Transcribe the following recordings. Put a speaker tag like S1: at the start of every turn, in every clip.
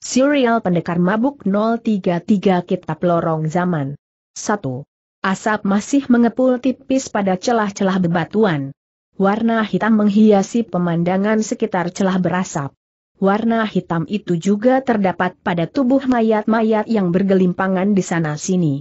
S1: Serial Pendekar Mabuk 033 Kitab Lorong Zaman 1. Asap masih mengepul tipis pada celah-celah bebatuan. Warna hitam menghiasi pemandangan sekitar celah berasap. Warna hitam itu juga terdapat pada tubuh mayat-mayat yang bergelimpangan di sana-sini.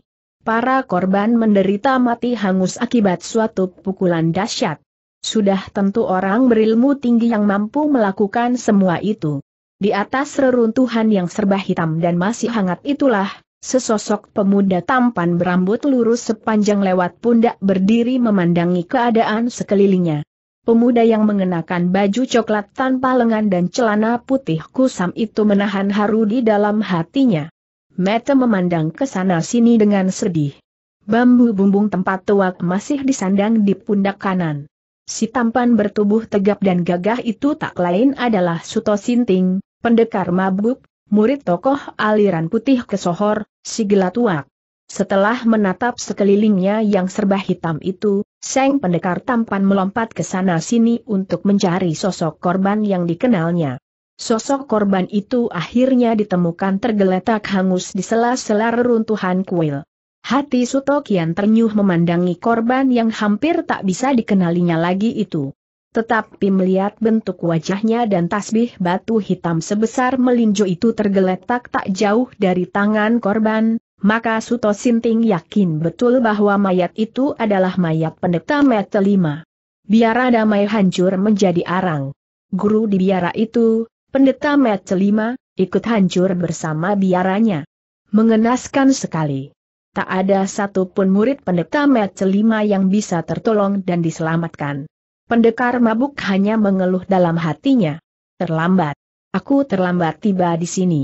S1: Para korban menderita mati hangus akibat suatu pukulan dahsyat. Sudah tentu orang berilmu tinggi yang mampu melakukan semua itu. Di atas reruntuhan yang serba hitam dan masih hangat itulah, sesosok pemuda tampan berambut lurus sepanjang lewat pundak berdiri memandangi keadaan sekelilingnya. Pemuda yang mengenakan baju coklat tanpa lengan dan celana putih kusam itu menahan haru di dalam hatinya. Mata memandang ke sana sini dengan sedih. Bambu bumbung tempat tuak masih disandang di pundak kanan. Si tampan bertubuh tegap dan gagah itu tak lain adalah Suto Sinting, pendekar mabuk, murid tokoh aliran putih kesohor, si gelatuak. Setelah menatap sekelilingnya yang serba hitam itu, Seng pendekar tampan melompat ke sana-sini untuk mencari sosok korban yang dikenalnya. Sosok korban itu akhirnya ditemukan tergeletak hangus di sela-sela reruntuhan kuil. Hati Suto kian ternyuh memandangi korban yang hampir tak bisa dikenalinya lagi itu. Tetapi melihat bentuk wajahnya dan tasbih batu hitam sebesar melinjo itu tergeletak tak jauh dari tangan korban, maka Suto Sinting yakin betul bahwa mayat itu adalah mayat pendeta Metelima. Biara damai hancur menjadi arang. Guru di biara itu, pendeta Metelima, ikut hancur bersama biaranya. Mengenaskan sekali. Tak ada satupun murid pendeta Metelima yang bisa tertolong dan diselamatkan. Pendekar mabuk hanya mengeluh dalam hatinya. Terlambat. Aku terlambat tiba di sini.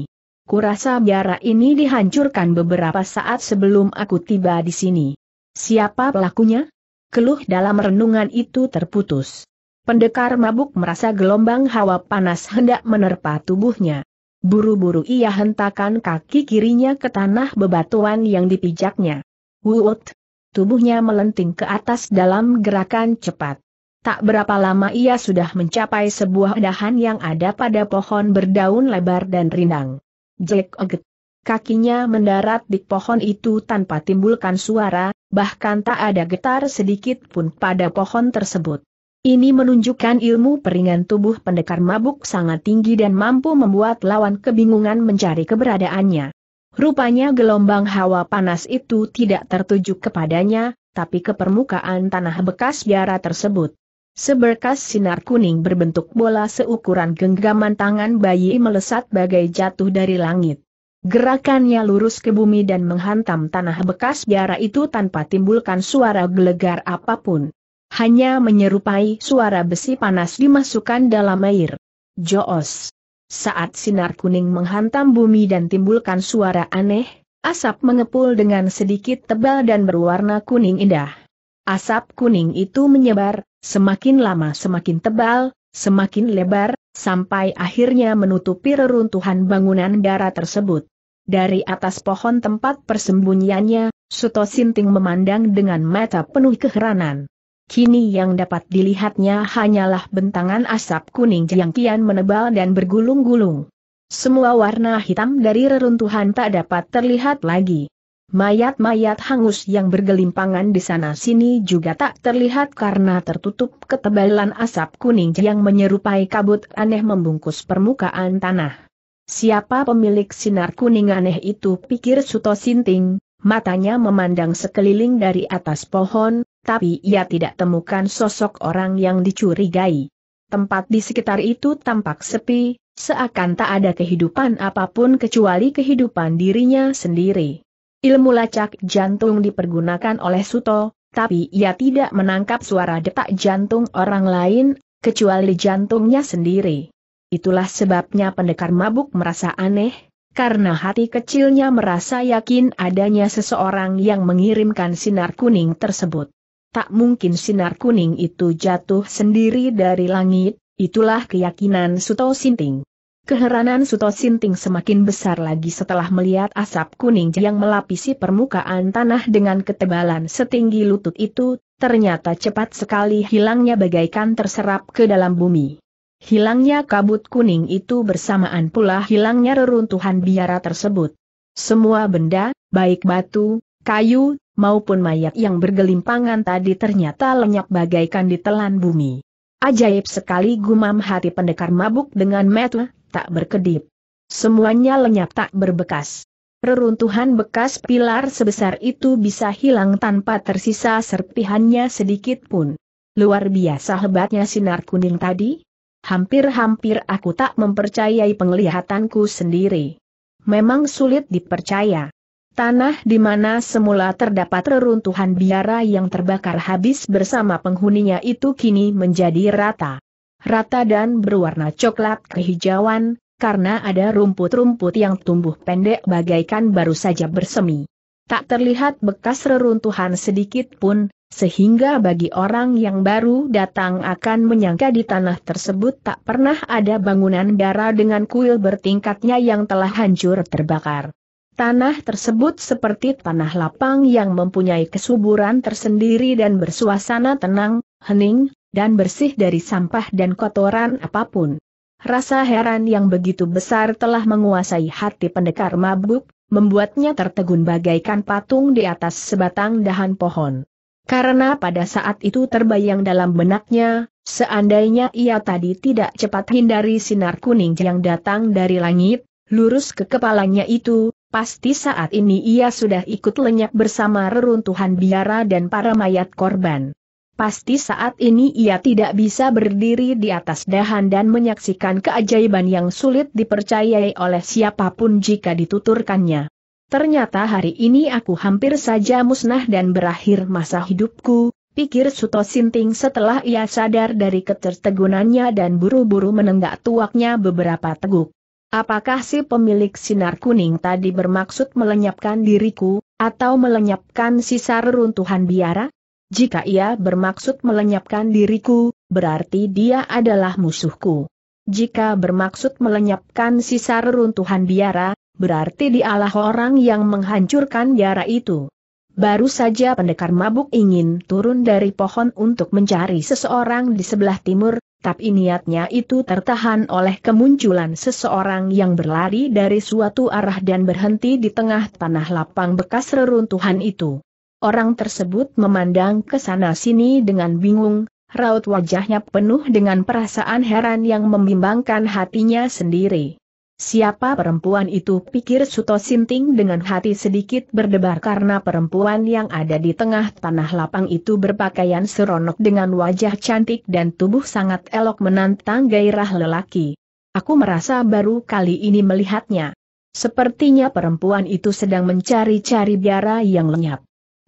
S1: Kurasa biara ini dihancurkan beberapa saat sebelum aku tiba di sini. Siapa pelakunya? Keluh dalam renungan itu terputus. Pendekar mabuk merasa gelombang hawa panas hendak menerpa tubuhnya. Buru-buru ia hentakan kaki kirinya ke tanah bebatuan yang dipijaknya. Wuut! Tubuhnya melenting ke atas dalam gerakan cepat. Tak berapa lama ia sudah mencapai sebuah dahan yang ada pada pohon berdaun lebar dan rindang. Jack Oget. Kakinya mendarat di pohon itu tanpa timbulkan suara, bahkan tak ada getar sedikit pun pada pohon tersebut. Ini menunjukkan ilmu peringan tubuh pendekar mabuk sangat tinggi dan mampu membuat lawan kebingungan mencari keberadaannya. Rupanya gelombang hawa panas itu tidak tertuju kepadanya, tapi ke permukaan tanah bekas biara tersebut. Seberkas sinar kuning berbentuk bola seukuran genggaman tangan bayi melesat bagai jatuh dari langit. Gerakannya lurus ke bumi dan menghantam tanah bekas biara itu tanpa timbulkan suara gelegar apapun. Hanya menyerupai suara besi panas dimasukkan dalam air. Joos. Saat sinar kuning menghantam bumi dan timbulkan suara aneh, asap mengepul dengan sedikit tebal dan berwarna kuning indah. Asap kuning itu menyebar, semakin lama semakin tebal, semakin lebar, sampai akhirnya menutupi reruntuhan bangunan darah tersebut. Dari atas pohon tempat persembunyiannya, Suto Sinting memandang dengan mata penuh keheranan. Kini yang dapat dilihatnya hanyalah bentangan asap kuning yang kian menebal dan bergulung-gulung. Semua warna hitam dari reruntuhan tak dapat terlihat lagi. Mayat-mayat hangus yang bergelimpangan di sana-sini juga tak terlihat karena tertutup ketebalan asap kuning yang menyerupai kabut aneh membungkus permukaan tanah. Siapa pemilik sinar kuning aneh itu pikir Suto Sinting, matanya memandang sekeliling dari atas pohon, tapi ia tidak temukan sosok orang yang dicurigai. Tempat di sekitar itu tampak sepi, seakan tak ada kehidupan apapun kecuali kehidupan dirinya sendiri. Ilmu lacak jantung dipergunakan oleh Suto, tapi ia tidak menangkap suara detak jantung orang lain, kecuali jantungnya sendiri. Itulah sebabnya pendekar mabuk merasa aneh, karena hati kecilnya merasa yakin adanya seseorang yang mengirimkan sinar kuning tersebut. Tak mungkin sinar kuning itu jatuh sendiri dari langit, itulah keyakinan Suto Sinting. Keheranan Suto Sinting semakin besar lagi setelah melihat asap kuning yang melapisi permukaan tanah dengan ketebalan setinggi lutut itu, ternyata cepat sekali hilangnya bagaikan terserap ke dalam bumi. Hilangnya kabut kuning itu bersamaan pula hilangnya reruntuhan biara tersebut. Semua benda, baik batu, kayu, maupun mayat yang bergelimpangan tadi ternyata lenyap bagaikan ditelan bumi. Ajaib sekali gumam hati pendekar mabuk dengan metu, tak berkedip. Semuanya lenyap tak berbekas. Reruntuhan bekas pilar sebesar itu bisa hilang tanpa tersisa serpihannya sedikit pun. Luar biasa hebatnya sinar kuning tadi. Hampir-hampir aku tak mempercayai penglihatanku sendiri. Memang sulit dipercaya. Tanah di mana semula terdapat reruntuhan biara yang terbakar habis bersama penghuninya itu kini menjadi rata rata dan berwarna coklat kehijauan, karena ada rumput-rumput yang tumbuh pendek bagaikan baru saja bersemi. Tak terlihat bekas reruntuhan sedikit pun, sehingga bagi orang yang baru datang akan menyangka di tanah tersebut tak pernah ada bangunan darah dengan kuil bertingkatnya yang telah hancur terbakar. Tanah tersebut seperti tanah lapang yang mempunyai kesuburan tersendiri dan bersuasana tenang, hening, dan bersih dari sampah dan kotoran apapun. Rasa heran yang begitu besar telah menguasai hati pendekar mabuk, membuatnya tertegun bagaikan patung di atas sebatang dahan pohon. Karena pada saat itu terbayang dalam benaknya, seandainya ia tadi tidak cepat hindari sinar kuning yang datang dari langit, lurus ke kepalanya itu, pasti saat ini ia sudah ikut lenyap bersama reruntuhan biara dan para mayat korban. Pasti saat ini ia tidak bisa berdiri di atas dahan dan menyaksikan keajaiban yang sulit dipercayai oleh siapapun jika dituturkannya. Ternyata hari ini aku hampir saja musnah dan berakhir masa hidupku, pikir Suto Sinting setelah ia sadar dari ketertegunannya dan buru-buru menenggak tuaknya beberapa teguk. Apakah si pemilik sinar kuning tadi bermaksud melenyapkan diriku, atau melenyapkan sisa reruntuhan biara? Jika ia bermaksud melenyapkan diriku, berarti dia adalah musuhku. Jika bermaksud melenyapkan sisa reruntuhan biara, berarti dialah orang yang menghancurkan biara itu. Baru saja pendekar mabuk ingin turun dari pohon untuk mencari seseorang di sebelah timur, tapi niatnya itu tertahan oleh kemunculan seseorang yang berlari dari suatu arah dan berhenti di tengah tanah lapang bekas reruntuhan itu. Orang tersebut memandang ke sana-sini dengan bingung, raut wajahnya penuh dengan perasaan heran yang membimbangkan hatinya sendiri. Siapa perempuan itu pikir Suto Sinting dengan hati sedikit berdebar karena perempuan yang ada di tengah tanah lapang itu berpakaian seronok dengan wajah cantik dan tubuh sangat elok menantang gairah lelaki. Aku merasa baru kali ini melihatnya. Sepertinya perempuan itu sedang mencari-cari biara yang lenyap.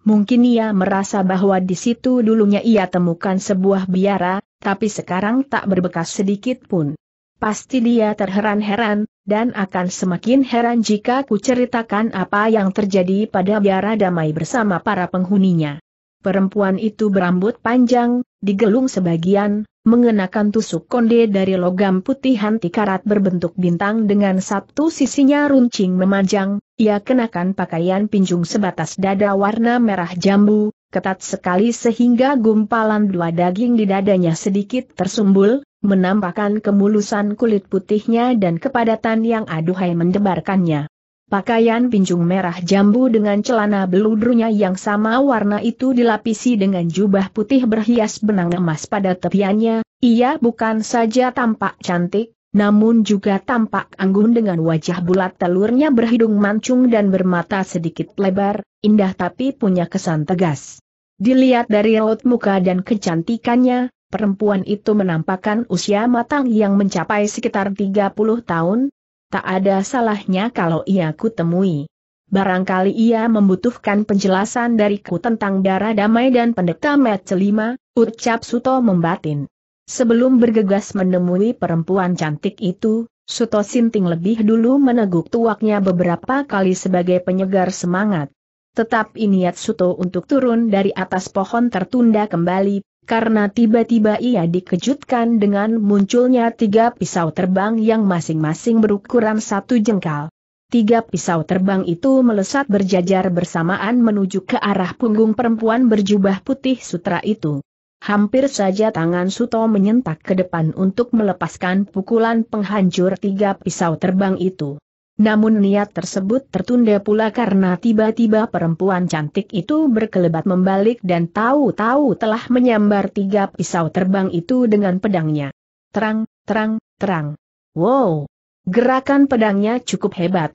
S1: Mungkin ia merasa bahwa di situ dulunya ia temukan sebuah biara, tapi sekarang tak berbekas sedikit pun. Pasti dia terheran-heran, dan akan semakin heran jika kuceritakan apa yang terjadi pada biara damai bersama para penghuninya. Perempuan itu berambut panjang, digelung sebagian, mengenakan tusuk konde dari logam putih anti karat berbentuk bintang dengan satu sisinya runcing memanjang, ia kenakan pakaian pinjung sebatas dada warna merah jambu, ketat sekali sehingga gumpalan dua daging di dadanya sedikit tersumbul, menampakkan kemulusan kulit putihnya dan kepadatan yang aduhai mendebarkannya. Pakaian pinjung merah jambu dengan celana beludrunya yang sama warna itu dilapisi dengan jubah putih berhias benang emas pada tepiannya, ia bukan saja tampak cantik, namun juga tampak anggun dengan wajah bulat telurnya berhidung mancung dan bermata sedikit lebar, indah tapi punya kesan tegas. Dilihat dari raut muka dan kecantikannya, perempuan itu menampakkan usia matang yang mencapai sekitar 30 tahun, tak ada salahnya kalau ia kutemui. Barangkali ia membutuhkan penjelasan dariku tentang darah damai dan pendeta Met 5, ucap Suto membatin. Sebelum bergegas menemui perempuan cantik itu, Suto Sinting lebih dulu meneguk tuaknya beberapa kali sebagai penyegar semangat. Tetap niat Suto untuk turun dari atas pohon tertunda kembali, karena tiba-tiba ia dikejutkan dengan munculnya tiga pisau terbang yang masing-masing berukuran satu jengkal. Tiga pisau terbang itu melesat berjajar bersamaan menuju ke arah punggung perempuan berjubah putih sutra itu. Hampir saja tangan Suto menyentak ke depan untuk melepaskan pukulan penghancur tiga pisau terbang itu. Namun niat tersebut tertunda pula karena tiba-tiba perempuan cantik itu berkelebat membalik dan tahu-tahu telah menyambar tiga pisau terbang itu dengan pedangnya. Terang, terang, terang. Wow! Gerakan pedangnya cukup hebat.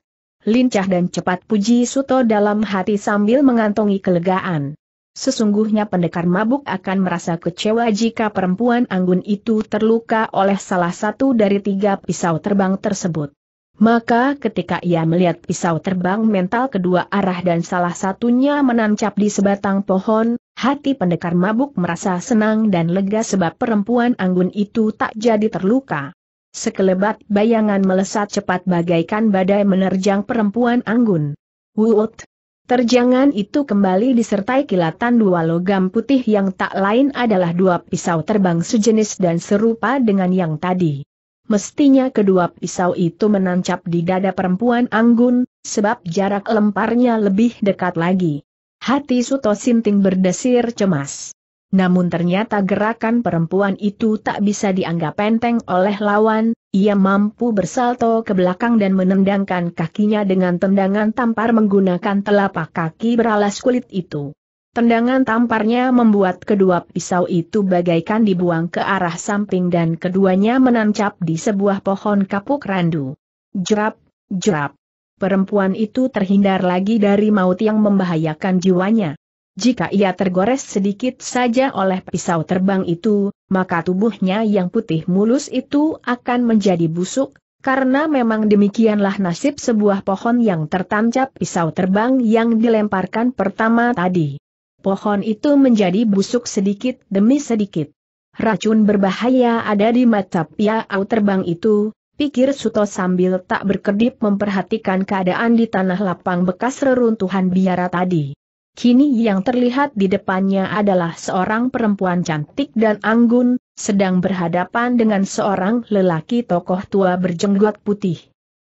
S1: Lincah dan cepat puji Suto dalam hati sambil mengantongi kelegaan. Sesungguhnya pendekar mabuk akan merasa kecewa jika perempuan anggun itu terluka oleh salah satu dari tiga pisau terbang tersebut. Maka ketika ia melihat pisau terbang mental kedua arah dan salah satunya menancap di sebatang pohon, hati pendekar mabuk merasa senang dan lega sebab perempuan anggun itu tak jadi terluka. Sekelebat bayangan melesat cepat bagaikan badai menerjang perempuan anggun. Wut! Terjangan itu kembali disertai kilatan dua logam putih yang tak lain adalah dua pisau terbang sejenis dan serupa dengan yang tadi. Mestinya kedua pisau itu menancap di dada perempuan Anggun, sebab jarak lemparnya lebih dekat lagi. Hati Suto Sinting berdesir cemas. Namun ternyata gerakan perempuan itu tak bisa dianggap enteng oleh lawan, ia mampu bersalto ke belakang dan menendangkan kakinya dengan tendangan tampar menggunakan telapak kaki beralas kulit itu. Tendangan tamparnya membuat kedua pisau itu bagaikan dibuang ke arah samping dan keduanya menancap di sebuah pohon kapuk randu. Jerap, jerap. Perempuan itu terhindar lagi dari maut yang membahayakan jiwanya. Jika ia tergores sedikit saja oleh pisau terbang itu, maka tubuhnya yang putih mulus itu akan menjadi busuk, karena memang demikianlah nasib sebuah pohon yang tertancap pisau terbang yang dilemparkan pertama tadi. Pohon itu menjadi busuk sedikit demi sedikit. Racun berbahaya ada di mata piau terbang itu, pikir Suto sambil tak berkedip memperhatikan keadaan di tanah lapang bekas reruntuhan biara tadi. Kini yang terlihat di depannya adalah seorang perempuan cantik dan anggun, sedang berhadapan dengan seorang lelaki tokoh tua berjenggot putih.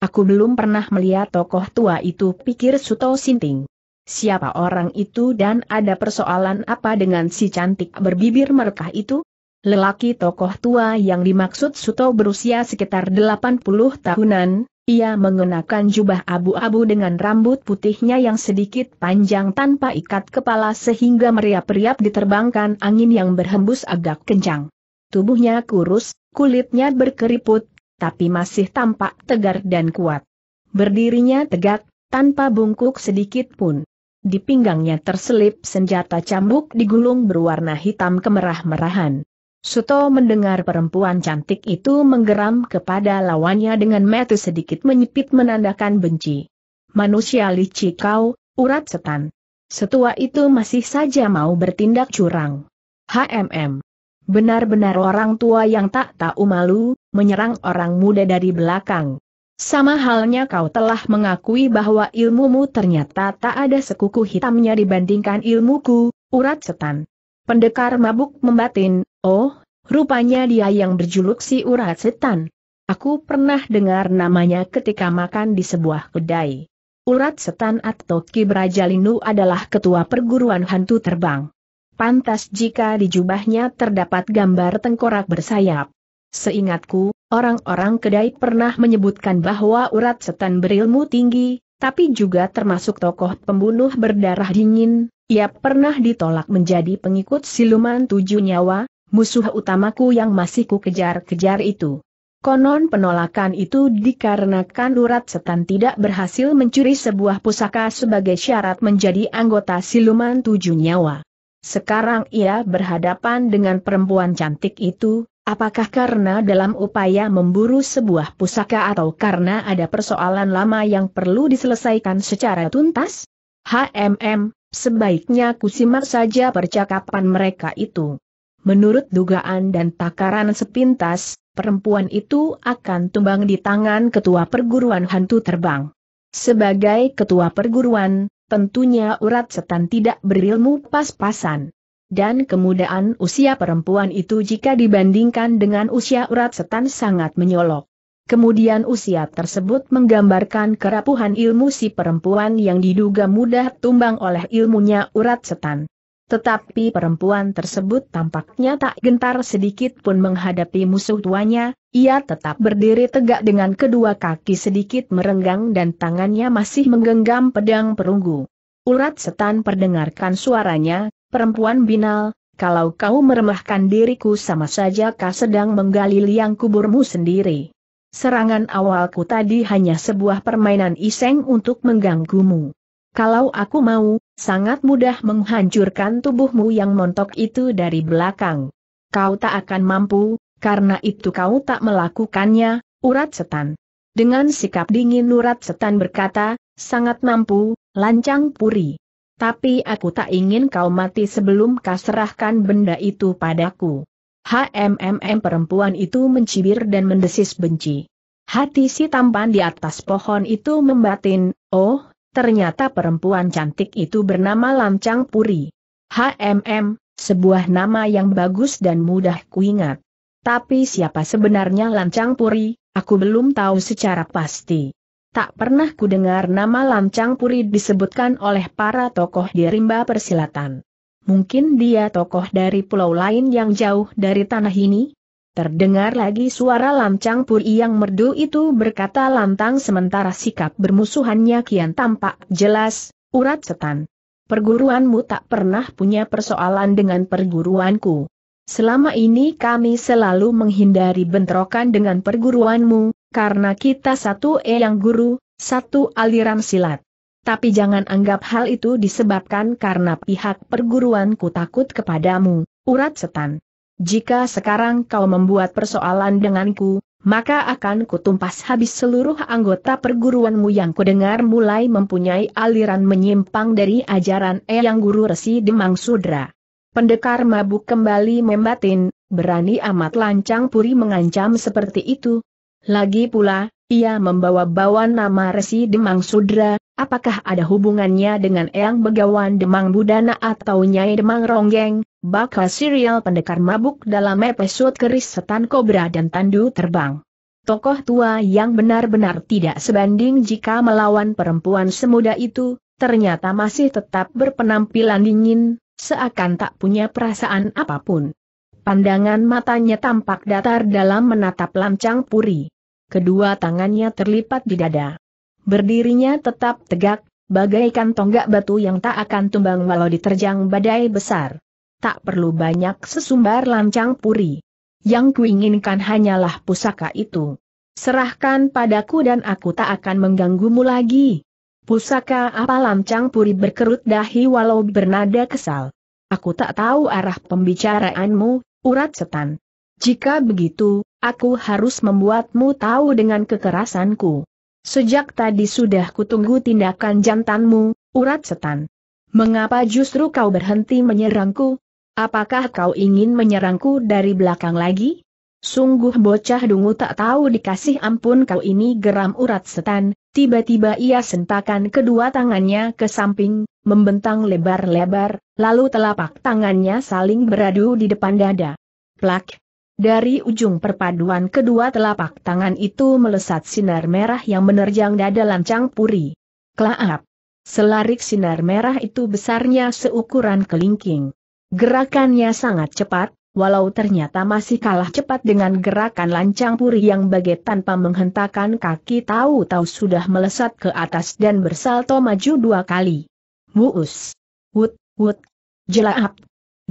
S1: Aku belum pernah melihat tokoh tua itu pikir Suto Sinting. Siapa orang itu dan ada persoalan apa dengan si cantik berbibir merkah itu? Lelaki tokoh tua yang dimaksud Suto berusia sekitar 80 tahunan, ia mengenakan jubah abu-abu dengan rambut putihnya yang sedikit panjang tanpa ikat kepala sehingga meriap-riap diterbangkan angin yang berhembus agak kencang. Tubuhnya kurus, kulitnya berkeriput, tapi masih tampak tegar dan kuat. Berdirinya tegak, tanpa bungkuk sedikit pun. Di pinggangnya terselip senjata cambuk digulung berwarna hitam kemerah-merahan. Suto mendengar perempuan cantik itu menggeram kepada lawannya dengan metu sedikit menyipit menandakan benci. Manusia licik kau, urat setan. Setua itu masih saja mau bertindak curang. HMM. Benar-benar orang tua yang tak tahu malu, menyerang orang muda dari belakang. Sama halnya kau telah mengakui bahwa ilmumu ternyata tak ada sekuku hitamnya dibandingkan ilmuku, urat setan. Pendekar mabuk membatin, oh, rupanya dia yang berjuluk si urat setan. Aku pernah dengar namanya ketika makan di sebuah kedai. Urat setan atau Kibrajalinu adalah ketua perguruan hantu terbang. Pantas jika di jubahnya terdapat gambar tengkorak bersayap. Seingatku, orang-orang kedai pernah menyebutkan bahwa urat setan berilmu tinggi, tapi juga termasuk tokoh pembunuh berdarah dingin, ia pernah ditolak menjadi pengikut siluman tujuh nyawa, musuh utamaku yang masih ku kejar-kejar itu. Konon penolakan itu dikarenakan urat setan tidak berhasil mencuri sebuah pusaka sebagai syarat menjadi anggota siluman tujuh nyawa. Sekarang ia berhadapan dengan perempuan cantik itu, Apakah karena dalam upaya memburu sebuah pusaka atau karena ada persoalan lama yang perlu diselesaikan secara tuntas? HMM, sebaiknya kusimak saja percakapan mereka itu. Menurut dugaan dan takaran sepintas, perempuan itu akan tumbang di tangan ketua perguruan hantu terbang. Sebagai ketua perguruan, tentunya urat setan tidak berilmu pas-pasan dan kemudahan usia perempuan itu jika dibandingkan dengan usia urat setan sangat menyolok. Kemudian usia tersebut menggambarkan kerapuhan ilmu si perempuan yang diduga mudah tumbang oleh ilmunya urat setan. Tetapi perempuan tersebut tampaknya tak gentar sedikit pun menghadapi musuh tuanya, ia tetap berdiri tegak dengan kedua kaki sedikit merenggang dan tangannya masih menggenggam pedang perunggu. Urat setan perdengarkan suaranya, Perempuan binal, kalau kau meremahkan diriku sama saja kau sedang menggali liang kuburmu sendiri. Serangan awalku tadi hanya sebuah permainan iseng untuk mengganggumu. Kalau aku mau, sangat mudah menghancurkan tubuhmu yang montok itu dari belakang. Kau tak akan mampu, karena itu kau tak melakukannya, urat setan. Dengan sikap dingin urat setan berkata, sangat mampu, lancang puri tapi aku tak ingin kau mati sebelum kau serahkan benda itu padaku. HMMM perempuan itu mencibir dan mendesis benci. Hati si tampan di atas pohon itu membatin, oh, ternyata perempuan cantik itu bernama Lancang Puri. HMM, sebuah nama yang bagus dan mudah kuingat. Tapi siapa sebenarnya Lancang Puri, aku belum tahu secara pasti. Tak pernah ku dengar nama Lancang Puri disebutkan oleh para tokoh di rimba persilatan. Mungkin dia tokoh dari pulau lain yang jauh dari tanah ini? Terdengar lagi suara Lancang Puri yang merdu itu berkata lantang sementara sikap bermusuhannya kian tampak jelas, urat setan. Perguruanmu tak pernah punya persoalan dengan perguruanku. Selama ini kami selalu menghindari bentrokan dengan perguruanmu, karena kita satu eyang guru, satu aliran silat. Tapi jangan anggap hal itu disebabkan karena pihak perguruan ku takut kepadamu, urat setan. Jika sekarang kau membuat persoalan denganku, maka akan kutumpas habis seluruh anggota perguruanmu yang kudengar mulai mempunyai aliran menyimpang dari ajaran Eyang Guru Resi Demang Sudra. Pendekar mabuk kembali membatin, berani amat lancang puri mengancam seperti itu, lagi pula, ia membawa-bawa nama Resi Demang Sudra, apakah ada hubungannya dengan Eyang Begawan Demang Budana atau Nyai Demang Ronggeng, bakal serial pendekar mabuk dalam episode keris setan kobra dan tandu terbang. Tokoh tua yang benar-benar tidak sebanding jika melawan perempuan semuda itu, ternyata masih tetap berpenampilan dingin, seakan tak punya perasaan apapun. Pandangan matanya tampak datar dalam menatap lancang puri kedua tangannya terlipat di dada. Berdirinya tetap tegak, bagaikan tonggak batu yang tak akan tumbang walau diterjang badai besar. Tak perlu banyak sesumbar lancang puri. Yang kuinginkan hanyalah pusaka itu. Serahkan padaku dan aku tak akan mengganggumu lagi. Pusaka apa lancang puri berkerut dahi walau bernada kesal. Aku tak tahu arah pembicaraanmu, urat setan. Jika begitu, Aku harus membuatmu tahu dengan kekerasanku. Sejak tadi sudah kutunggu tindakan jantanmu, urat setan. Mengapa justru kau berhenti menyerangku? Apakah kau ingin menyerangku dari belakang lagi? Sungguh bocah dungu tak tahu dikasih ampun kau ini geram urat setan, tiba-tiba ia sentakan kedua tangannya ke samping, membentang lebar-lebar, lalu telapak tangannya saling beradu di depan dada. Plak, dari ujung perpaduan kedua telapak tangan itu melesat sinar merah yang menerjang dada lancang puri. Kelaap. Selarik sinar merah itu besarnya seukuran kelingking. Gerakannya sangat cepat, walau ternyata masih kalah cepat dengan gerakan lancang puri yang bagai tanpa menghentakkan kaki tahu-tahu sudah melesat ke atas dan bersalto maju dua kali. Muus. Wut, wut. Jelaap.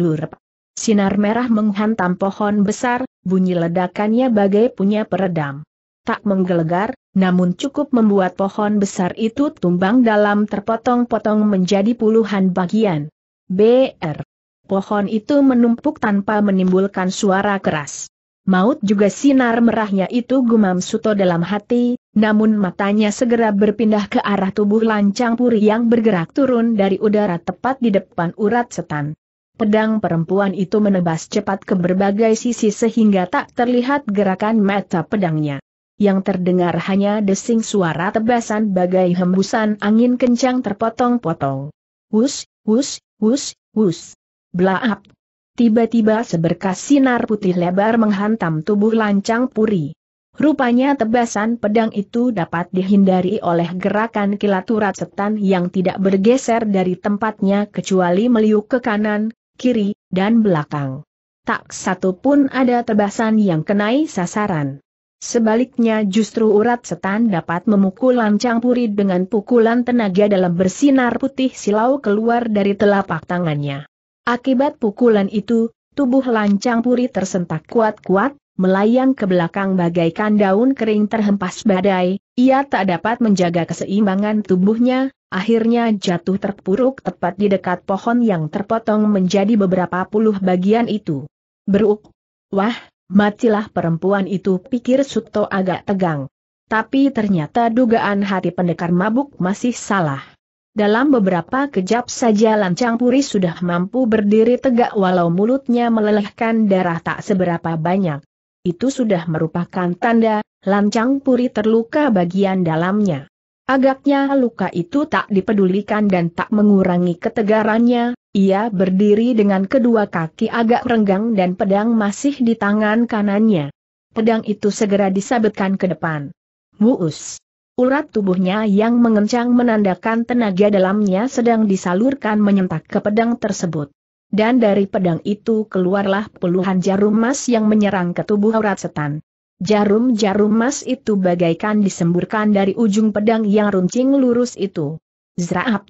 S1: Durp. Sinar merah menghantam pohon besar, bunyi ledakannya bagai punya peredam. Tak menggelegar, namun cukup membuat pohon besar itu tumbang dalam terpotong-potong menjadi puluhan bagian. BR. Pohon itu menumpuk tanpa menimbulkan suara keras. Maut juga sinar merahnya itu gumam Suto dalam hati, namun matanya segera berpindah ke arah tubuh lancang puri yang bergerak turun dari udara tepat di depan urat setan. Pedang perempuan itu menebas cepat ke berbagai sisi sehingga tak terlihat gerakan mata pedangnya. Yang terdengar hanya desing suara tebasan bagai hembusan angin kencang terpotong-potong. Hus, hus, hus, hus. Blaap. Tiba-tiba seberkas sinar putih lebar menghantam tubuh lancang puri. Rupanya tebasan pedang itu dapat dihindari oleh gerakan kilaturat setan yang tidak bergeser dari tempatnya kecuali meliuk ke kanan, kiri, dan belakang. Tak satu pun ada tebasan yang kenai sasaran. Sebaliknya justru urat setan dapat memukul lancang puri dengan pukulan tenaga dalam bersinar putih silau keluar dari telapak tangannya. Akibat pukulan itu, tubuh lancang puri tersentak kuat-kuat, melayang ke belakang bagaikan daun kering terhempas badai, ia tak dapat menjaga keseimbangan tubuhnya, akhirnya jatuh terpuruk tepat di dekat pohon yang terpotong menjadi beberapa puluh bagian itu. Beruk! Wah, matilah perempuan itu pikir Suto agak tegang. Tapi ternyata dugaan hati pendekar mabuk masih salah. Dalam beberapa kejap saja Lancang Puri sudah mampu berdiri tegak walau mulutnya melelehkan darah tak seberapa banyak itu sudah merupakan tanda, lancang puri terluka bagian dalamnya. Agaknya luka itu tak dipedulikan dan tak mengurangi ketegarannya, ia berdiri dengan kedua kaki agak renggang dan pedang masih di tangan kanannya. Pedang itu segera disabetkan ke depan. Muus. Urat tubuhnya yang mengencang menandakan tenaga dalamnya sedang disalurkan menyentak ke pedang tersebut dan dari pedang itu keluarlah puluhan jarum emas yang menyerang ke tubuh urat setan. Jarum-jarum emas itu bagaikan disemburkan dari ujung pedang yang runcing lurus itu. Zraap!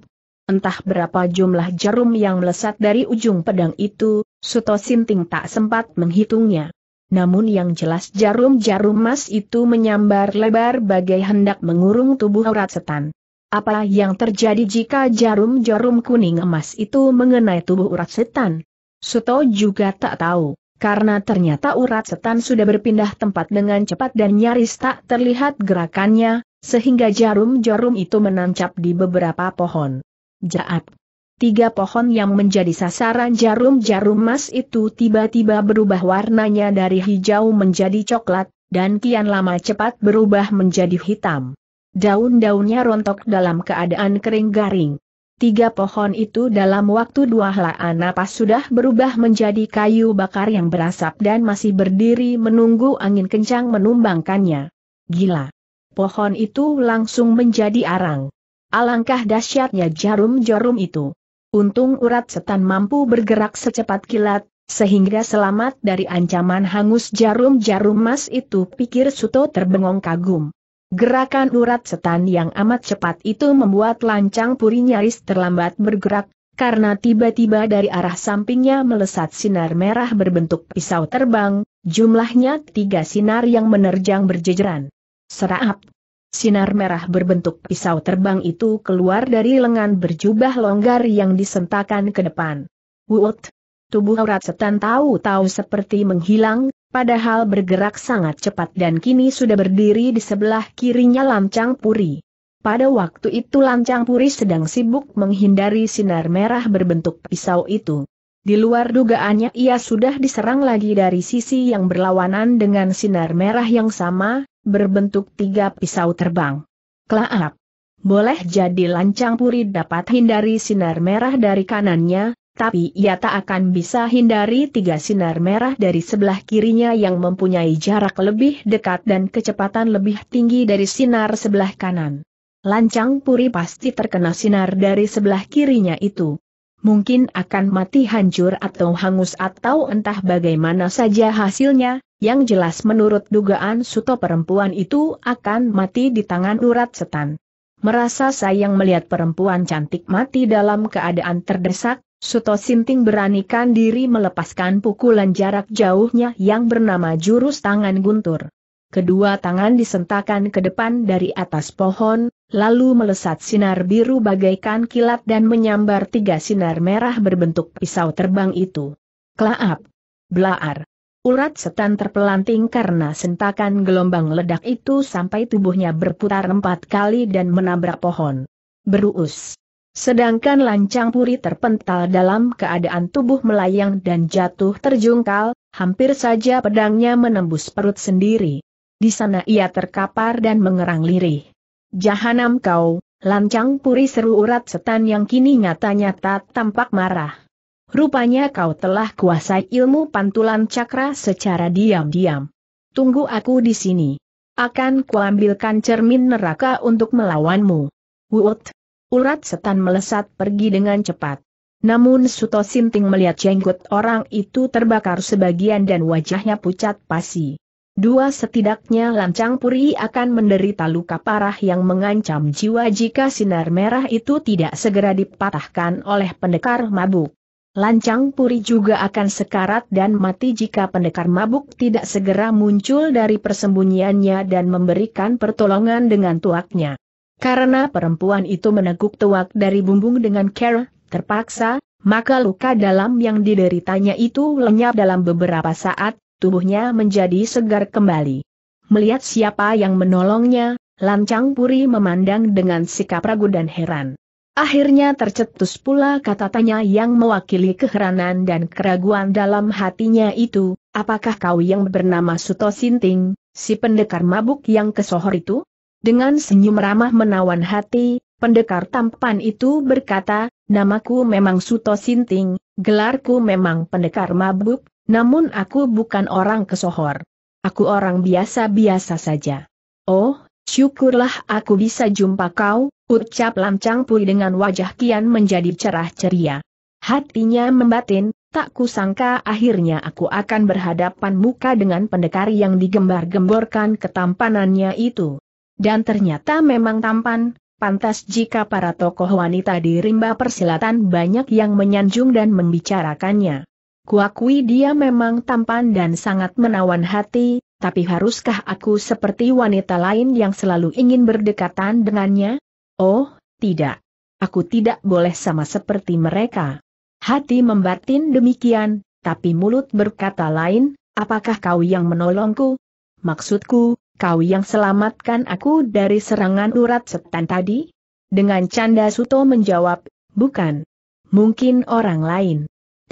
S1: Entah berapa jumlah jarum yang melesat dari ujung pedang itu, Suto Sinting tak sempat menghitungnya. Namun yang jelas jarum-jarum emas itu menyambar lebar bagai hendak mengurung tubuh urat setan. Apa yang terjadi jika jarum-jarum kuning emas itu mengenai tubuh urat setan? Suto juga tak tahu, karena ternyata urat setan sudah berpindah tempat dengan cepat dan nyaris tak terlihat gerakannya, sehingga jarum-jarum itu menancap di beberapa pohon. Jaap. Tiga pohon yang menjadi sasaran jarum-jarum emas itu tiba-tiba berubah warnanya dari hijau menjadi coklat, dan kian lama cepat berubah menjadi hitam. Daun-daunnya rontok dalam keadaan kering garing. Tiga pohon itu dalam waktu dua helaan napas sudah berubah menjadi kayu bakar yang berasap dan masih berdiri menunggu angin kencang menumbangkannya. Gila! Pohon itu langsung menjadi arang. Alangkah dahsyatnya jarum-jarum itu. Untung urat setan mampu bergerak secepat kilat, sehingga selamat dari ancaman hangus jarum-jarum emas itu pikir Suto terbengong kagum. Gerakan urat setan yang amat cepat itu membuat lancang puri nyaris terlambat bergerak, karena tiba-tiba dari arah sampingnya melesat sinar merah berbentuk pisau terbang, jumlahnya tiga sinar yang menerjang berjejeran. Serap! Sinar merah berbentuk pisau terbang itu keluar dari lengan berjubah longgar yang disentakan ke depan. Wut! Tubuh urat setan tahu-tahu seperti menghilang, padahal bergerak sangat cepat dan kini sudah berdiri di sebelah kirinya Lancang Puri. Pada waktu itu Lancang Puri sedang sibuk menghindari sinar merah berbentuk pisau itu. Di luar dugaannya ia sudah diserang lagi dari sisi yang berlawanan dengan sinar merah yang sama, berbentuk tiga pisau terbang. Kelaap! Boleh jadi Lancang Puri dapat hindari sinar merah dari kanannya, tapi ia tak akan bisa hindari tiga sinar merah dari sebelah kirinya yang mempunyai jarak lebih dekat dan kecepatan lebih tinggi dari sinar sebelah kanan. Lancang Puri pasti terkena sinar dari sebelah kirinya itu. Mungkin akan mati hancur atau hangus atau entah bagaimana saja hasilnya, yang jelas menurut dugaan Suto perempuan itu akan mati di tangan urat setan. Merasa sayang melihat perempuan cantik mati dalam keadaan terdesak, Suto Sinting beranikan diri melepaskan pukulan jarak jauhnya yang bernama jurus tangan guntur. Kedua tangan disentakan ke depan dari atas pohon, lalu melesat sinar biru bagaikan kilat dan menyambar tiga sinar merah berbentuk pisau terbang itu. Klaap! Blaar! Urat setan terpelanting karena sentakan gelombang ledak itu sampai tubuhnya berputar empat kali dan menabrak pohon. Beruus! Sedangkan lancang puri terpental dalam keadaan tubuh melayang dan jatuh terjungkal, hampir saja pedangnya menembus perut sendiri. Di sana ia terkapar dan mengerang lirih. Jahanam kau, lancang puri seru urat setan yang kini nyata-nyata tampak marah. Rupanya kau telah kuasai ilmu pantulan cakra secara diam-diam. Tunggu aku di sini. Akan kuambilkan cermin neraka untuk melawanmu. Wut urat setan melesat pergi dengan cepat. Namun Suto Sinting melihat jenggot orang itu terbakar sebagian dan wajahnya pucat pasi. Dua setidaknya lancang puri akan menderita luka parah yang mengancam jiwa jika sinar merah itu tidak segera dipatahkan oleh pendekar mabuk. Lancang puri juga akan sekarat dan mati jika pendekar mabuk tidak segera muncul dari persembunyiannya dan memberikan pertolongan dengan tuaknya. Karena perempuan itu meneguk tuak dari bumbung dengan care, terpaksa, maka luka dalam yang dideritanya itu lenyap dalam beberapa saat, tubuhnya menjadi segar kembali. Melihat siapa yang menolongnya, Lancang Puri memandang dengan sikap ragu dan heran. Akhirnya tercetus pula kata tanya yang mewakili keheranan dan keraguan dalam hatinya itu, apakah kau yang bernama Suto Sinting, si pendekar mabuk yang kesohor itu? Dengan senyum ramah menawan hati, pendekar tampan itu berkata, namaku memang Suto Sinting, gelarku memang pendekar mabuk, namun aku bukan orang kesohor. Aku orang biasa-biasa saja. Oh, syukurlah aku bisa jumpa kau, ucap Lancang Pui dengan wajah kian menjadi cerah ceria. Hatinya membatin, tak kusangka akhirnya aku akan berhadapan muka dengan pendekar yang digembar-gemborkan ketampanannya itu dan ternyata memang tampan, pantas jika para tokoh wanita di rimba persilatan banyak yang menyanjung dan membicarakannya. Kuakui dia memang tampan dan sangat menawan hati, tapi haruskah aku seperti wanita lain yang selalu ingin berdekatan dengannya? Oh, tidak. Aku tidak boleh sama seperti mereka. Hati membatin demikian, tapi mulut berkata lain, apakah kau yang menolongku? Maksudku, kau yang selamatkan aku dari serangan urat setan tadi? Dengan canda Suto menjawab, bukan. Mungkin orang lain.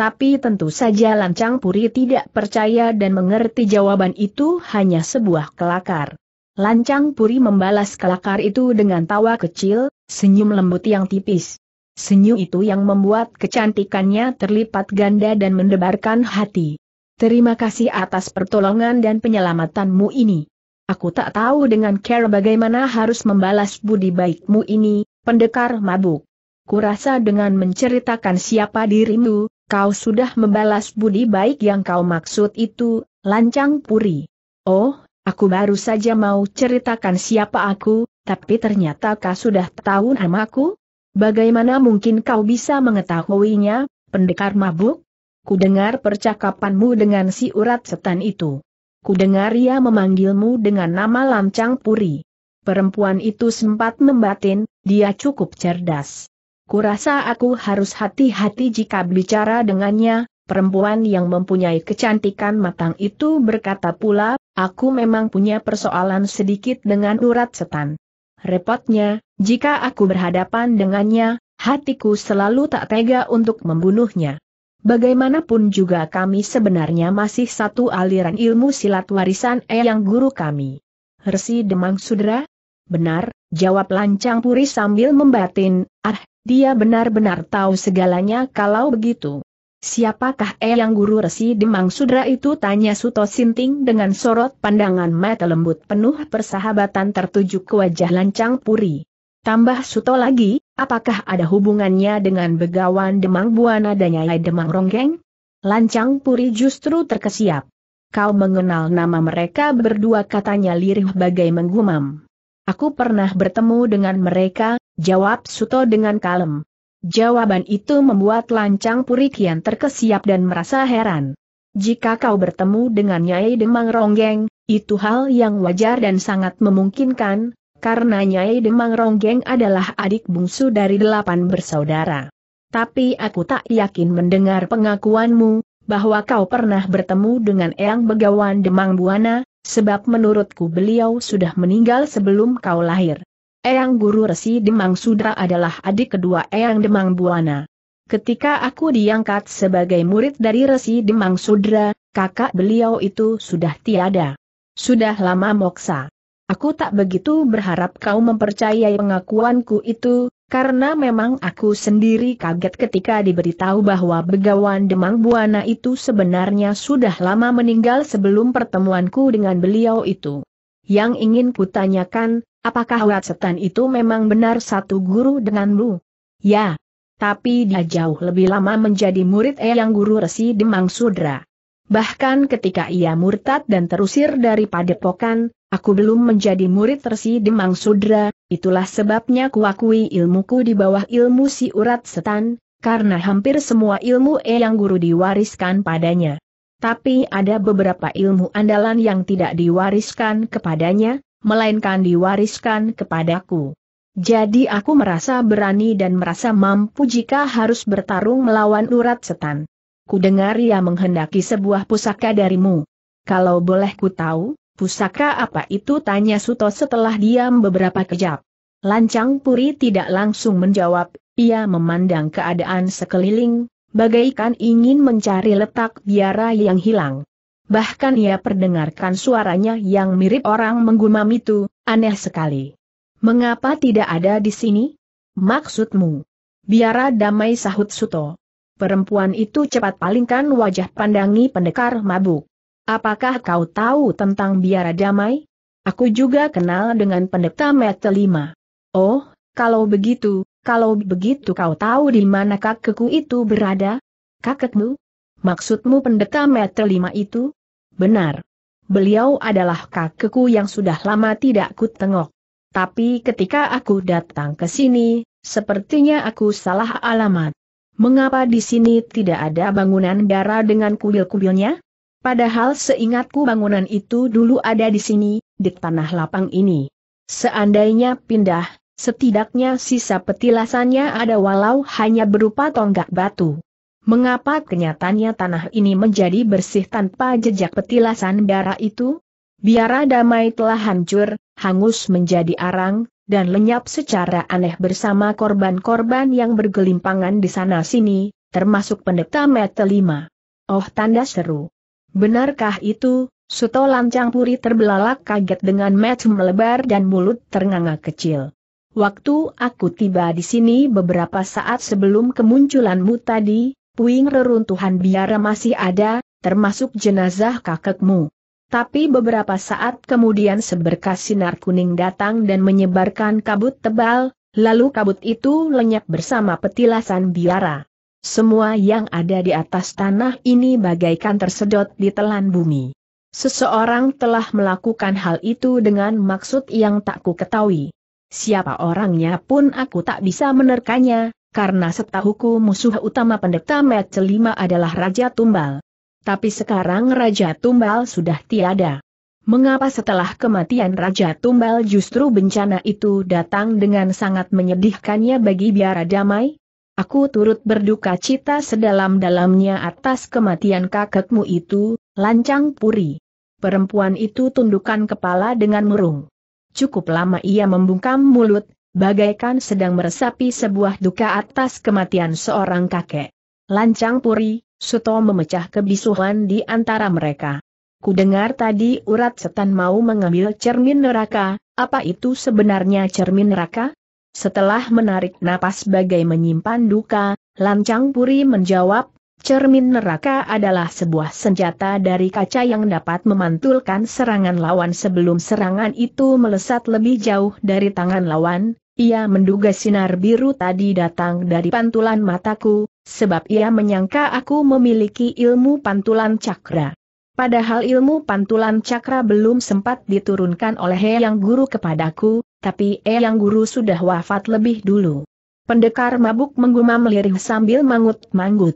S1: Tapi tentu saja Lancang Puri tidak percaya dan mengerti jawaban itu hanya sebuah kelakar. Lancang Puri membalas kelakar itu dengan tawa kecil, senyum lembut yang tipis. Senyum itu yang membuat kecantikannya terlipat ganda dan mendebarkan hati. Terima kasih atas pertolongan dan penyelamatanmu ini. Aku tak tahu dengan care bagaimana harus membalas budi baikmu ini, pendekar mabuk. Kurasa dengan menceritakan siapa dirimu, kau sudah membalas budi baik yang kau maksud itu, lancang puri. Oh, aku baru saja mau ceritakan siapa aku, tapi ternyata kau sudah tahu namaku? Bagaimana mungkin kau bisa mengetahuinya, pendekar mabuk? Ku dengar percakapanmu dengan si urat setan itu kudengar ia memanggilmu dengan nama Lancang Puri. Perempuan itu sempat membatin, dia cukup cerdas. Kurasa aku harus hati-hati jika bicara dengannya, perempuan yang mempunyai kecantikan matang itu berkata pula, aku memang punya persoalan sedikit dengan urat setan. Repotnya, jika aku berhadapan dengannya, hatiku selalu tak tega untuk membunuhnya. Bagaimanapun juga kami sebenarnya masih satu aliran ilmu silat warisan Eyang eh, Guru kami. Resi Demang Sudra? Benar, jawab Lancang Puri sambil membatin, ah, dia benar-benar tahu segalanya kalau begitu. Siapakah Eyang eh, Guru Resi Demang Sudra itu tanya Suto Sinting dengan sorot pandangan mata lembut penuh persahabatan tertuju ke wajah Lancang Puri. Tambah Suto lagi, Apakah ada hubungannya dengan begawan Demang Buana dan Nyai Demang Ronggeng? Lancang Puri justru terkesiap. Kau mengenal nama mereka berdua katanya lirih bagai menggumam. Aku pernah bertemu dengan mereka, jawab Suto dengan kalem. Jawaban itu membuat Lancang Puri kian terkesiap dan merasa heran. Jika kau bertemu dengan Nyai Demang Ronggeng, itu hal yang wajar dan sangat memungkinkan, karena Nyai Demang Ronggeng adalah adik bungsu dari delapan bersaudara. Tapi aku tak yakin mendengar pengakuanmu, bahwa kau pernah bertemu dengan Eyang Begawan Demang Buana, sebab menurutku beliau sudah meninggal sebelum kau lahir. Eyang Guru Resi Demang Sudra adalah adik kedua Eyang Demang Buana. Ketika aku diangkat sebagai murid dari Resi Demang Sudra, kakak beliau itu sudah tiada. Sudah lama moksa. Aku tak begitu berharap kau mempercayai pengakuanku itu, karena memang aku sendiri kaget ketika diberitahu bahwa Begawan Demang Buana itu sebenarnya sudah lama meninggal sebelum pertemuanku dengan beliau itu. Yang ingin kutanyakan, apakah Wat Setan itu memang benar satu guru denganmu? Ya, tapi dia jauh lebih lama menjadi murid Eyang Guru Resi Demang Sudra. Bahkan ketika ia murtad dan terusir dari padepokan, Aku belum menjadi murid Resi Demang Sudra, itulah sebabnya kuakui ilmuku di bawah ilmu si urat setan, karena hampir semua ilmu E yang guru diwariskan padanya. Tapi ada beberapa ilmu andalan yang tidak diwariskan kepadanya, melainkan diwariskan kepadaku. Jadi aku merasa berani dan merasa mampu jika harus bertarung melawan urat setan. Ku dengar ia menghendaki sebuah pusaka darimu. Kalau boleh ku tahu, Pusaka apa itu tanya Suto setelah diam beberapa kejap. Lancang Puri tidak langsung menjawab, ia memandang keadaan sekeliling, bagaikan ingin mencari letak biara yang hilang. Bahkan ia perdengarkan suaranya yang mirip orang menggumam itu, aneh sekali. Mengapa tidak ada di sini? Maksudmu? Biara damai sahut Suto. Perempuan itu cepat palingkan wajah pandangi pendekar mabuk. Apakah kau tahu tentang biara damai? Aku juga kenal dengan pendeta Metelima. Oh, kalau begitu, kalau begitu kau tahu di mana kakekku itu berada? Kakekmu? Maksudmu pendeta Metelima itu? Benar. Beliau adalah kakekku yang sudah lama tidak kutengok. Tapi ketika aku datang ke sini, sepertinya aku salah alamat. Mengapa di sini tidak ada bangunan biara dengan kuil-kuilnya? Padahal seingatku bangunan itu dulu ada di sini, di tanah lapang ini. Seandainya pindah, setidaknya sisa petilasannya ada walau hanya berupa tonggak batu. Mengapa kenyataannya tanah ini menjadi bersih tanpa jejak petilasan darah itu? Biara damai telah hancur, hangus menjadi arang, dan lenyap secara aneh bersama korban-korban yang bergelimpangan di sana-sini, termasuk pendeta metelima. Oh tanda seru. Benarkah itu? Suto Lancang Puri terbelalak kaget dengan match melebar dan mulut ternganga kecil. Waktu aku tiba di sini beberapa saat sebelum kemunculanmu tadi, puing reruntuhan biara masih ada, termasuk jenazah kakekmu. Tapi beberapa saat kemudian seberkas sinar kuning datang dan menyebarkan kabut tebal, lalu kabut itu lenyap bersama petilasan biara. Semua yang ada di atas tanah ini bagaikan tersedot di telan bumi. Seseorang telah melakukan hal itu dengan maksud yang tak ku ketahui. Siapa orangnya pun aku tak bisa menerkanya, karena setahuku musuh utama pendeta Met Celima adalah Raja Tumbal. Tapi sekarang Raja Tumbal sudah tiada. Mengapa setelah kematian Raja Tumbal justru bencana itu datang dengan sangat menyedihkannya bagi biara damai? Aku turut berduka cita sedalam-dalamnya atas kematian kakekmu itu, lancang puri. Perempuan itu tundukkan kepala dengan murung. Cukup lama ia membungkam mulut, bagaikan sedang meresapi sebuah duka atas kematian seorang kakek. Lancang puri, Suto memecah kebisuhan di antara mereka. Kudengar tadi urat setan mau mengambil cermin neraka, apa itu sebenarnya cermin neraka? Setelah menarik napas bagai menyimpan duka, Lancang Puri menjawab, cermin neraka adalah sebuah senjata dari kaca yang dapat memantulkan serangan lawan sebelum serangan itu melesat lebih jauh dari tangan lawan, ia menduga sinar biru tadi datang dari pantulan mataku, sebab ia menyangka aku memiliki ilmu pantulan cakra. Padahal ilmu pantulan cakra belum sempat diturunkan oleh Yang Guru kepadaku, tapi Eyang Guru sudah wafat lebih dulu. Pendekar mabuk menggumam lirih sambil mangut mangut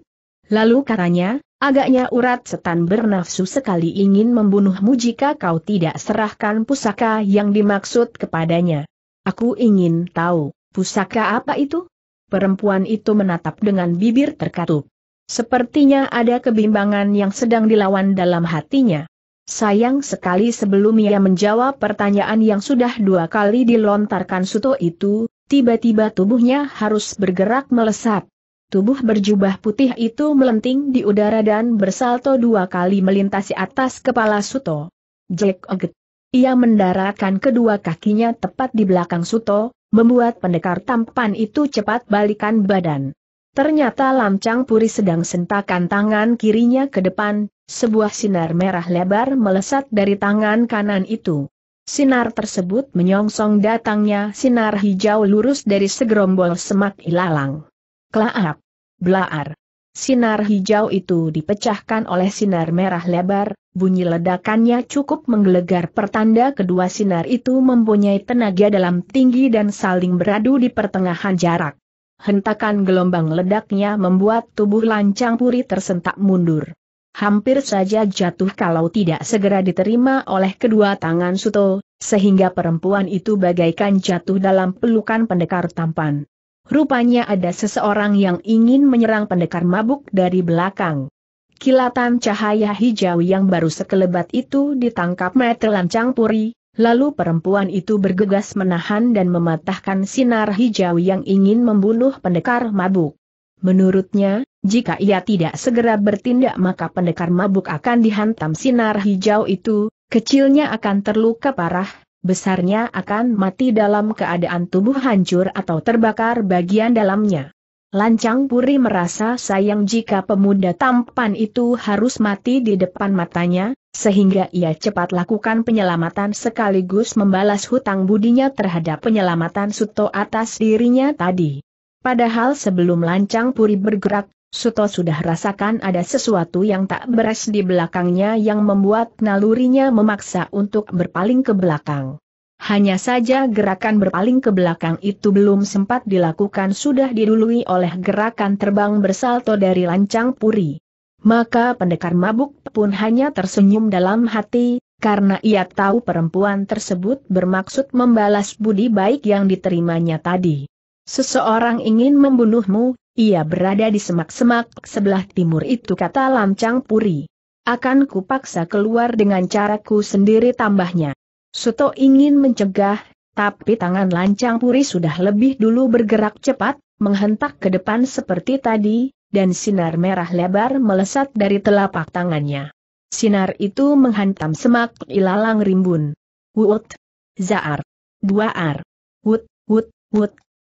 S1: Lalu katanya, agaknya urat setan bernafsu sekali ingin membunuhmu jika kau tidak serahkan pusaka yang dimaksud kepadanya. Aku ingin tahu, pusaka apa itu? Perempuan itu menatap dengan bibir terkatup. Sepertinya ada kebimbangan yang sedang dilawan dalam hatinya. Sayang sekali sebelum ia menjawab pertanyaan yang sudah dua kali dilontarkan Suto itu, tiba-tiba tubuhnya harus bergerak melesat. Tubuh berjubah putih itu melenting di udara dan bersalto dua kali melintasi atas kepala Suto. Jack Oget. Ia mendaratkan kedua kakinya tepat di belakang Suto, membuat pendekar tampan itu cepat balikan badan. Ternyata Lamcang Puri sedang sentakan tangan kirinya ke depan, sebuah sinar merah lebar melesat dari tangan kanan itu. Sinar tersebut menyongsong datangnya sinar hijau lurus dari segerombol semak ilalang. Klaap! Blaar! Sinar hijau itu dipecahkan oleh sinar merah lebar, bunyi ledakannya cukup menggelegar pertanda kedua sinar itu mempunyai tenaga dalam tinggi dan saling beradu di pertengahan jarak. Hentakan gelombang ledaknya membuat tubuh lancang puri tersentak mundur hampir saja jatuh kalau tidak segera diterima oleh kedua tangan Suto, sehingga perempuan itu bagaikan jatuh dalam pelukan pendekar tampan. Rupanya ada seseorang yang ingin menyerang pendekar mabuk dari belakang. Kilatan cahaya hijau yang baru sekelebat itu ditangkap lancang puri, lalu perempuan itu bergegas menahan dan mematahkan sinar hijau yang ingin membunuh pendekar mabuk. Menurutnya, jika ia tidak segera bertindak maka pendekar mabuk akan dihantam sinar hijau itu, kecilnya akan terluka parah, besarnya akan mati dalam keadaan tubuh hancur atau terbakar bagian dalamnya. Lancang Puri merasa sayang jika pemuda tampan itu harus mati di depan matanya, sehingga ia cepat lakukan penyelamatan sekaligus membalas hutang budinya terhadap penyelamatan Suto atas dirinya tadi. Padahal sebelum Lancang Puri bergerak, Suto sudah rasakan ada sesuatu yang tak beres di belakangnya yang membuat nalurinya memaksa untuk berpaling ke belakang. Hanya saja gerakan berpaling ke belakang itu belum sempat dilakukan sudah didului oleh gerakan terbang bersalto dari lancang puri. Maka pendekar mabuk pun hanya tersenyum dalam hati, karena ia tahu perempuan tersebut bermaksud membalas budi baik yang diterimanya tadi. Seseorang ingin membunuhmu, ia berada di semak-semak sebelah timur itu kata Lancang Puri. Akan kupaksa keluar dengan caraku sendiri tambahnya. Suto ingin mencegah, tapi tangan Lancang Puri sudah lebih dulu bergerak cepat, menghentak ke depan seperti tadi, dan sinar merah lebar melesat dari telapak tangannya. Sinar itu menghantam semak ilalang rimbun. Wut! Zaar! Dua ar! Wut! Wut! Wut!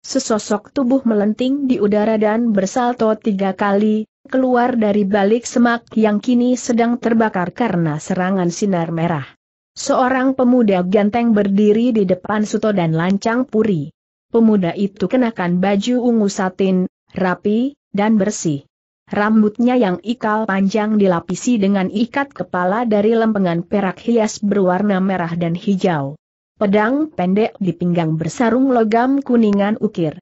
S1: Sesosok tubuh melenting di udara dan bersalto tiga kali, keluar dari balik semak yang kini sedang terbakar karena serangan sinar merah. Seorang pemuda ganteng berdiri di depan Suto dan Lancang Puri. Pemuda itu kenakan baju ungu satin, rapi, dan bersih. Rambutnya yang ikal panjang dilapisi dengan ikat kepala dari lempengan perak hias berwarna merah dan hijau. Pedang pendek di pinggang bersarung logam kuningan ukir.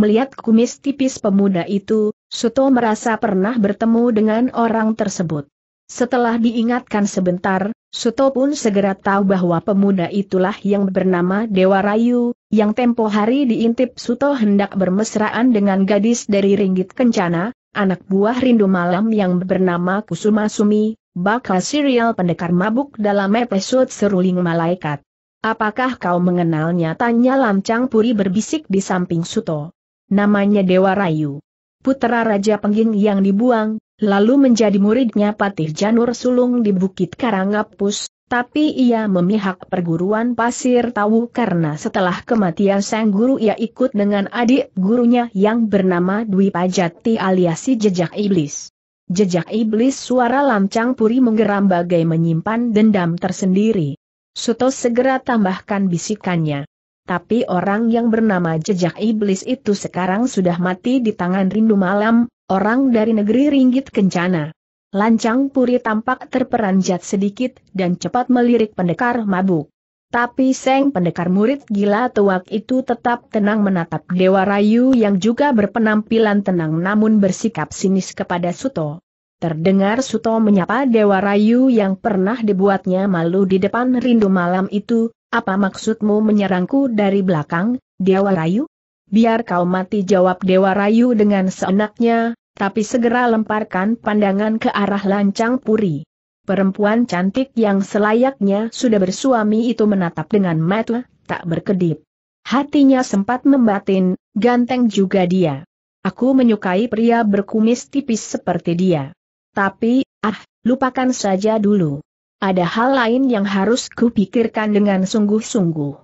S1: Melihat kumis tipis pemuda itu, Suto merasa pernah bertemu dengan orang tersebut. Setelah diingatkan sebentar, Suto pun segera tahu bahwa pemuda itulah yang bernama Dewa Rayu, yang tempo hari diintip Suto hendak bermesraan dengan gadis dari Ringgit Kencana, anak buah rindu malam yang bernama Kusuma Sumi, bakal serial pendekar mabuk dalam episode Seruling Malaikat. Apakah kau mengenalnya? Tanya Lancang Puri berbisik di samping Suto. Namanya Dewa Rayu. Putera Raja Pengging yang dibuang, lalu menjadi muridnya Patih Janur Sulung di Bukit Karangapus, tapi ia memihak perguruan pasir tahu karena setelah kematian sang guru ia ikut dengan adik gurunya yang bernama Dwi Pajati aliasi Jejak Iblis. Jejak Iblis suara Lancang Puri menggeram bagai menyimpan dendam tersendiri. Suto segera tambahkan bisikannya. Tapi orang yang bernama jejak iblis itu sekarang sudah mati di tangan rindu malam, orang dari negeri ringgit kencana. Lancang Puri tampak terperanjat sedikit dan cepat melirik pendekar mabuk. Tapi Seng pendekar murid gila tuak itu tetap tenang menatap Dewa Rayu yang juga berpenampilan tenang namun bersikap sinis kepada Suto. Terdengar Suto menyapa Dewa Rayu yang pernah dibuatnya malu di depan rindu malam itu, apa maksudmu menyerangku dari belakang, Dewa Rayu? Biar kau mati jawab Dewa Rayu dengan seenaknya, tapi segera lemparkan pandangan ke arah lancang puri. Perempuan cantik yang selayaknya sudah bersuami itu menatap dengan mata, tak berkedip. Hatinya sempat membatin, ganteng juga dia. Aku menyukai pria berkumis tipis seperti dia. Tapi, ah, lupakan saja dulu. Ada hal lain yang harus kupikirkan dengan sungguh-sungguh.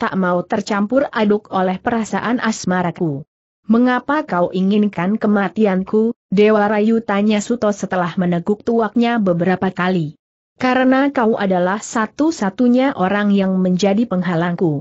S1: Tak mau tercampur aduk oleh perasaan asmaraku. Mengapa kau inginkan kematianku, Dewa Rayu tanya Suto setelah meneguk tuaknya beberapa kali. Karena kau adalah satu-satunya orang yang menjadi penghalangku.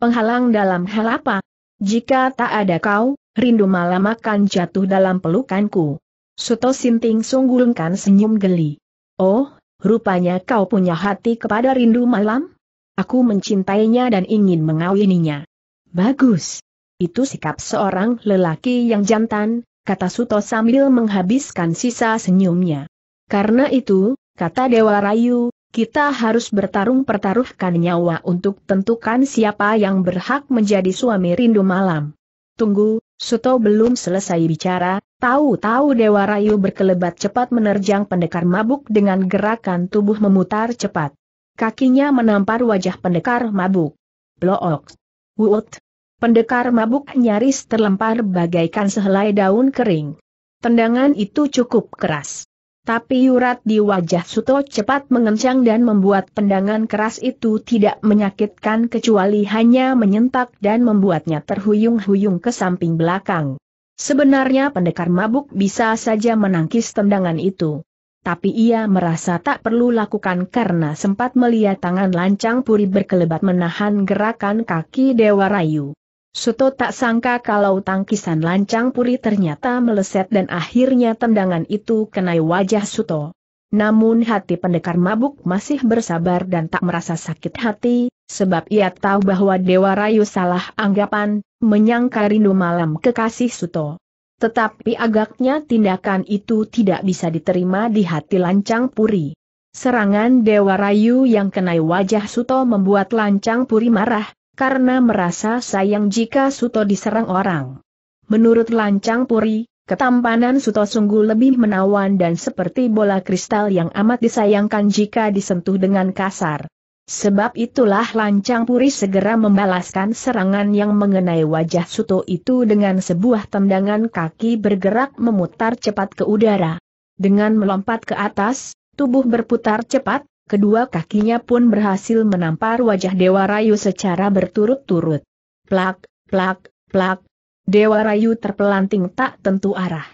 S1: Penghalang dalam hal apa? Jika tak ada kau, rindu malam akan jatuh dalam pelukanku. Suto Sinting sunggulkan senyum geli. Oh, rupanya kau punya hati kepada rindu malam? Aku mencintainya dan ingin mengawininya. Bagus. Itu sikap seorang lelaki yang jantan, kata Suto sambil menghabiskan sisa senyumnya. Karena itu, kata Dewa Rayu, kita harus bertarung pertaruhkan nyawa untuk tentukan siapa yang berhak menjadi suami rindu malam. Tunggu, Suto belum selesai bicara, Tahu-tahu Dewa Rayu berkelebat cepat menerjang pendekar mabuk dengan gerakan tubuh memutar cepat. Kakinya menampar wajah pendekar mabuk. Blok. Wut. Pendekar mabuk nyaris terlempar bagaikan sehelai daun kering. Tendangan itu cukup keras. Tapi urat di wajah Suto cepat mengencang dan membuat pendangan keras itu tidak menyakitkan kecuali hanya menyentak dan membuatnya terhuyung-huyung ke samping belakang. Sebenarnya pendekar mabuk bisa saja menangkis tendangan itu. Tapi ia merasa tak perlu lakukan karena sempat melihat tangan lancang puri berkelebat menahan gerakan kaki Dewa Rayu. Suto tak sangka kalau tangkisan lancang puri ternyata meleset dan akhirnya tendangan itu kenai wajah Suto. Namun hati pendekar mabuk masih bersabar dan tak merasa sakit hati, sebab ia tahu bahwa Dewa Rayu salah anggapan, menyangka rindu malam kekasih Suto. Tetapi agaknya tindakan itu tidak bisa diterima di hati Lancang Puri. Serangan Dewa Rayu yang kenai wajah Suto membuat Lancang Puri marah, karena merasa sayang jika Suto diserang orang. Menurut Lancang Puri, Ketampanan Suto sungguh lebih menawan dan seperti bola kristal yang amat disayangkan jika disentuh dengan kasar. Sebab itulah Lancang Puri segera membalaskan serangan yang mengenai wajah Suto itu dengan sebuah tendangan kaki bergerak memutar cepat ke udara. Dengan melompat ke atas, tubuh berputar cepat, kedua kakinya pun berhasil menampar wajah Dewa Rayu secara berturut-turut. Plak, plak, plak, Dewa Rayu terpelanting tak tentu arah.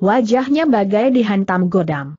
S1: Wajahnya bagai dihantam godam.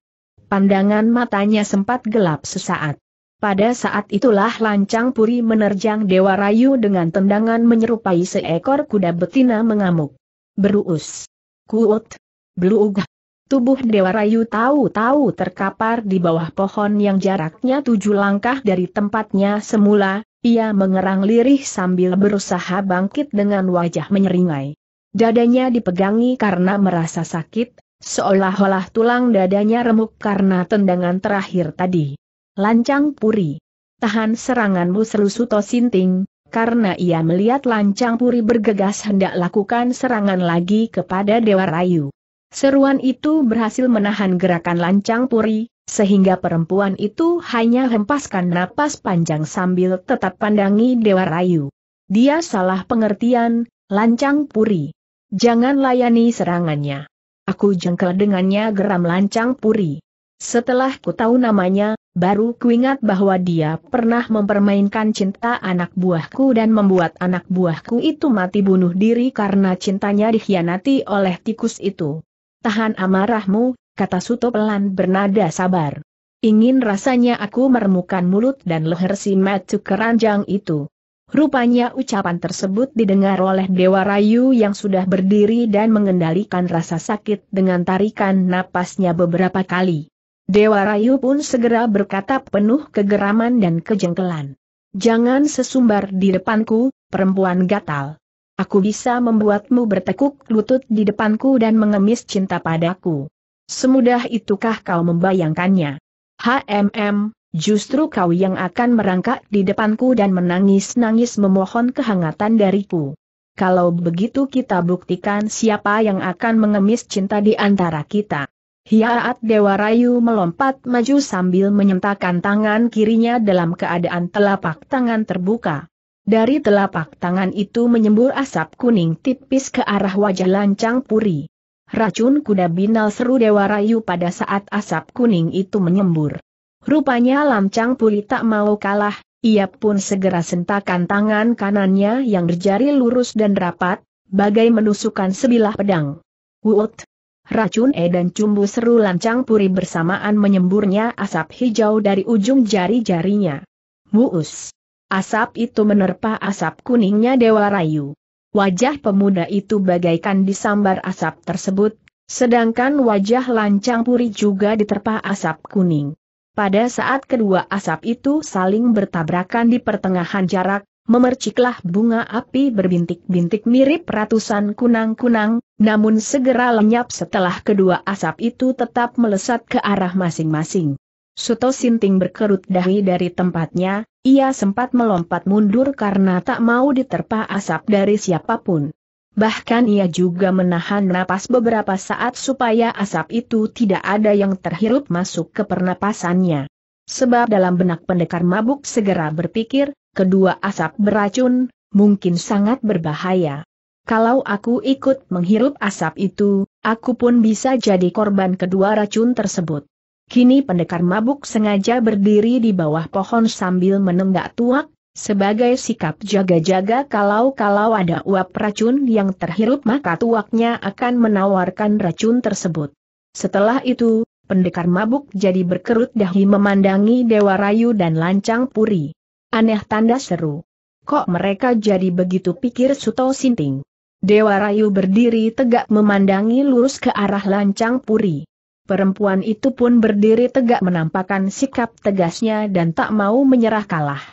S1: Pandangan matanya sempat gelap sesaat. Pada saat itulah lancang puri menerjang Dewa Rayu dengan tendangan menyerupai seekor kuda betina mengamuk. Beruus. Kuut. Beluuga. Tubuh Dewa Rayu tahu-tahu terkapar di bawah pohon yang jaraknya tujuh langkah dari tempatnya semula, ia mengerang lirih sambil berusaha bangkit dengan wajah menyeringai. Dadanya dipegangi karena merasa sakit, seolah-olah tulang dadanya remuk karena tendangan terakhir tadi. Lancang Puri. Tahan seranganmu selusuto sinting, karena ia melihat Lancang Puri bergegas hendak lakukan serangan lagi kepada Dewa Rayu. Seruan itu berhasil menahan gerakan Lancang Puri, sehingga perempuan itu hanya hempaskan napas panjang sambil tetap pandangi Dewa Rayu. Dia salah pengertian, lancang puri. Jangan layani serangannya. Aku jengkel dengannya geram lancang puri. Setelah ku tahu namanya, baru kuingat bahwa dia pernah mempermainkan cinta anak buahku dan membuat anak buahku itu mati bunuh diri karena cintanya dikhianati oleh tikus itu. Tahan amarahmu, kata Suto pelan bernada sabar. Ingin rasanya aku meremukan mulut dan leher si Matu keranjang itu. Rupanya ucapan tersebut didengar oleh Dewa Rayu yang sudah berdiri dan mengendalikan rasa sakit dengan tarikan napasnya beberapa kali. Dewa Rayu pun segera berkata penuh kegeraman dan kejengkelan. Jangan sesumbar di depanku, perempuan gatal. Aku bisa membuatmu bertekuk lutut di depanku dan mengemis cinta padaku. Semudah itukah kau membayangkannya? HMM, justru kau yang akan merangkak di depanku dan menangis-nangis memohon kehangatan dariku. Kalau begitu kita buktikan siapa yang akan mengemis cinta di antara kita. Hiaat Dewa Rayu melompat maju sambil menyentakkan tangan kirinya dalam keadaan telapak tangan terbuka. Dari telapak tangan itu menyembur asap kuning tipis ke arah wajah lancang puri. Racun kuda binal seru Dewa Rayu pada saat asap kuning itu menyembur. Rupanya Lancang Puli tak mau kalah, ia pun segera sentakan tangan kanannya yang berjari lurus dan rapat, bagai menusukan sebilah pedang. Wut! Racun E dan cumbu seru Lancang Puri bersamaan menyemburnya asap hijau dari ujung jari-jarinya. Muus! Asap itu menerpa asap kuningnya Dewa Rayu. Wajah pemuda itu bagaikan disambar asap tersebut, sedangkan wajah lancang puri juga diterpa asap kuning. Pada saat kedua asap itu saling bertabrakan di pertengahan jarak, memerciklah bunga api berbintik-bintik mirip ratusan kunang-kunang, namun segera lenyap setelah kedua asap itu tetap melesat ke arah masing-masing. Suto Sinting berkerut dahi dari tempatnya, ia sempat melompat mundur karena tak mau diterpa asap dari siapapun. Bahkan ia juga menahan napas beberapa saat supaya asap itu tidak ada yang terhirup masuk ke pernapasannya. Sebab dalam benak pendekar mabuk segera berpikir, kedua asap beracun, mungkin sangat berbahaya. Kalau aku ikut menghirup asap itu, aku pun bisa jadi korban kedua racun tersebut. Kini pendekar mabuk sengaja berdiri di bawah pohon sambil menenggak tuak, sebagai sikap jaga-jaga kalau-kalau ada uap racun yang terhirup maka tuaknya akan menawarkan racun tersebut. Setelah itu, pendekar mabuk jadi berkerut dahi memandangi Dewa Rayu dan Lancang Puri. Aneh tanda seru. Kok mereka jadi begitu pikir Suto Sinting? Dewa Rayu berdiri tegak memandangi lurus ke arah Lancang Puri. Perempuan itu pun berdiri tegak menampakkan sikap tegasnya dan tak mau menyerah kalah.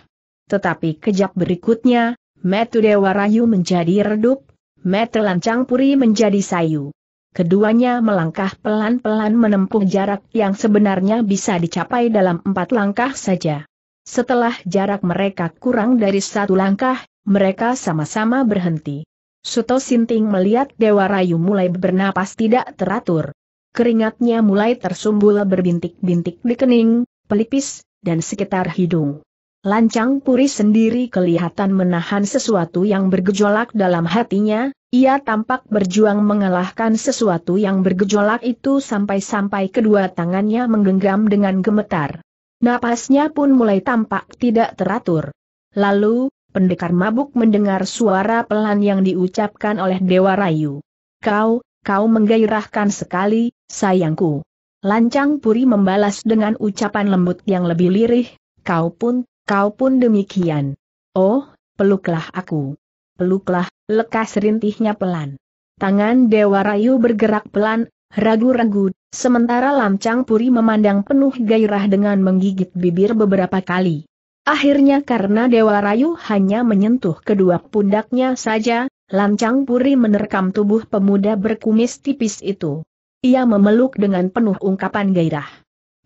S1: Tetapi kejap berikutnya, metu Dewa Rayu menjadi redup, metu Lancang Puri menjadi sayu. Keduanya melangkah pelan-pelan menempuh jarak yang sebenarnya bisa dicapai dalam empat langkah saja. Setelah jarak mereka kurang dari satu langkah, mereka sama-sama berhenti. Suto Sinting melihat Dewa Rayu mulai bernapas tidak teratur keringatnya mulai tersumbul berbintik-bintik di kening, pelipis, dan sekitar hidung. Lancang Puri sendiri kelihatan menahan sesuatu yang bergejolak dalam hatinya, ia tampak berjuang mengalahkan sesuatu yang bergejolak itu sampai-sampai kedua tangannya menggenggam dengan gemetar. Napasnya pun mulai tampak tidak teratur. Lalu, pendekar mabuk mendengar suara pelan yang diucapkan oleh Dewa Rayu. Kau, Kau menggairahkan sekali, sayangku. Lancang Puri membalas dengan ucapan lembut yang lebih lirih, kau pun, kau pun demikian. Oh, peluklah aku. Peluklah, lekas rintihnya pelan. Tangan Dewa Rayu bergerak pelan, ragu-ragu, sementara Lancang Puri memandang penuh gairah dengan menggigit bibir beberapa kali. Akhirnya karena Dewa Rayu hanya menyentuh kedua pundaknya saja, Lancang Puri menerkam tubuh pemuda berkumis tipis itu. Ia memeluk dengan penuh ungkapan gairah.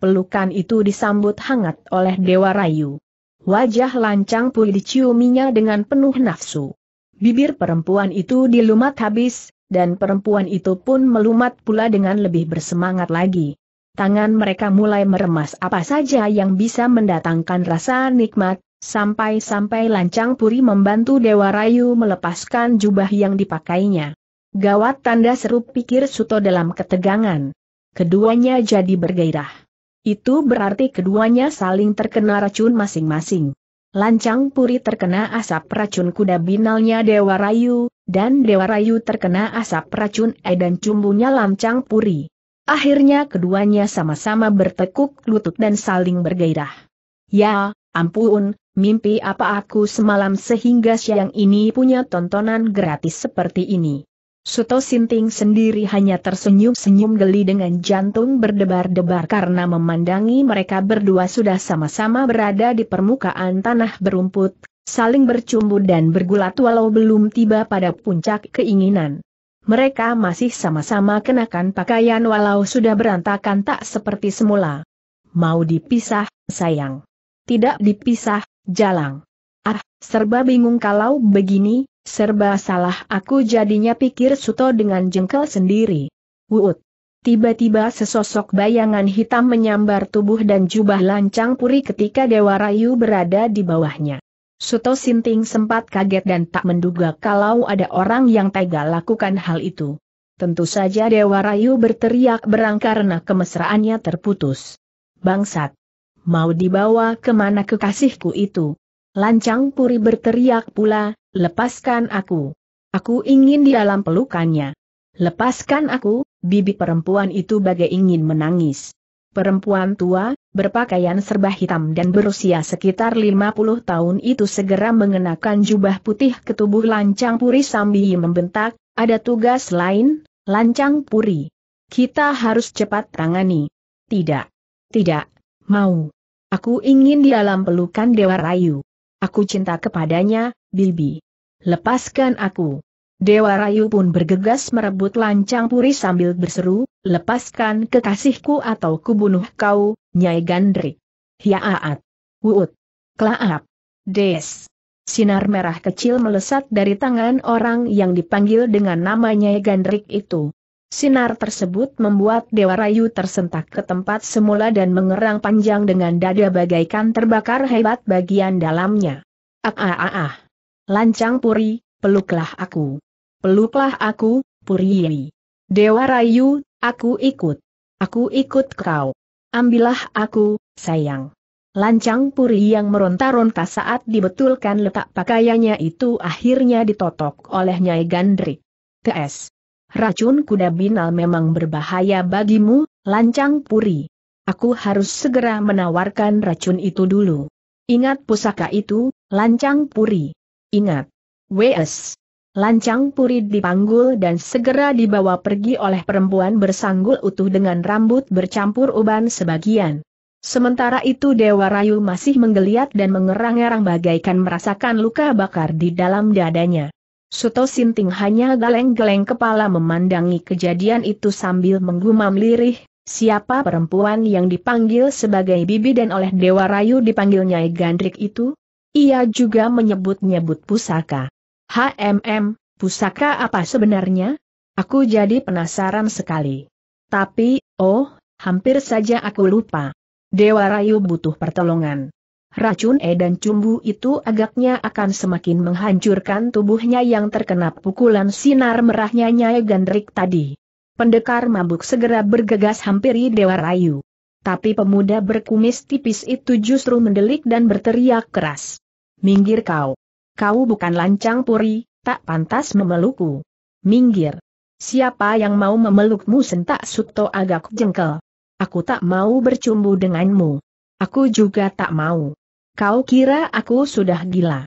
S1: Pelukan itu disambut hangat oleh Dewa Rayu. Wajah Lancang Puri diciuminya dengan penuh nafsu. Bibir perempuan itu dilumat habis, dan perempuan itu pun melumat pula dengan lebih bersemangat lagi. Tangan mereka mulai meremas apa saja yang bisa mendatangkan rasa nikmat, Sampai-sampai Lancang Puri membantu Dewa Rayu melepaskan jubah yang dipakainya. Gawat tanda seru pikir Suto dalam ketegangan. Keduanya jadi bergairah. Itu berarti keduanya saling terkena racun masing-masing. Lancang Puri terkena asap racun kuda binalnya Dewa Rayu, dan Dewa Rayu terkena asap racun E dan cumbunya Lancang Puri. Akhirnya keduanya sama-sama bertekuk lutut dan saling bergairah. Ya, ampun, mimpi apa aku semalam sehingga siang ini punya tontonan gratis seperti ini. Suto Sinting sendiri hanya tersenyum-senyum geli dengan jantung berdebar-debar karena memandangi mereka berdua sudah sama-sama berada di permukaan tanah berumput, saling bercumbu dan bergulat walau belum tiba pada puncak keinginan. Mereka masih sama-sama kenakan pakaian walau sudah berantakan tak seperti semula. Mau dipisah, sayang. Tidak dipisah, Jalang. Ah, serba bingung kalau begini, serba salah aku jadinya pikir Suto dengan jengkel sendiri. Wuut. Tiba-tiba sesosok bayangan hitam menyambar tubuh dan jubah lancang puri ketika Dewa Rayu berada di bawahnya. Suto Sinting sempat kaget dan tak menduga kalau ada orang yang tega lakukan hal itu. Tentu saja Dewa Rayu berteriak berang karena kemesraannya terputus. Bangsat! mau dibawa kemana kekasihku itu? Lancang Puri berteriak pula, lepaskan aku. Aku ingin di dalam pelukannya. Lepaskan aku, bibi perempuan itu bagai ingin menangis. Perempuan tua, berpakaian serba hitam dan berusia sekitar 50 tahun itu segera mengenakan jubah putih ke tubuh Lancang Puri sambil membentak, ada tugas lain, Lancang Puri. Kita harus cepat tangani. Tidak. Tidak. Mau. Aku ingin di dalam pelukan Dewa Rayu. Aku cinta kepadanya, Bibi. Lepaskan aku. Dewa Rayu pun bergegas merebut lancang puri sambil berseru, lepaskan kekasihku atau kubunuh kau, Nyai Gandrik. Hiaat. Wuut. Klaap. Des. Sinar merah kecil melesat dari tangan orang yang dipanggil dengan namanya Gandrik itu. Sinar tersebut membuat Dewa Rayu tersentak ke tempat semula dan mengerang panjang dengan dada bagaikan terbakar hebat bagian dalamnya. Ah ah ah, ah. Lancang Puri, peluklah aku. Peluklah aku, Puri. Dewa Rayu, aku ikut. Aku ikut kau. Ambillah aku, sayang. Lancang Puri yang meronta-ronta saat dibetulkan letak pakaiannya itu akhirnya ditotok oleh Nyai Gandrik. T.S. Racun kuda binal memang berbahaya bagimu, lancang puri. Aku harus segera menawarkan racun itu dulu. Ingat pusaka itu, lancang puri. Ingat. W.S. Lancang puri dipanggul dan segera dibawa pergi oleh perempuan bersanggul utuh dengan rambut bercampur uban sebagian. Sementara itu Dewa Rayu masih menggeliat dan mengerang-erang bagaikan merasakan luka bakar di dalam dadanya. Suto Sinting hanya geleng-geleng kepala memandangi kejadian itu sambil menggumam lirih, siapa perempuan yang dipanggil sebagai bibi dan oleh Dewa Rayu dipanggil Nyai Gandrik itu? Ia juga menyebut-nyebut pusaka. HMM, pusaka apa sebenarnya? Aku jadi penasaran sekali. Tapi, oh, hampir saja aku lupa. Dewa Rayu butuh pertolongan. Racun E dan cumbu itu agaknya akan semakin menghancurkan tubuhnya yang terkena pukulan sinar merahnya Nyai Gandrik tadi. Pendekar mabuk segera bergegas hampiri Dewa Rayu. Tapi pemuda berkumis tipis itu justru mendelik dan berteriak keras. Minggir kau. Kau bukan lancang puri, tak pantas memelukku. Minggir. Siapa yang mau memelukmu sentak Suto agak jengkel. Aku tak mau bercumbu denganmu. Aku juga tak mau. Kau kira aku sudah gila?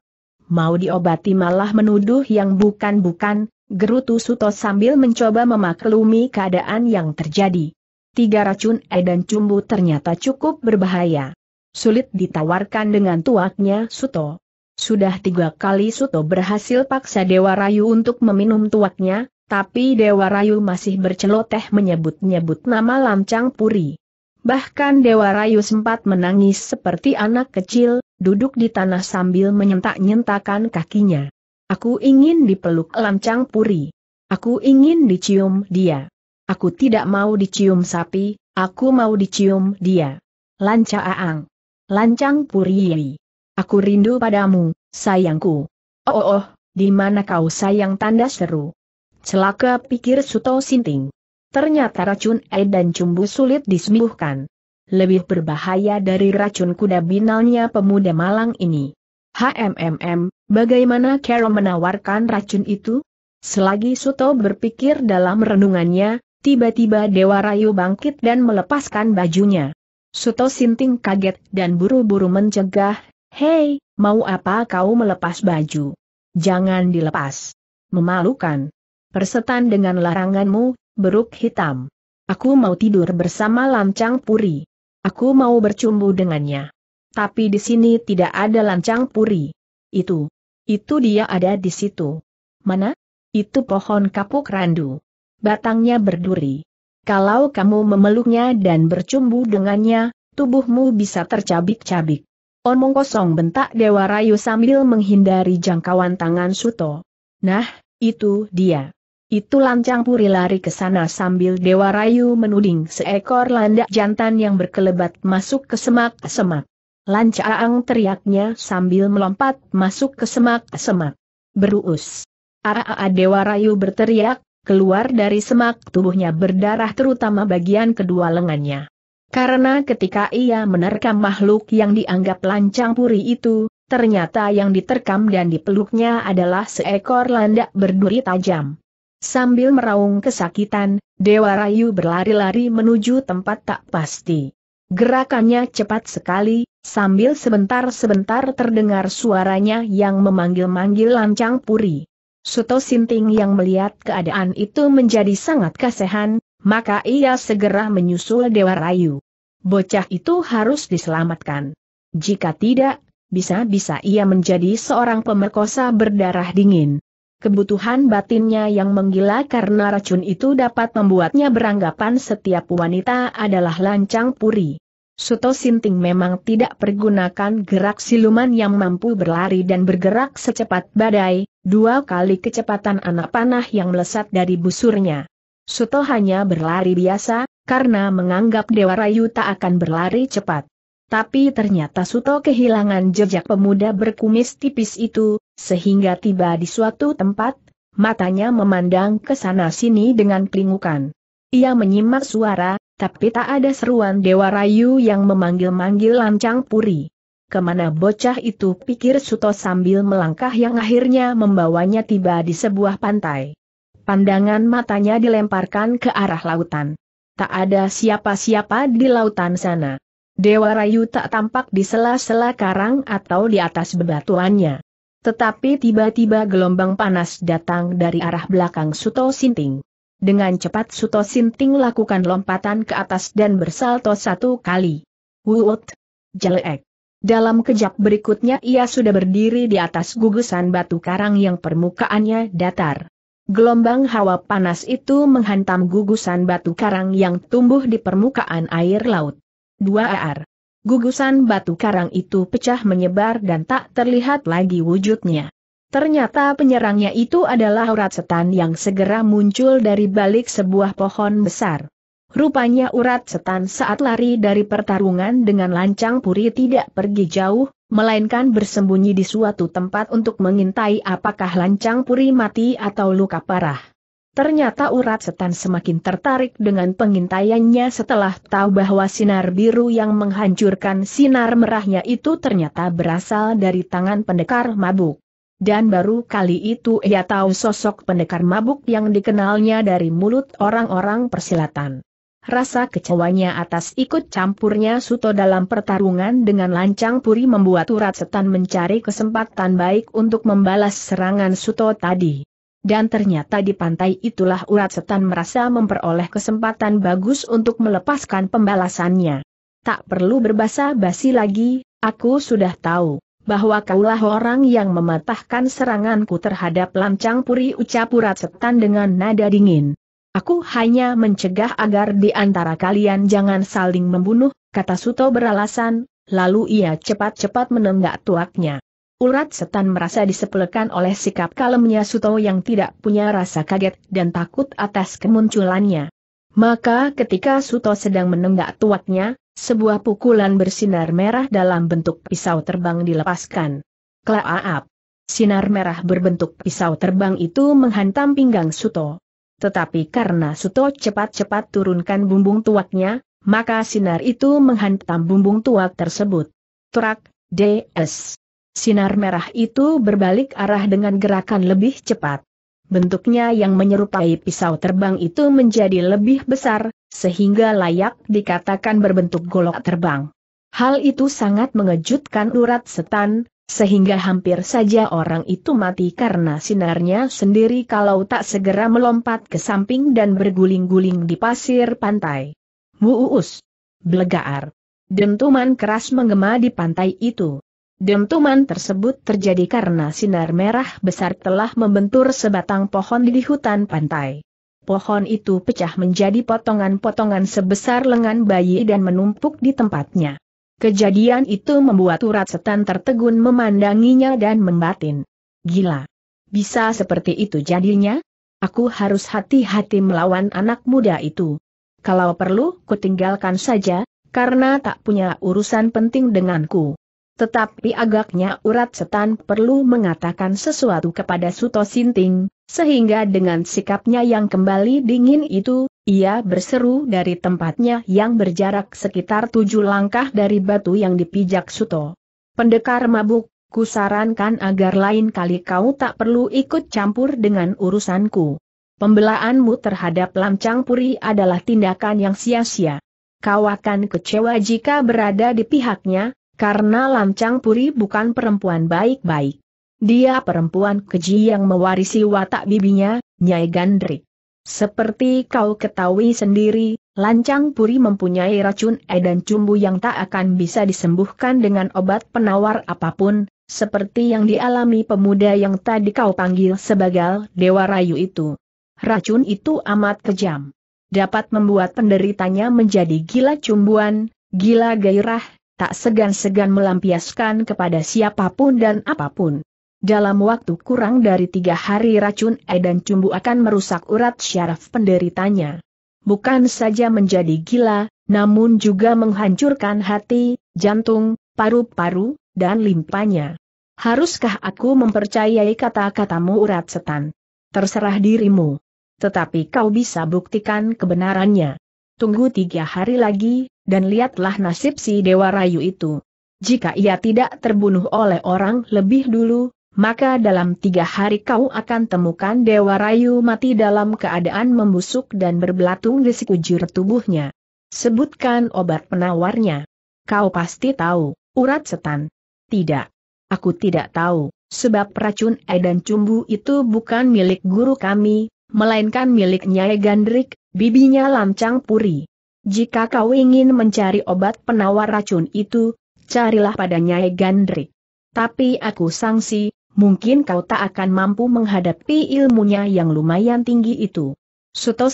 S1: Mau diobati malah menuduh yang bukan-bukan, gerutu Suto sambil mencoba memaklumi keadaan yang terjadi. Tiga racun E dan cumbu ternyata cukup berbahaya. Sulit ditawarkan dengan tuaknya Suto. Sudah tiga kali Suto berhasil paksa Dewa Rayu untuk meminum tuaknya, tapi Dewa Rayu masih berceloteh menyebut-nyebut nama Lancang Puri. Bahkan Dewa Rayu sempat menangis seperti anak kecil, duduk di tanah sambil menyentak-nyentakan kakinya. Aku ingin dipeluk lancang puri. Aku ingin dicium dia. Aku tidak mau dicium sapi, aku mau dicium dia. Lanca Aang. Lancang puri. Aku rindu padamu, sayangku. Oh oh, oh di mana kau sayang tanda seru. Celaka pikir Suto Sinting. Ternyata racun E dan cumbu sulit disembuhkan. Lebih berbahaya dari racun kuda binalnya pemuda malang ini. HMMM, bagaimana Kero menawarkan racun itu? Selagi Suto berpikir dalam renungannya, tiba-tiba Dewa Rayu bangkit dan melepaskan bajunya. Suto Sinting kaget dan buru-buru mencegah, Hei, mau apa kau melepas baju? Jangan dilepas. Memalukan. Persetan dengan laranganmu, Beruk hitam. Aku mau tidur bersama Lancang Puri. Aku mau bercumbu dengannya. Tapi di sini tidak ada Lancang Puri. Itu. Itu dia ada di situ. Mana? Itu pohon kapuk randu. Batangnya berduri. Kalau kamu memeluknya dan bercumbu dengannya, tubuhmu bisa tercabik-cabik. Omong kosong bentak Dewa Rayu sambil menghindari jangkauan tangan Suto. Nah, itu dia. Itu lancang puri lari ke sana sambil Dewa Rayu menuding seekor landak jantan yang berkelebat masuk ke semak-semak. Lancaang teriaknya sambil melompat masuk ke semak-semak. Berus. Araa Dewa Rayu berteriak, keluar dari semak tubuhnya berdarah terutama bagian kedua lengannya. Karena ketika ia menerkam makhluk yang dianggap lancang puri itu, ternyata yang diterkam dan dipeluknya adalah seekor landak berduri tajam. Sambil meraung kesakitan, Dewa Rayu berlari-lari menuju tempat tak pasti. Gerakannya cepat sekali, sambil sebentar-sebentar terdengar suaranya yang memanggil-manggil lancang puri. Suto Sinting yang melihat keadaan itu menjadi sangat kasihan, maka ia segera menyusul Dewa Rayu. Bocah itu harus diselamatkan. Jika tidak, bisa-bisa ia menjadi seorang pemerkosa berdarah dingin. Kebutuhan batinnya yang menggila karena racun itu dapat membuatnya beranggapan setiap wanita adalah lancang puri. Suto Sinting memang tidak pergunakan gerak siluman yang mampu berlari dan bergerak secepat badai, dua kali kecepatan anak panah yang melesat dari busurnya. Suto hanya berlari biasa, karena menganggap Dewa Rayu tak akan berlari cepat. Tapi ternyata Suto kehilangan jejak pemuda berkumis tipis itu, sehingga tiba di suatu tempat, matanya memandang ke sana-sini dengan kelingukan. Ia menyimak suara, tapi tak ada seruan Dewa Rayu yang memanggil-manggil lancang puri. Kemana bocah itu pikir Suto sambil melangkah yang akhirnya membawanya tiba di sebuah pantai. Pandangan matanya dilemparkan ke arah lautan. Tak ada siapa-siapa di lautan sana. Dewa Rayu tak tampak di sela-sela karang atau di atas bebatuannya. Tetapi tiba-tiba gelombang panas datang dari arah belakang Suto Sinting. Dengan cepat Suto Sinting lakukan lompatan ke atas dan bersalto satu kali. Wut! Jelek! Dalam kejap berikutnya ia sudah berdiri di atas gugusan batu karang yang permukaannya datar. Gelombang hawa panas itu menghantam gugusan batu karang yang tumbuh di permukaan air laut. 2 AR gugusan batu karang itu pecah menyebar dan tak terlihat lagi wujudnya. Ternyata penyerangnya itu adalah urat setan yang segera muncul dari balik sebuah pohon besar. Rupanya urat setan saat lari dari pertarungan dengan lancang puri tidak pergi jauh, melainkan bersembunyi di suatu tempat untuk mengintai apakah lancang puri mati atau luka parah. Ternyata urat setan semakin tertarik dengan pengintaiannya setelah tahu bahwa sinar biru yang menghancurkan sinar merahnya itu ternyata berasal dari tangan pendekar mabuk. Dan baru kali itu ia tahu sosok pendekar mabuk yang dikenalnya dari mulut orang-orang persilatan. Rasa kecewanya atas ikut campurnya Suto dalam pertarungan dengan lancang puri membuat urat setan mencari kesempatan baik untuk membalas serangan Suto tadi dan ternyata di pantai itulah urat setan merasa memperoleh kesempatan bagus untuk melepaskan pembalasannya. Tak perlu berbahasa basi lagi, aku sudah tahu bahwa kaulah orang yang mematahkan seranganku terhadap lancang puri ucap urat setan dengan nada dingin. Aku hanya mencegah agar di antara kalian jangan saling membunuh, kata Suto beralasan, lalu ia cepat-cepat menenggak tuaknya. Urat setan merasa disepelekan oleh sikap kalemnya Suto yang tidak punya rasa kaget dan takut atas kemunculannya. Maka ketika Suto sedang menenggak tuatnya, sebuah pukulan bersinar merah dalam bentuk pisau terbang dilepaskan. Klaaap! Sinar merah berbentuk pisau terbang itu menghantam pinggang Suto. Tetapi karena Suto cepat-cepat turunkan bumbung tuaknya, maka sinar itu menghantam bumbung tuak tersebut. Trak, DS. Sinar merah itu berbalik arah dengan gerakan lebih cepat. Bentuknya yang menyerupai pisau terbang itu menjadi lebih besar, sehingga layak dikatakan berbentuk golok terbang. Hal itu sangat mengejutkan urat setan, sehingga hampir saja orang itu mati karena sinarnya sendiri kalau tak segera melompat ke samping dan berguling-guling di pasir pantai. Muus, Blegaar! Dentuman keras menggema di pantai itu. Dentuman tersebut terjadi karena sinar merah besar telah membentur sebatang pohon di hutan pantai. Pohon itu pecah menjadi potongan-potongan sebesar lengan bayi dan menumpuk di tempatnya. Kejadian itu membuat urat setan tertegun memandanginya dan membatin. Gila. Bisa seperti itu jadinya? Aku harus hati-hati melawan anak muda itu. Kalau perlu, kutinggalkan saja, karena tak punya urusan penting denganku. Tetapi agaknya urat setan perlu mengatakan sesuatu kepada Suto Sinting, sehingga dengan sikapnya yang kembali dingin itu, ia berseru dari tempatnya yang berjarak sekitar tujuh langkah dari batu yang dipijak Suto. Pendekar mabuk, kusarankan agar lain kali kau tak perlu ikut campur dengan urusanku. Pembelaanmu terhadap lancang puri adalah tindakan yang sia-sia. Kau akan kecewa jika berada di pihaknya, karena Lancang Puri bukan perempuan baik-baik. Dia perempuan keji yang mewarisi watak bibinya, Nyai Gandrik. Seperti kau ketahui sendiri, Lancang Puri mempunyai racun edan cumbu yang tak akan bisa disembuhkan dengan obat penawar apapun, seperti yang dialami pemuda yang tadi kau panggil sebagai Dewa Rayu itu. Racun itu amat kejam. Dapat membuat penderitanya menjadi gila cumbuan, gila gairah, tak segan-segan melampiaskan kepada siapapun dan apapun. Dalam waktu kurang dari tiga hari racun E dan cumbu akan merusak urat syaraf penderitanya. Bukan saja menjadi gila, namun juga menghancurkan hati, jantung, paru-paru, dan limpanya. Haruskah aku mempercayai kata-katamu urat setan? Terserah dirimu. Tetapi kau bisa buktikan kebenarannya. Tunggu tiga hari lagi, dan lihatlah nasib si Dewa Rayu itu. Jika ia tidak terbunuh oleh orang lebih dulu, maka dalam tiga hari kau akan temukan Dewa Rayu mati dalam keadaan membusuk dan berbelatung di sekujur tubuhnya. Sebutkan obat penawarnya. Kau pasti tahu, urat setan. Tidak. Aku tidak tahu, sebab racun edan cumbu itu bukan milik guru kami, melainkan milik Nyai Gandrik, bibinya lancang puri. Jika kau ingin mencari obat penawar racun itu, carilah pada Nyai Gandrik. Tapi aku sangsi, mungkin kau tak akan mampu menghadapi ilmunya yang lumayan tinggi itu. Suto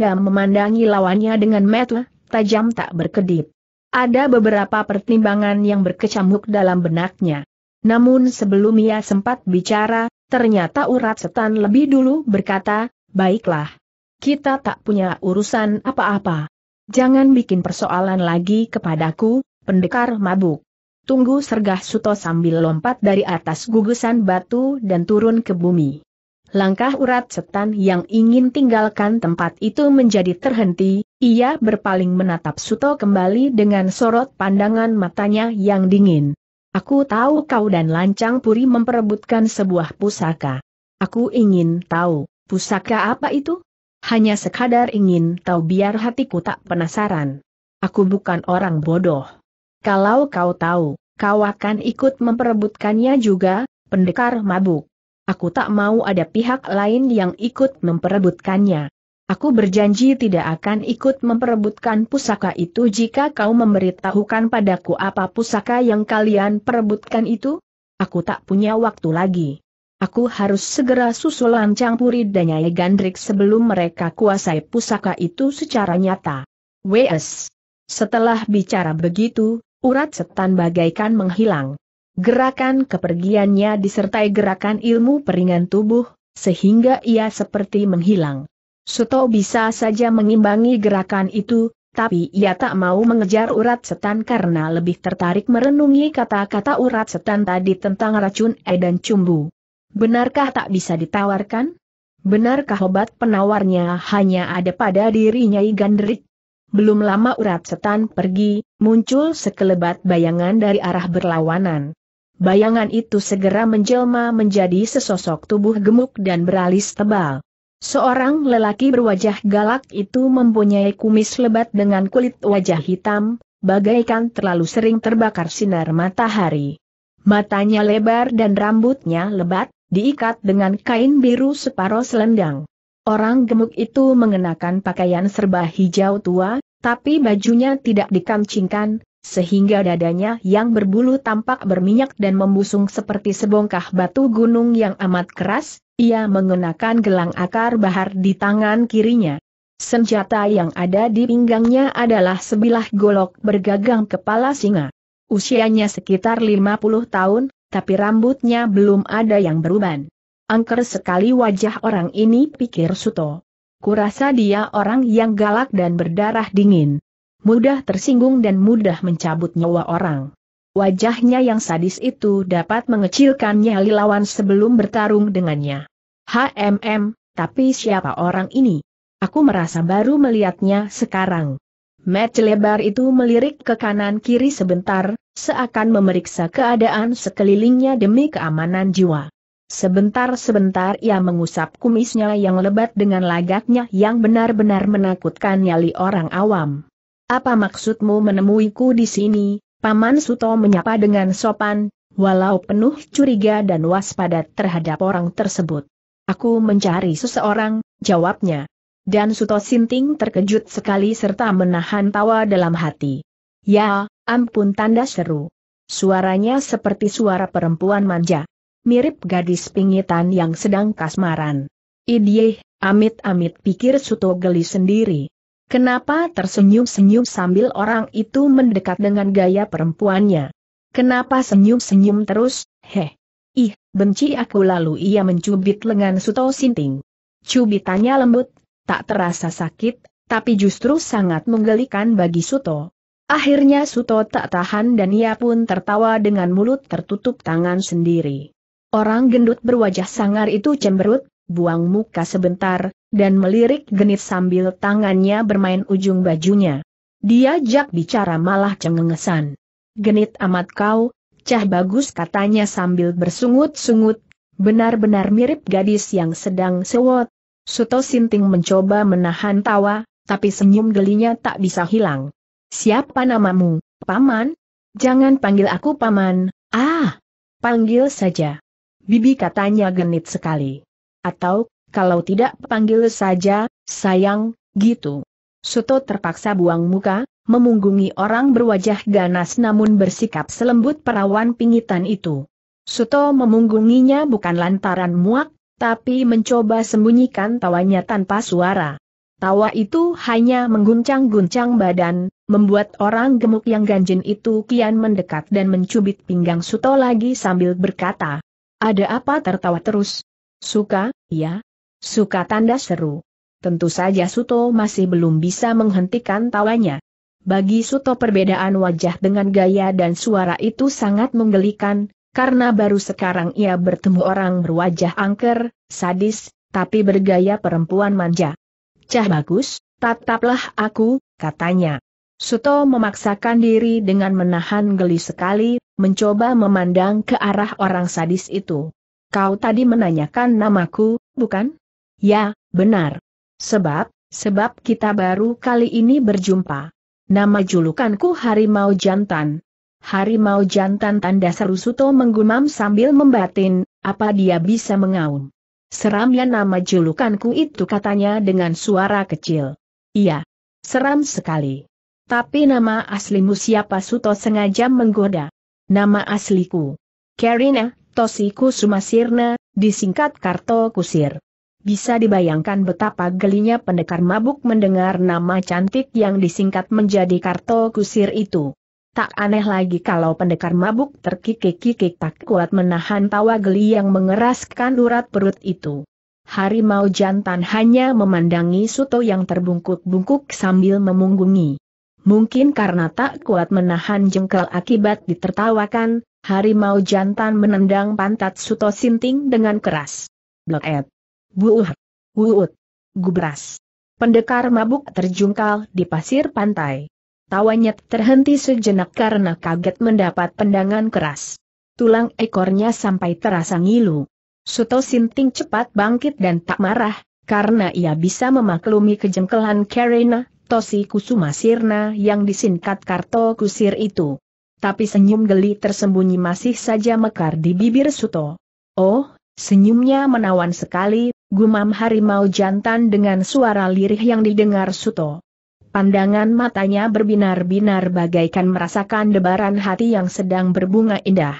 S1: dan memandangi lawannya dengan mata tajam tak berkedip. Ada beberapa pertimbangan yang berkecamuk dalam benaknya. Namun sebelum ia sempat bicara, ternyata urat setan lebih dulu berkata, baiklah. Kita tak punya urusan apa-apa. Jangan bikin persoalan lagi kepadaku, pendekar mabuk. Tunggu sergah Suto sambil lompat dari atas gugusan batu dan turun ke bumi. Langkah urat setan yang ingin tinggalkan tempat itu menjadi terhenti, ia berpaling menatap Suto kembali dengan sorot pandangan matanya yang dingin. Aku tahu kau dan Lancang Puri memperebutkan sebuah pusaka. Aku ingin tahu, pusaka apa itu? hanya sekadar ingin tahu biar hatiku tak penasaran. Aku bukan orang bodoh. Kalau kau tahu, kau akan ikut memperebutkannya juga, pendekar mabuk. Aku tak mau ada pihak lain yang ikut memperebutkannya. Aku berjanji tidak akan ikut memperebutkan pusaka itu jika kau memberitahukan padaku apa pusaka yang kalian perebutkan itu. Aku tak punya waktu lagi. Aku harus segera susul Lancang puri dan Nyai Gandrik sebelum mereka kuasai pusaka itu secara nyata. W.S. Setelah bicara begitu, urat setan bagaikan menghilang. Gerakan kepergiannya disertai gerakan ilmu peringan tubuh, sehingga ia seperti menghilang. Suto bisa saja mengimbangi gerakan itu, tapi ia tak mau mengejar urat setan karena lebih tertarik merenungi kata-kata urat setan tadi tentang racun E dan cumbu. Benarkah tak bisa ditawarkan? Benarkah obat penawarnya hanya ada pada dirinya Gandrik? Belum lama urat setan pergi, muncul sekelebat bayangan dari arah berlawanan. Bayangan itu segera menjelma menjadi sesosok tubuh gemuk dan beralis tebal. Seorang lelaki berwajah galak itu mempunyai kumis lebat dengan kulit wajah hitam, bagaikan terlalu sering terbakar sinar matahari. Matanya lebar dan rambutnya lebat, diikat dengan kain biru separuh selendang. Orang gemuk itu mengenakan pakaian serba hijau tua, tapi bajunya tidak dikancingkan, sehingga dadanya yang berbulu tampak berminyak dan membusung seperti sebongkah batu gunung yang amat keras, ia mengenakan gelang akar bahar di tangan kirinya. Senjata yang ada di pinggangnya adalah sebilah golok bergagang kepala singa. Usianya sekitar 50 tahun, tapi rambutnya belum ada yang beruban. Angker sekali wajah orang ini pikir Suto. Kurasa dia orang yang galak dan berdarah dingin. Mudah tersinggung dan mudah mencabut nyawa orang. Wajahnya yang sadis itu dapat mengecilkan nyali lawan sebelum bertarung dengannya. HMM, tapi siapa orang ini? Aku merasa baru melihatnya sekarang. Match lebar itu melirik ke kanan kiri sebentar, seakan memeriksa keadaan sekelilingnya demi keamanan jiwa. Sebentar-sebentar ia mengusap kumisnya yang lebat dengan lagaknya yang benar-benar menakutkan nyali orang awam. Apa maksudmu menemuiku di sini? Paman Suto menyapa dengan sopan, walau penuh curiga dan waspada terhadap orang tersebut. Aku mencari seseorang, jawabnya. Dan Suto Sinting terkejut sekali serta menahan tawa dalam hati. Ya, ampun tanda seru. Suaranya seperti suara perempuan manja. Mirip gadis pingitan yang sedang kasmaran. Idieh, amit-amit pikir Suto geli sendiri. Kenapa tersenyum-senyum sambil orang itu mendekat dengan gaya perempuannya? Kenapa senyum-senyum terus, heh? Ih, benci aku lalu ia mencubit lengan Suto Sinting. Cubitannya lembut, tak terasa sakit, tapi justru sangat menggelikan bagi Suto. Akhirnya Suto tak tahan dan ia pun tertawa dengan mulut tertutup tangan sendiri. Orang gendut berwajah sangar itu cemberut, buang muka sebentar, dan melirik genit sambil tangannya bermain ujung bajunya. Diajak bicara malah cengengesan. Genit amat kau, cah bagus katanya sambil bersungut-sungut, benar-benar mirip gadis yang sedang sewot, Suto Sinting mencoba menahan tawa, tapi senyum gelinya tak bisa hilang. Siapa namamu, Paman? Jangan panggil aku Paman, ah! Panggil saja. Bibi katanya genit sekali. Atau, kalau tidak panggil saja, sayang, gitu. Suto terpaksa buang muka, memunggungi orang berwajah ganas namun bersikap selembut perawan pingitan itu. Suto memunggunginya bukan lantaran muak, tapi mencoba sembunyikan tawanya tanpa suara. Tawa itu hanya mengguncang-guncang badan, membuat orang gemuk yang ganjen itu kian mendekat dan mencubit pinggang Suto lagi sambil berkata, Ada apa tertawa terus? Suka, ya? Suka tanda seru. Tentu saja Suto masih belum bisa menghentikan tawanya. Bagi Suto perbedaan wajah dengan gaya dan suara itu sangat menggelikan, karena baru sekarang ia bertemu orang berwajah angker, sadis, tapi bergaya perempuan manja. Cah bagus, tataplah aku, katanya. Suto memaksakan diri dengan menahan geli sekali, mencoba memandang ke arah orang sadis itu. Kau tadi menanyakan namaku, bukan? Ya, benar. Sebab, sebab kita baru kali ini berjumpa. Nama julukanku Harimau Jantan. Harimau jantan tanda seru Suto menggumam sambil membatin, apa dia bisa mengaum? Seram ya nama julukanku itu katanya dengan suara kecil. Iya. Seram sekali. Tapi nama aslimu siapa Suto sengaja menggoda. Nama asliku. Karina, Tosiku Sumasirna, disingkat Karto Kusir. Bisa dibayangkan betapa gelinya pendekar mabuk mendengar nama cantik yang disingkat menjadi Karto Kusir itu. Tak aneh lagi kalau pendekar mabuk terkikik-kikik tak kuat menahan tawa geli yang mengeraskan urat perut itu. Harimau jantan hanya memandangi Suto yang terbungkuk-bungkuk sambil memunggungi. Mungkin karena tak kuat menahan jengkel akibat ditertawakan, harimau jantan menendang pantat Suto Sinting dengan keras. Bleket. Buuh. Wuut. Gubras. Pendekar mabuk terjungkal di pasir pantai. Tawanya terhenti sejenak karena kaget mendapat pendangan keras. Tulang ekornya sampai terasa ngilu. Suto Sinting cepat bangkit dan tak marah, karena ia bisa memaklumi kejengkelan Karina, Tosi Kusuma Sirna yang disingkat Karto Kusir itu. Tapi senyum geli tersembunyi masih saja mekar di bibir Suto. Oh, senyumnya menawan sekali, gumam harimau jantan dengan suara lirih yang didengar Suto. Pandangan matanya berbinar-binar bagaikan merasakan debaran hati yang sedang berbunga indah.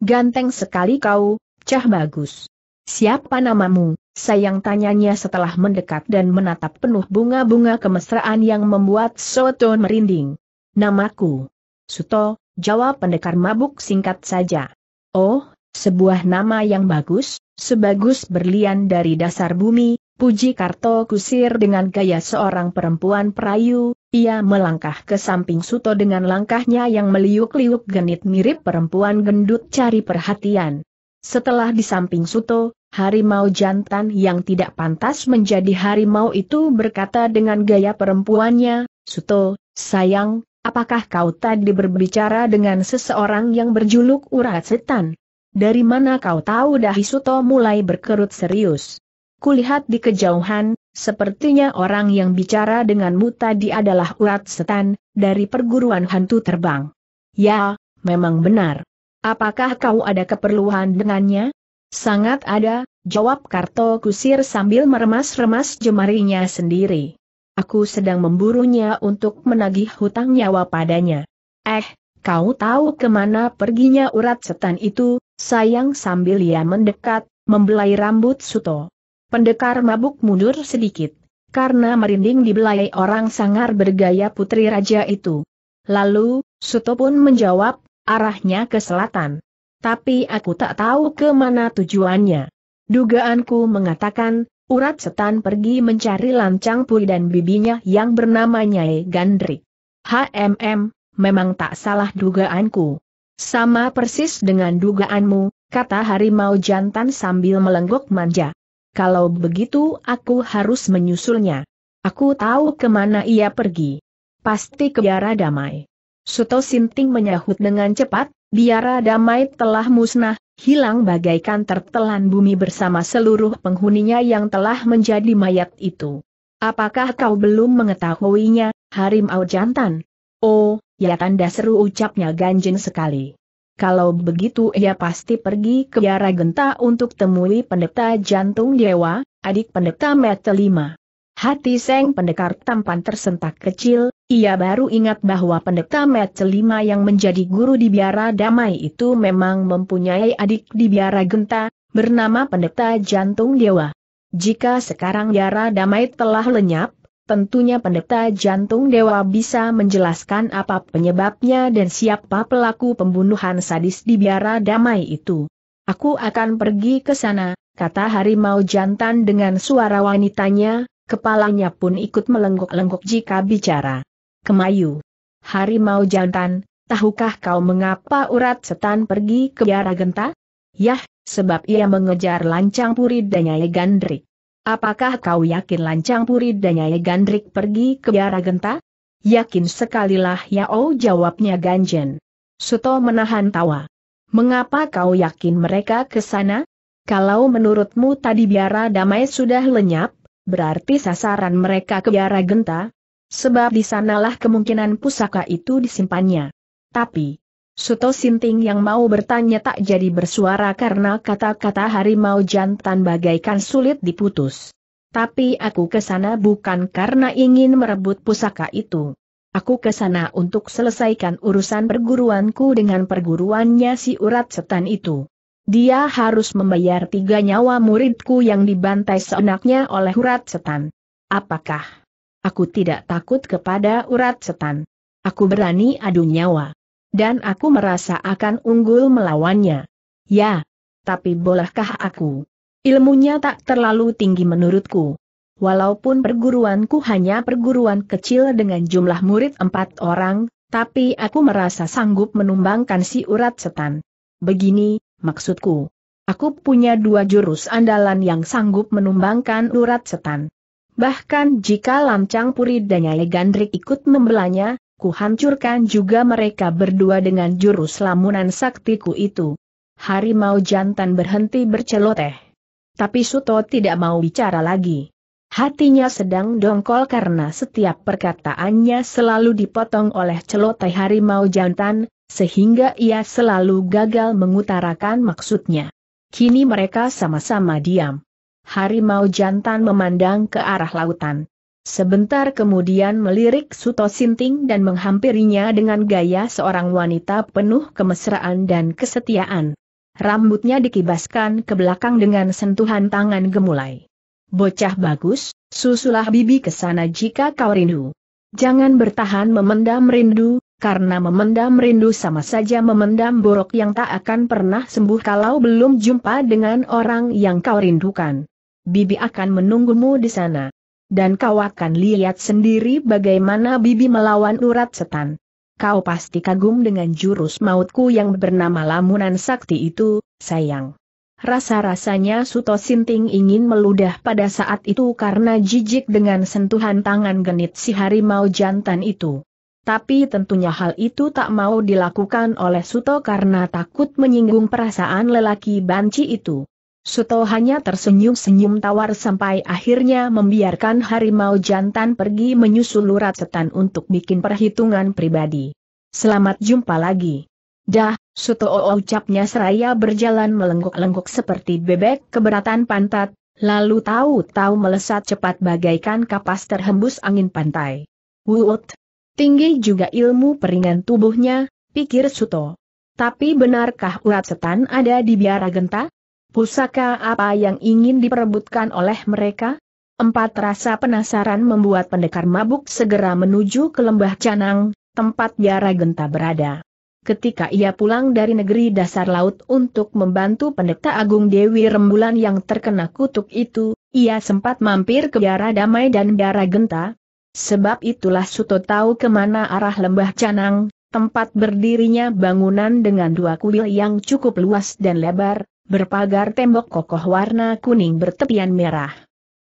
S1: Ganteng sekali kau, cah bagus. Siapa namamu? Sayang tanyanya setelah mendekat dan menatap penuh bunga-bunga kemesraan yang membuat Soto merinding. Namaku. Suto, jawab pendekar mabuk singkat saja. Oh, sebuah nama yang bagus, sebagus berlian dari dasar bumi, Puji Karto kusir dengan gaya seorang perempuan perayu, ia melangkah ke samping Suto dengan langkahnya yang meliuk-liuk genit mirip perempuan gendut cari perhatian. Setelah di samping Suto, harimau jantan yang tidak pantas menjadi harimau itu berkata dengan gaya perempuannya, Suto, sayang, apakah kau tadi berbicara dengan seseorang yang berjuluk urat setan? Dari mana kau tahu dahi Suto mulai berkerut serius? Kulihat di kejauhan, sepertinya orang yang bicara denganmu tadi adalah urat setan, dari perguruan hantu terbang. Ya, memang benar. Apakah kau ada keperluan dengannya? Sangat ada, jawab Karto Kusir sambil meremas-remas jemarinya sendiri. Aku sedang memburunya untuk menagih hutang nyawa padanya. Eh, kau tahu kemana perginya urat setan itu, sayang sambil ia mendekat, membelai rambut Suto. Pendekar mabuk mundur sedikit, karena merinding dibelai orang sangar bergaya putri raja itu. Lalu, Suto pun menjawab, arahnya ke selatan. Tapi aku tak tahu ke mana tujuannya. Dugaanku mengatakan, urat setan pergi mencari lancang puli dan bibinya yang bernama Nyai Gandrik. HMM, memang tak salah dugaanku. Sama persis dengan dugaanmu, kata harimau jantan sambil melenggok manja. Kalau begitu aku harus menyusulnya. Aku tahu kemana ia pergi. Pasti ke biara damai. Suto Sinting menyahut dengan cepat, biara damai telah musnah, hilang bagaikan tertelan bumi bersama seluruh penghuninya yang telah menjadi mayat itu. Apakah kau belum mengetahuinya, Harimau Jantan? Oh, ya tanda seru ucapnya ganjil sekali kalau begitu ia pasti pergi ke Yara Genta untuk temui pendeta jantung dewa, adik pendeta Metelima. Hati Seng Pendekar tampan tersentak kecil, ia baru ingat bahwa pendeta Metelima yang menjadi guru di biara damai itu memang mempunyai adik di biara genta, bernama pendeta jantung dewa. Jika sekarang biara damai telah lenyap, Tentunya pendeta jantung dewa bisa menjelaskan apa penyebabnya dan siapa pelaku pembunuhan sadis di biara damai itu. Aku akan pergi ke sana, kata harimau jantan dengan suara wanitanya, kepalanya pun ikut melenggok-lenggok jika bicara. Kemayu. Harimau jantan, tahukah kau mengapa urat setan pergi ke biara genta? Yah, sebab ia mengejar lancang puri dan nyai gandrik. Apakah kau yakin lancang puri dan Nyai Gandrik pergi ke biara genta? Yakin sekalilah ya Oh jawabnya Ganjen. Suto menahan tawa. Mengapa kau yakin mereka ke sana? Kalau menurutmu tadi biara damai sudah lenyap, berarti sasaran mereka ke biara genta, sebab di sanalah kemungkinan pusaka itu disimpannya. Tapi, Suto Sinting yang mau bertanya tak jadi bersuara karena kata-kata harimau jantan bagaikan sulit diputus. Tapi aku kesana bukan karena ingin merebut pusaka itu. Aku kesana untuk selesaikan urusan perguruanku dengan perguruannya si urat setan itu. Dia harus membayar tiga nyawa muridku yang dibantai seenaknya oleh urat setan. Apakah aku tidak takut kepada urat setan? Aku berani adu nyawa dan aku merasa akan unggul melawannya. Ya, tapi bolehkah aku? Ilmunya tak terlalu tinggi menurutku. Walaupun perguruanku hanya perguruan kecil dengan jumlah murid empat orang, tapi aku merasa sanggup menumbangkan si urat setan. Begini, maksudku. Aku punya dua jurus andalan yang sanggup menumbangkan urat setan. Bahkan jika Lamcang Puri dan Nyai Gandrik ikut membelanya, kuhancurkan juga mereka berdua dengan jurus lamunan saktiku itu. Harimau jantan berhenti berceloteh. Tapi Suto tidak mau bicara lagi. Hatinya sedang dongkol karena setiap perkataannya selalu dipotong oleh celoteh harimau jantan, sehingga ia selalu gagal mengutarakan maksudnya. Kini mereka sama-sama diam. Harimau jantan memandang ke arah lautan. Sebentar kemudian melirik Suto Sinting dan menghampirinya dengan gaya seorang wanita penuh kemesraan dan kesetiaan. Rambutnya dikibaskan ke belakang dengan sentuhan tangan gemulai. Bocah bagus, susulah bibi ke sana jika kau rindu. Jangan bertahan memendam rindu, karena memendam rindu sama saja memendam borok yang tak akan pernah sembuh kalau belum jumpa dengan orang yang kau rindukan. Bibi akan menunggumu di sana dan kau akan lihat sendiri bagaimana bibi melawan urat setan. Kau pasti kagum dengan jurus mautku yang bernama lamunan sakti itu, sayang. Rasa-rasanya Suto Sinting ingin meludah pada saat itu karena jijik dengan sentuhan tangan genit si harimau jantan itu. Tapi tentunya hal itu tak mau dilakukan oleh Suto karena takut menyinggung perasaan lelaki banci itu. Suto hanya tersenyum-senyum tawar sampai akhirnya membiarkan harimau jantan pergi menyusul urat setan untuk bikin perhitungan pribadi. Selamat jumpa lagi. Dah, Suto ucapnya seraya berjalan melengkuk-lengkuk seperti bebek keberatan pantat, lalu tahu-tahu melesat cepat bagaikan kapas terhembus angin pantai. Wut! Tinggi juga ilmu peringan tubuhnya, pikir Suto. Tapi benarkah urat setan ada di biara genta? Pusaka apa yang ingin diperebutkan oleh mereka? Empat rasa penasaran membuat pendekar mabuk segera menuju ke lembah Canang, tempat Yara Genta berada. Ketika ia pulang dari negeri dasar laut untuk membantu pendeta agung Dewi Rembulan yang terkena kutuk itu, ia sempat mampir ke Biara Damai dan Biara Genta. Sebab itulah Suto tahu kemana arah lembah Canang, tempat berdirinya bangunan dengan dua kuil yang cukup luas dan lebar, berpagar tembok kokoh warna kuning bertepian merah.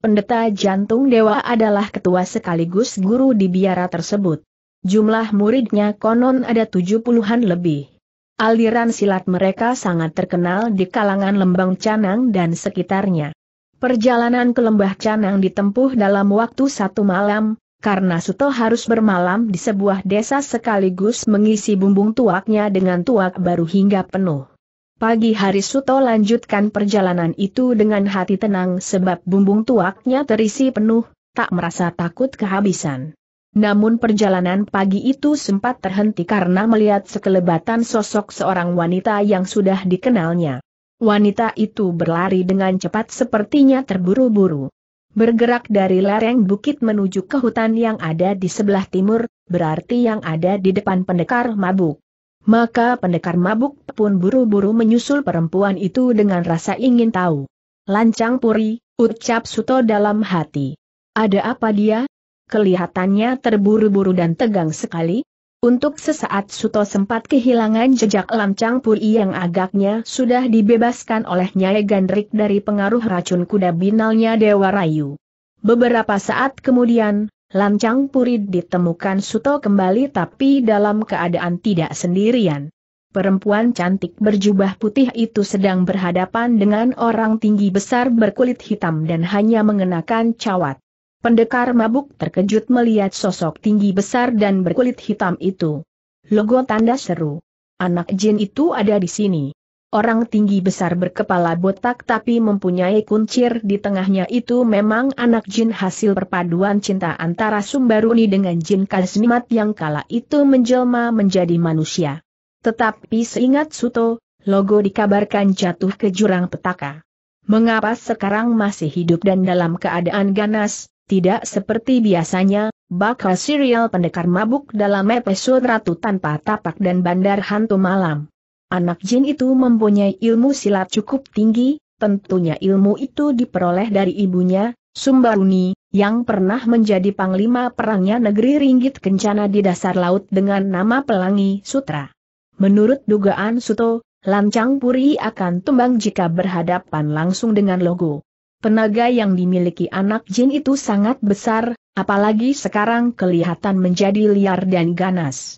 S1: Pendeta Jantung Dewa adalah ketua sekaligus guru di biara tersebut. Jumlah muridnya konon ada tujuh puluhan lebih. Aliran silat mereka sangat terkenal di kalangan Lembang Canang dan sekitarnya. Perjalanan ke Lembah Canang ditempuh dalam waktu satu malam, karena Suto harus bermalam di sebuah desa sekaligus mengisi bumbung tuaknya dengan tuak baru hingga penuh. Pagi hari Suto lanjutkan perjalanan itu dengan hati tenang sebab bumbung tuaknya terisi penuh, tak merasa takut kehabisan. Namun perjalanan pagi itu sempat terhenti karena melihat sekelebatan sosok seorang wanita yang sudah dikenalnya. Wanita itu berlari dengan cepat sepertinya terburu-buru. Bergerak dari lereng bukit menuju ke hutan yang ada di sebelah timur, berarti yang ada di depan pendekar mabuk. Maka pendekar mabuk pun buru-buru menyusul perempuan itu dengan rasa ingin tahu. Lancang puri, ucap Suto dalam hati. Ada apa dia? Kelihatannya terburu-buru dan tegang sekali. Untuk sesaat Suto sempat kehilangan jejak lancang puri yang agaknya sudah dibebaskan oleh Nyai Gandrik dari pengaruh racun kuda binalnya Dewa Rayu. Beberapa saat kemudian, Lancang Purid ditemukan Suto kembali tapi dalam keadaan tidak sendirian. Perempuan cantik berjubah putih itu sedang berhadapan dengan orang tinggi besar berkulit hitam dan hanya mengenakan cawat. Pendekar mabuk terkejut melihat sosok tinggi besar dan berkulit hitam itu. Logo tanda seru. Anak jin itu ada di sini. Orang tinggi besar berkepala botak tapi mempunyai kuncir di tengahnya itu memang anak jin hasil perpaduan cinta antara Sumbaruni dengan jin Kasmimat yang kala itu menjelma menjadi manusia. Tetapi seingat Suto, logo dikabarkan jatuh ke jurang petaka. Mengapa sekarang masih hidup dan dalam keadaan ganas, tidak seperti biasanya, bakal serial pendekar mabuk dalam episode Ratu Tanpa Tapak dan Bandar Hantu Malam. Anak jin itu mempunyai ilmu silat cukup tinggi, tentunya ilmu itu diperoleh dari ibunya, Sumbaruni, yang pernah menjadi panglima perangnya negeri Ringgit Kencana di dasar laut dengan nama Pelangi Sutra. Menurut dugaan Suto, Lancang Puri akan tumbang jika berhadapan langsung dengan logo. Tenaga yang dimiliki anak jin itu sangat besar, apalagi sekarang kelihatan menjadi liar dan ganas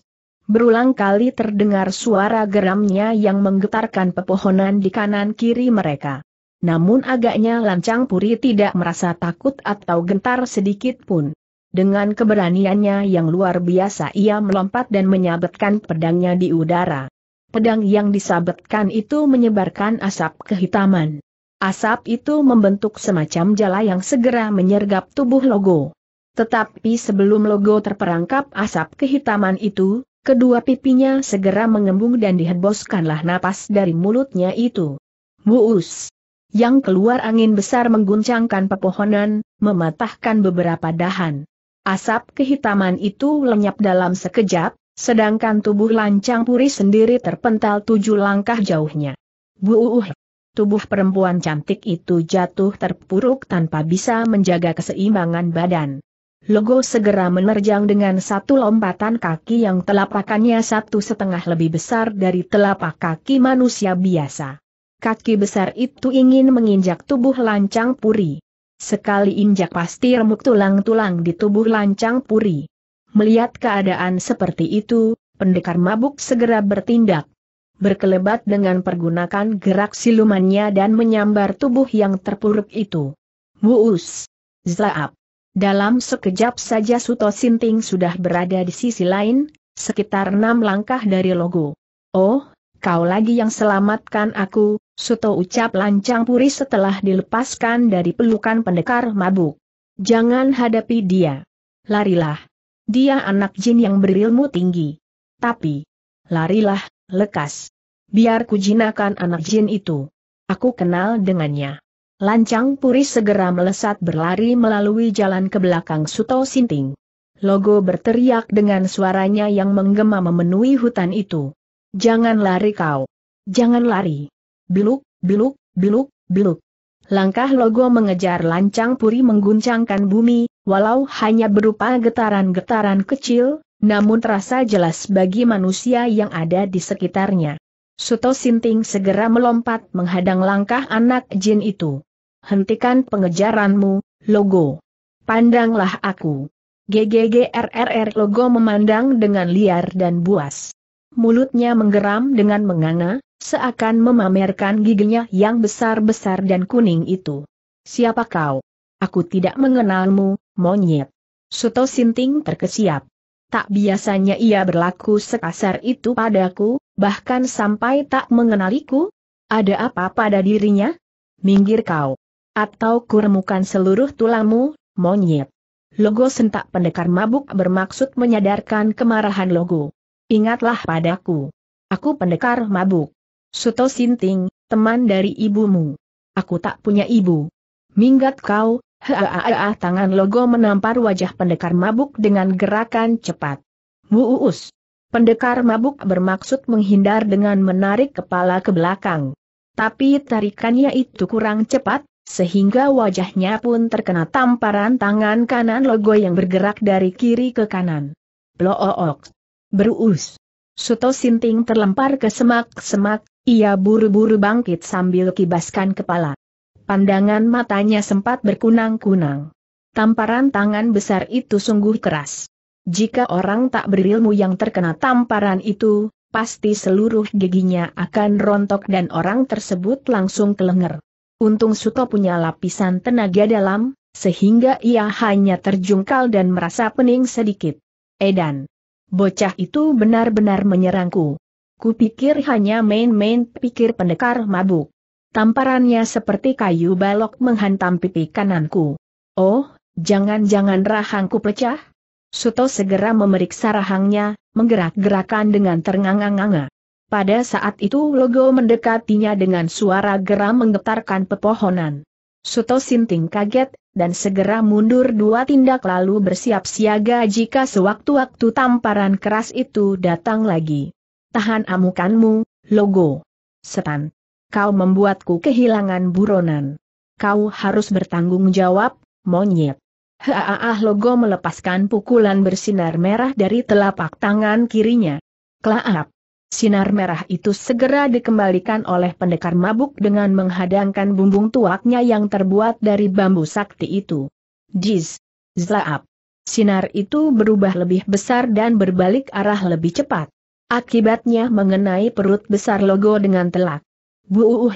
S1: berulang kali terdengar suara geramnya yang menggetarkan pepohonan di kanan kiri mereka. Namun agaknya Lancang Puri tidak merasa takut atau gentar sedikit pun. Dengan keberaniannya yang luar biasa ia melompat dan menyabetkan pedangnya di udara. Pedang yang disabetkan itu menyebarkan asap kehitaman. Asap itu membentuk semacam jala yang segera menyergap tubuh logo. Tetapi sebelum logo terperangkap asap kehitaman itu, Kedua pipinya segera mengembung dan dihembuskanlah napas dari mulutnya itu. Muus! Yang keluar angin besar mengguncangkan pepohonan, mematahkan beberapa dahan. Asap kehitaman itu lenyap dalam sekejap, sedangkan tubuh lancang puri sendiri terpental tujuh langkah jauhnya. Buuh! Tubuh perempuan cantik itu jatuh terpuruk tanpa bisa menjaga keseimbangan badan. Logo segera menerjang dengan satu lompatan kaki yang telapakannya satu setengah lebih besar dari telapak kaki manusia biasa. Kaki besar itu ingin menginjak tubuh lancang puri. Sekali injak pasti remuk tulang-tulang di tubuh lancang puri. Melihat keadaan seperti itu, pendekar mabuk segera bertindak. Berkelebat dengan pergunakan gerak silumannya dan menyambar tubuh yang terpuruk itu. Buus! zaap. Dalam sekejap saja Suto Sinting sudah berada di sisi lain, sekitar enam langkah dari logo. Oh, kau lagi yang selamatkan aku, Suto ucap lancang puri setelah dilepaskan dari pelukan pendekar mabuk. Jangan hadapi dia. Larilah. Dia anak jin yang berilmu tinggi. Tapi, larilah, lekas. Biar kujinakan anak jin itu. Aku kenal dengannya. Lancang Puri segera melesat berlari melalui jalan ke belakang Suto Sinting. Logo berteriak dengan suaranya yang menggema memenuhi hutan itu. Jangan lari kau. Jangan lari. Biluk, biluk, biluk, biluk. Langkah Logo mengejar Lancang Puri mengguncangkan bumi, walau hanya berupa getaran-getaran kecil, namun terasa jelas bagi manusia yang ada di sekitarnya. Suto Sinting segera melompat menghadang langkah anak jin itu hentikan pengejaranmu, logo. Pandanglah aku. GGGRRR logo memandang dengan liar dan buas. Mulutnya menggeram dengan menganga, seakan memamerkan giginya yang besar-besar dan kuning itu. Siapa kau? Aku tidak mengenalmu, monyet. Suto Sinting terkesiap. Tak biasanya ia berlaku sekasar itu padaku, bahkan sampai tak mengenaliku? Ada apa pada dirinya? Minggir kau. Atau kuremukan seluruh tulamu, monyet. Logo sentak pendekar mabuk bermaksud menyadarkan kemarahan logo. Ingatlah padaku. Aku pendekar mabuk. Suto Sinting, teman dari ibumu. Aku tak punya ibu. Minggat kau, haa tangan logo menampar wajah pendekar mabuk dengan gerakan cepat. Muus. Pendekar mabuk bermaksud menghindar dengan menarik kepala ke belakang. Tapi tarikannya itu kurang cepat, sehingga wajahnya pun terkena tamparan tangan kanan logo yang bergerak dari kiri ke kanan. Blook. Berus. Suto Sinting terlempar ke semak-semak, ia buru-buru bangkit sambil kibaskan kepala. Pandangan matanya sempat berkunang-kunang. Tamparan tangan besar itu sungguh keras. Jika orang tak berilmu yang terkena tamparan itu, pasti seluruh giginya akan rontok dan orang tersebut langsung kelenger. Untung Suto punya lapisan tenaga dalam, sehingga ia hanya terjungkal dan merasa pening sedikit. Edan. Bocah itu benar-benar menyerangku. Kupikir hanya main-main pikir pendekar mabuk. Tamparannya seperti kayu balok menghantam pipi kananku. Oh, jangan-jangan rahangku pecah? Suto segera memeriksa rahangnya, menggerak-gerakan dengan ternganga-nganga. Pada saat itu logo mendekatinya dengan suara geram menggetarkan pepohonan. Suto Sinting kaget, dan segera mundur dua tindak lalu bersiap siaga jika sewaktu-waktu tamparan keras itu datang lagi. Tahan amukanmu, logo. Setan. Kau membuatku kehilangan buronan. Kau harus bertanggung jawab, monyet. Haaah logo melepaskan pukulan bersinar merah dari telapak tangan kirinya. Kelaap. Sinar merah itu segera dikembalikan oleh pendekar mabuk dengan menghadangkan bumbung tuaknya yang terbuat dari bambu sakti itu. Jiz. Zlaap. Sinar itu berubah lebih besar dan berbalik arah lebih cepat. Akibatnya mengenai perut besar logo dengan telak. Buuh.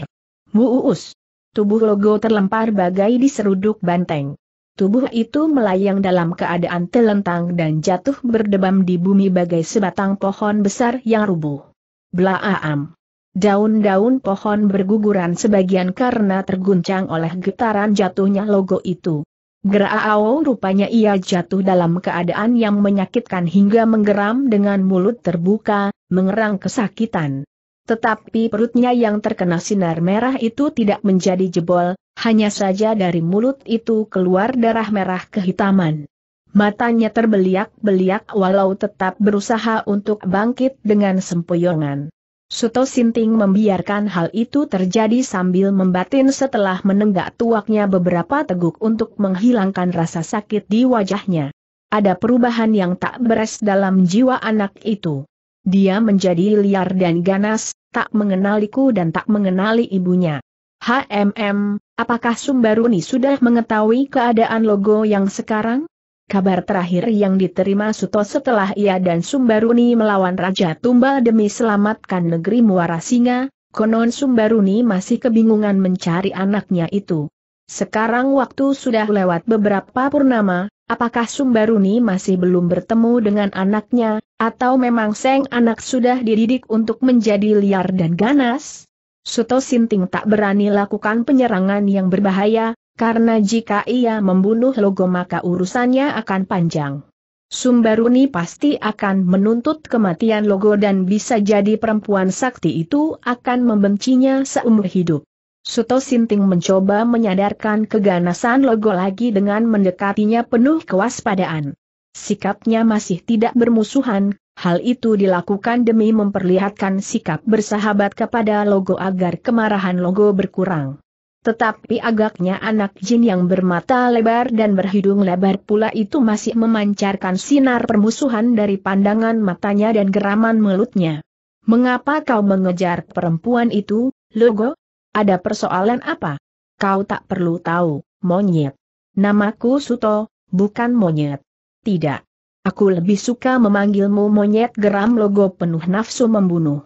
S1: Buuus. Tubuh logo terlempar bagai diseruduk banteng. Tubuh itu melayang dalam keadaan telentang dan jatuh berdebam di bumi bagai sebatang pohon besar yang rubuh. Blaaam. Daun-daun pohon berguguran sebagian karena terguncang oleh getaran jatuhnya logo itu. Graao rupanya ia jatuh dalam keadaan yang menyakitkan hingga menggeram dengan mulut terbuka, mengerang kesakitan. Tetapi perutnya yang terkena sinar merah itu tidak menjadi jebol, hanya saja dari mulut itu keluar darah merah kehitaman. Matanya terbeliak-beliak walau tetap berusaha untuk bangkit dengan sempoyongan. Suto Sinting membiarkan hal itu terjadi sambil membatin setelah menenggak tuaknya beberapa teguk untuk menghilangkan rasa sakit di wajahnya. Ada perubahan yang tak beres dalam jiwa anak itu. Dia menjadi liar dan ganas, tak mengenaliku dan tak mengenali ibunya. HMM, apakah Sumbaruni sudah mengetahui keadaan logo yang sekarang? Kabar terakhir yang diterima Suto setelah ia dan Sumbaruni melawan Raja Tumbal demi selamatkan negeri Muara Singa, konon Sumbaruni masih kebingungan mencari anaknya itu. Sekarang waktu sudah lewat beberapa purnama, apakah Sumbaruni masih belum bertemu dengan anaknya, atau memang Seng anak sudah dididik untuk menjadi liar dan ganas? Suto Sinting tak berani lakukan penyerangan yang berbahaya, karena jika ia membunuh Logo maka urusannya akan panjang. Sumbaruni pasti akan menuntut kematian Logo dan bisa jadi perempuan sakti itu akan membencinya seumur hidup. Suto Sinting mencoba menyadarkan keganasan Logo lagi dengan mendekatinya penuh kewaspadaan. Sikapnya masih tidak bermusuhan, hal itu dilakukan demi memperlihatkan sikap bersahabat kepada logo agar kemarahan logo berkurang. Tetapi agaknya anak jin yang bermata lebar dan berhidung lebar pula itu masih memancarkan sinar permusuhan dari pandangan matanya dan geraman mulutnya. Mengapa kau mengejar perempuan itu, Logo? Ada persoalan apa? Kau tak perlu tahu, monyet. Namaku Suto, bukan monyet. Tidak. Aku lebih suka memanggilmu monyet geram logo penuh nafsu membunuh.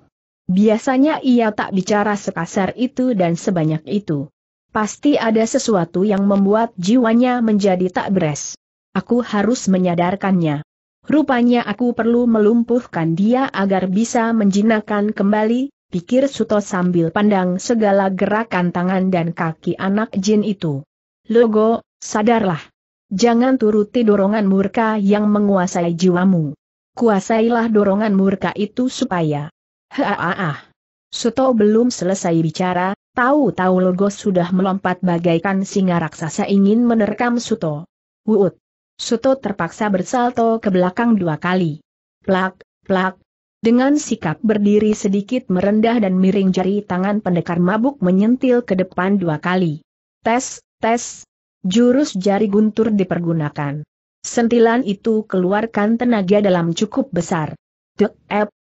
S1: Biasanya ia tak bicara sekasar itu dan sebanyak itu. Pasti ada sesuatu yang membuat jiwanya menjadi tak beres. Aku harus menyadarkannya. Rupanya aku perlu melumpuhkan dia agar bisa menjinakkan kembali, pikir Suto sambil pandang segala gerakan tangan dan kaki anak jin itu. Logo, sadarlah. Jangan turuti dorongan murka yang menguasai jiwamu. Kuasailah dorongan murka itu supaya. Haaah. Suto belum selesai bicara, tahu-tahu Logos sudah melompat bagaikan singa raksasa ingin menerkam Suto. Wuut. Suto terpaksa bersalto ke belakang dua kali. Plak, plak. Dengan sikap berdiri sedikit merendah dan miring jari tangan pendekar mabuk menyentil ke depan dua kali. Tes, tes, Jurus jari guntur dipergunakan. Sentilan itu keluarkan tenaga dalam cukup besar. Deep,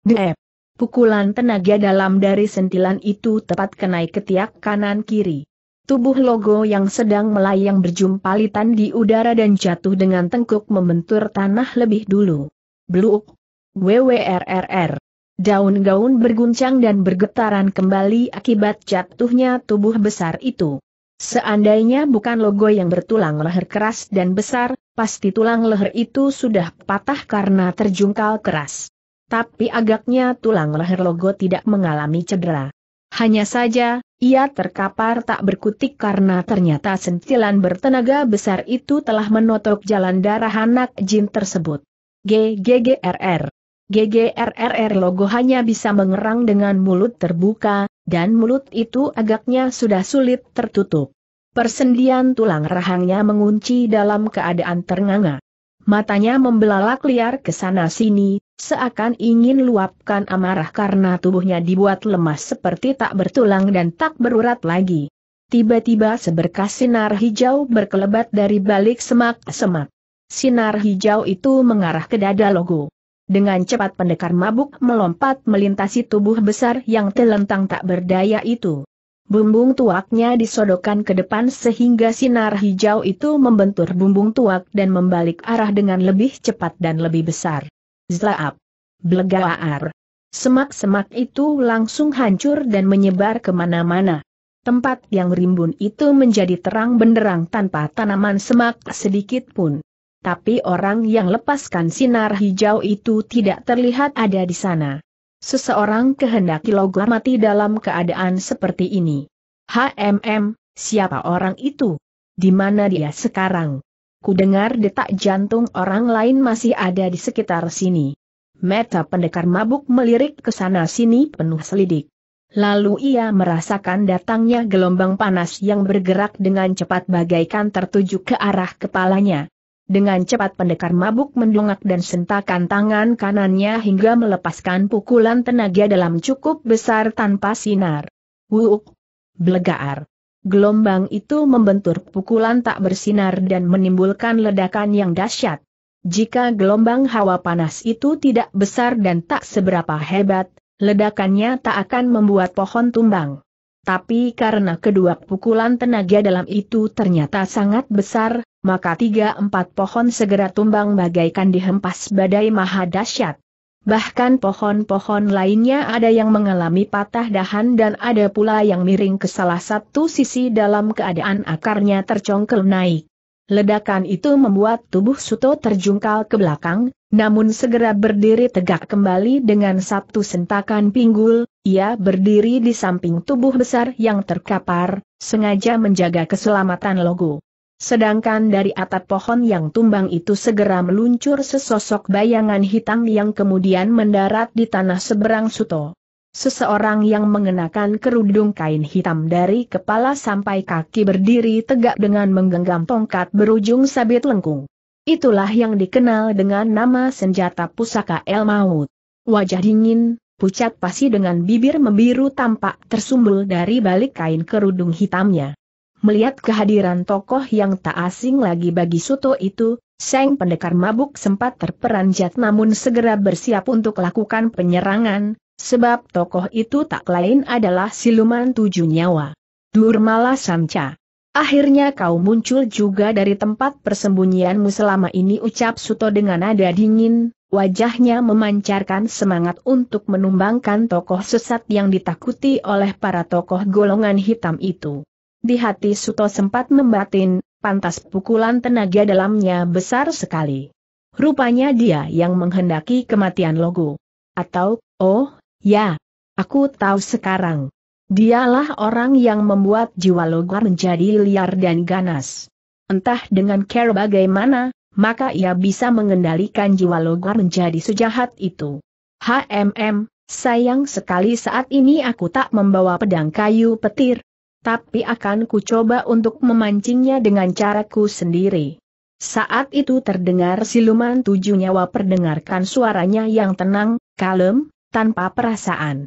S1: deep. Pukulan tenaga dalam dari sentilan itu tepat kenai ketiak kanan kiri. Tubuh logo yang sedang melayang berjumpalitan di udara dan jatuh dengan tengkuk membentur tanah lebih dulu. Bluk. WWRRR. Daun gaun berguncang dan bergetaran kembali akibat jatuhnya tubuh besar itu. Seandainya bukan logo yang bertulang leher keras dan besar, pasti tulang leher itu sudah patah karena terjungkal keras. Tapi agaknya tulang leher logo tidak mengalami cedera. Hanya saja, ia terkapar tak berkutik karena ternyata sentilan bertenaga besar itu telah menotok jalan darah anak jin tersebut. GGGRR. GGRRR logo hanya bisa mengerang dengan mulut terbuka, dan mulut itu agaknya sudah sulit tertutup. Persendian tulang rahangnya mengunci dalam keadaan ternganga. Matanya membelalak liar ke sana sini, seakan ingin luapkan amarah karena tubuhnya dibuat lemas seperti tak bertulang dan tak berurat lagi. Tiba-tiba seberkas sinar hijau berkelebat dari balik semak-semak. Sinar hijau itu mengarah ke dada logo. Dengan cepat pendekar mabuk melompat melintasi tubuh besar yang telentang tak berdaya itu. Bumbung tuaknya disodokkan ke depan sehingga sinar hijau itu membentur bumbung tuak dan membalik arah dengan lebih cepat dan lebih besar. Zlaap! Blegaar! Semak-semak itu langsung hancur dan menyebar kemana-mana. Tempat yang rimbun itu menjadi terang benderang tanpa tanaman semak sedikit pun. Tapi orang yang lepaskan sinar hijau itu tidak terlihat ada di sana. Seseorang kehendaki logam mati dalam keadaan seperti ini. HMM, siapa orang itu? Di mana dia sekarang? Ku dengar detak jantung orang lain masih ada di sekitar sini. Meta pendekar mabuk melirik ke sana sini penuh selidik. Lalu ia merasakan datangnya gelombang panas yang bergerak dengan cepat bagaikan tertuju ke arah kepalanya. Dengan cepat pendekar mabuk mendongak dan sentakan tangan kanannya hingga melepaskan pukulan tenaga dalam cukup besar tanpa sinar. Wuuk! Blegaar! Gelombang itu membentur pukulan tak bersinar dan menimbulkan ledakan yang dahsyat. Jika gelombang hawa panas itu tidak besar dan tak seberapa hebat, ledakannya tak akan membuat pohon tumbang. Tapi karena kedua pukulan tenaga dalam itu ternyata sangat besar, maka tiga empat pohon segera tumbang bagaikan dihempas badai maha dahsyat. Bahkan pohon-pohon lainnya ada yang mengalami patah dahan dan ada pula yang miring ke salah satu sisi dalam keadaan akarnya tercongkel naik. Ledakan itu membuat tubuh Suto terjungkal ke belakang, namun segera berdiri tegak kembali dengan satu sentakan pinggul, ia berdiri di samping tubuh besar yang terkapar, sengaja menjaga keselamatan logo. Sedangkan dari atap pohon yang tumbang itu segera meluncur sesosok bayangan hitam yang kemudian mendarat di tanah seberang Suto. Seseorang yang mengenakan kerudung kain hitam dari kepala sampai kaki berdiri tegak dengan menggenggam tongkat berujung sabit lengkung. Itulah yang dikenal dengan nama senjata pusaka El Maut. Wajah dingin, pucat pasi dengan bibir membiru tampak tersumbul dari balik kain kerudung hitamnya. Melihat kehadiran tokoh yang tak asing lagi bagi Suto itu, Seng pendekar mabuk sempat terperanjat namun segera bersiap untuk lakukan penyerangan, sebab tokoh itu tak lain adalah siluman tujuh nyawa. Durmala Sanca. Akhirnya kau muncul juga dari tempat persembunyianmu selama ini ucap Suto dengan nada dingin, wajahnya memancarkan semangat untuk menumbangkan tokoh sesat yang ditakuti oleh para tokoh golongan hitam itu. Di hati Suto sempat membatin, pantas pukulan tenaga dalamnya besar sekali. Rupanya dia yang menghendaki kematian Logo. Atau, oh, ya, aku tahu sekarang. Dialah orang yang membuat jiwa Logar menjadi liar dan ganas. Entah dengan care bagaimana, maka ia bisa mengendalikan jiwa Logar menjadi sejahat itu. HMM, sayang sekali saat ini aku tak membawa pedang kayu petir. Tapi akan ku coba untuk memancingnya dengan caraku sendiri. Saat itu terdengar siluman tujuh nyawa perdengarkan suaranya yang tenang, kalem, tanpa perasaan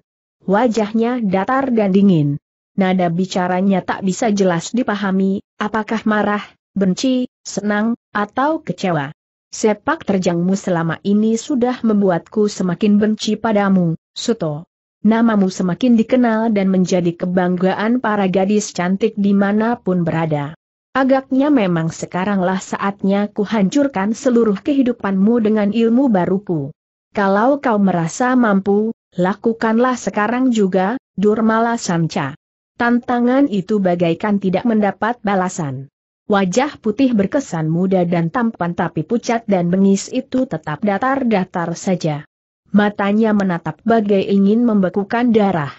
S1: wajahnya datar dan dingin. Nada bicaranya tak bisa jelas dipahami, apakah marah, benci, senang, atau kecewa. Sepak terjangmu selama ini sudah membuatku semakin benci padamu, Suto. Namamu semakin dikenal dan menjadi kebanggaan para gadis cantik dimanapun berada. Agaknya memang sekaranglah saatnya kuhancurkan seluruh kehidupanmu dengan ilmu baruku. Kalau kau merasa mampu, Lakukanlah sekarang juga, Durmala Sanca. Tantangan itu bagaikan tidak mendapat balasan. Wajah putih berkesan muda dan tampan tapi pucat dan bengis itu tetap datar-datar saja. Matanya menatap bagai ingin membekukan darah.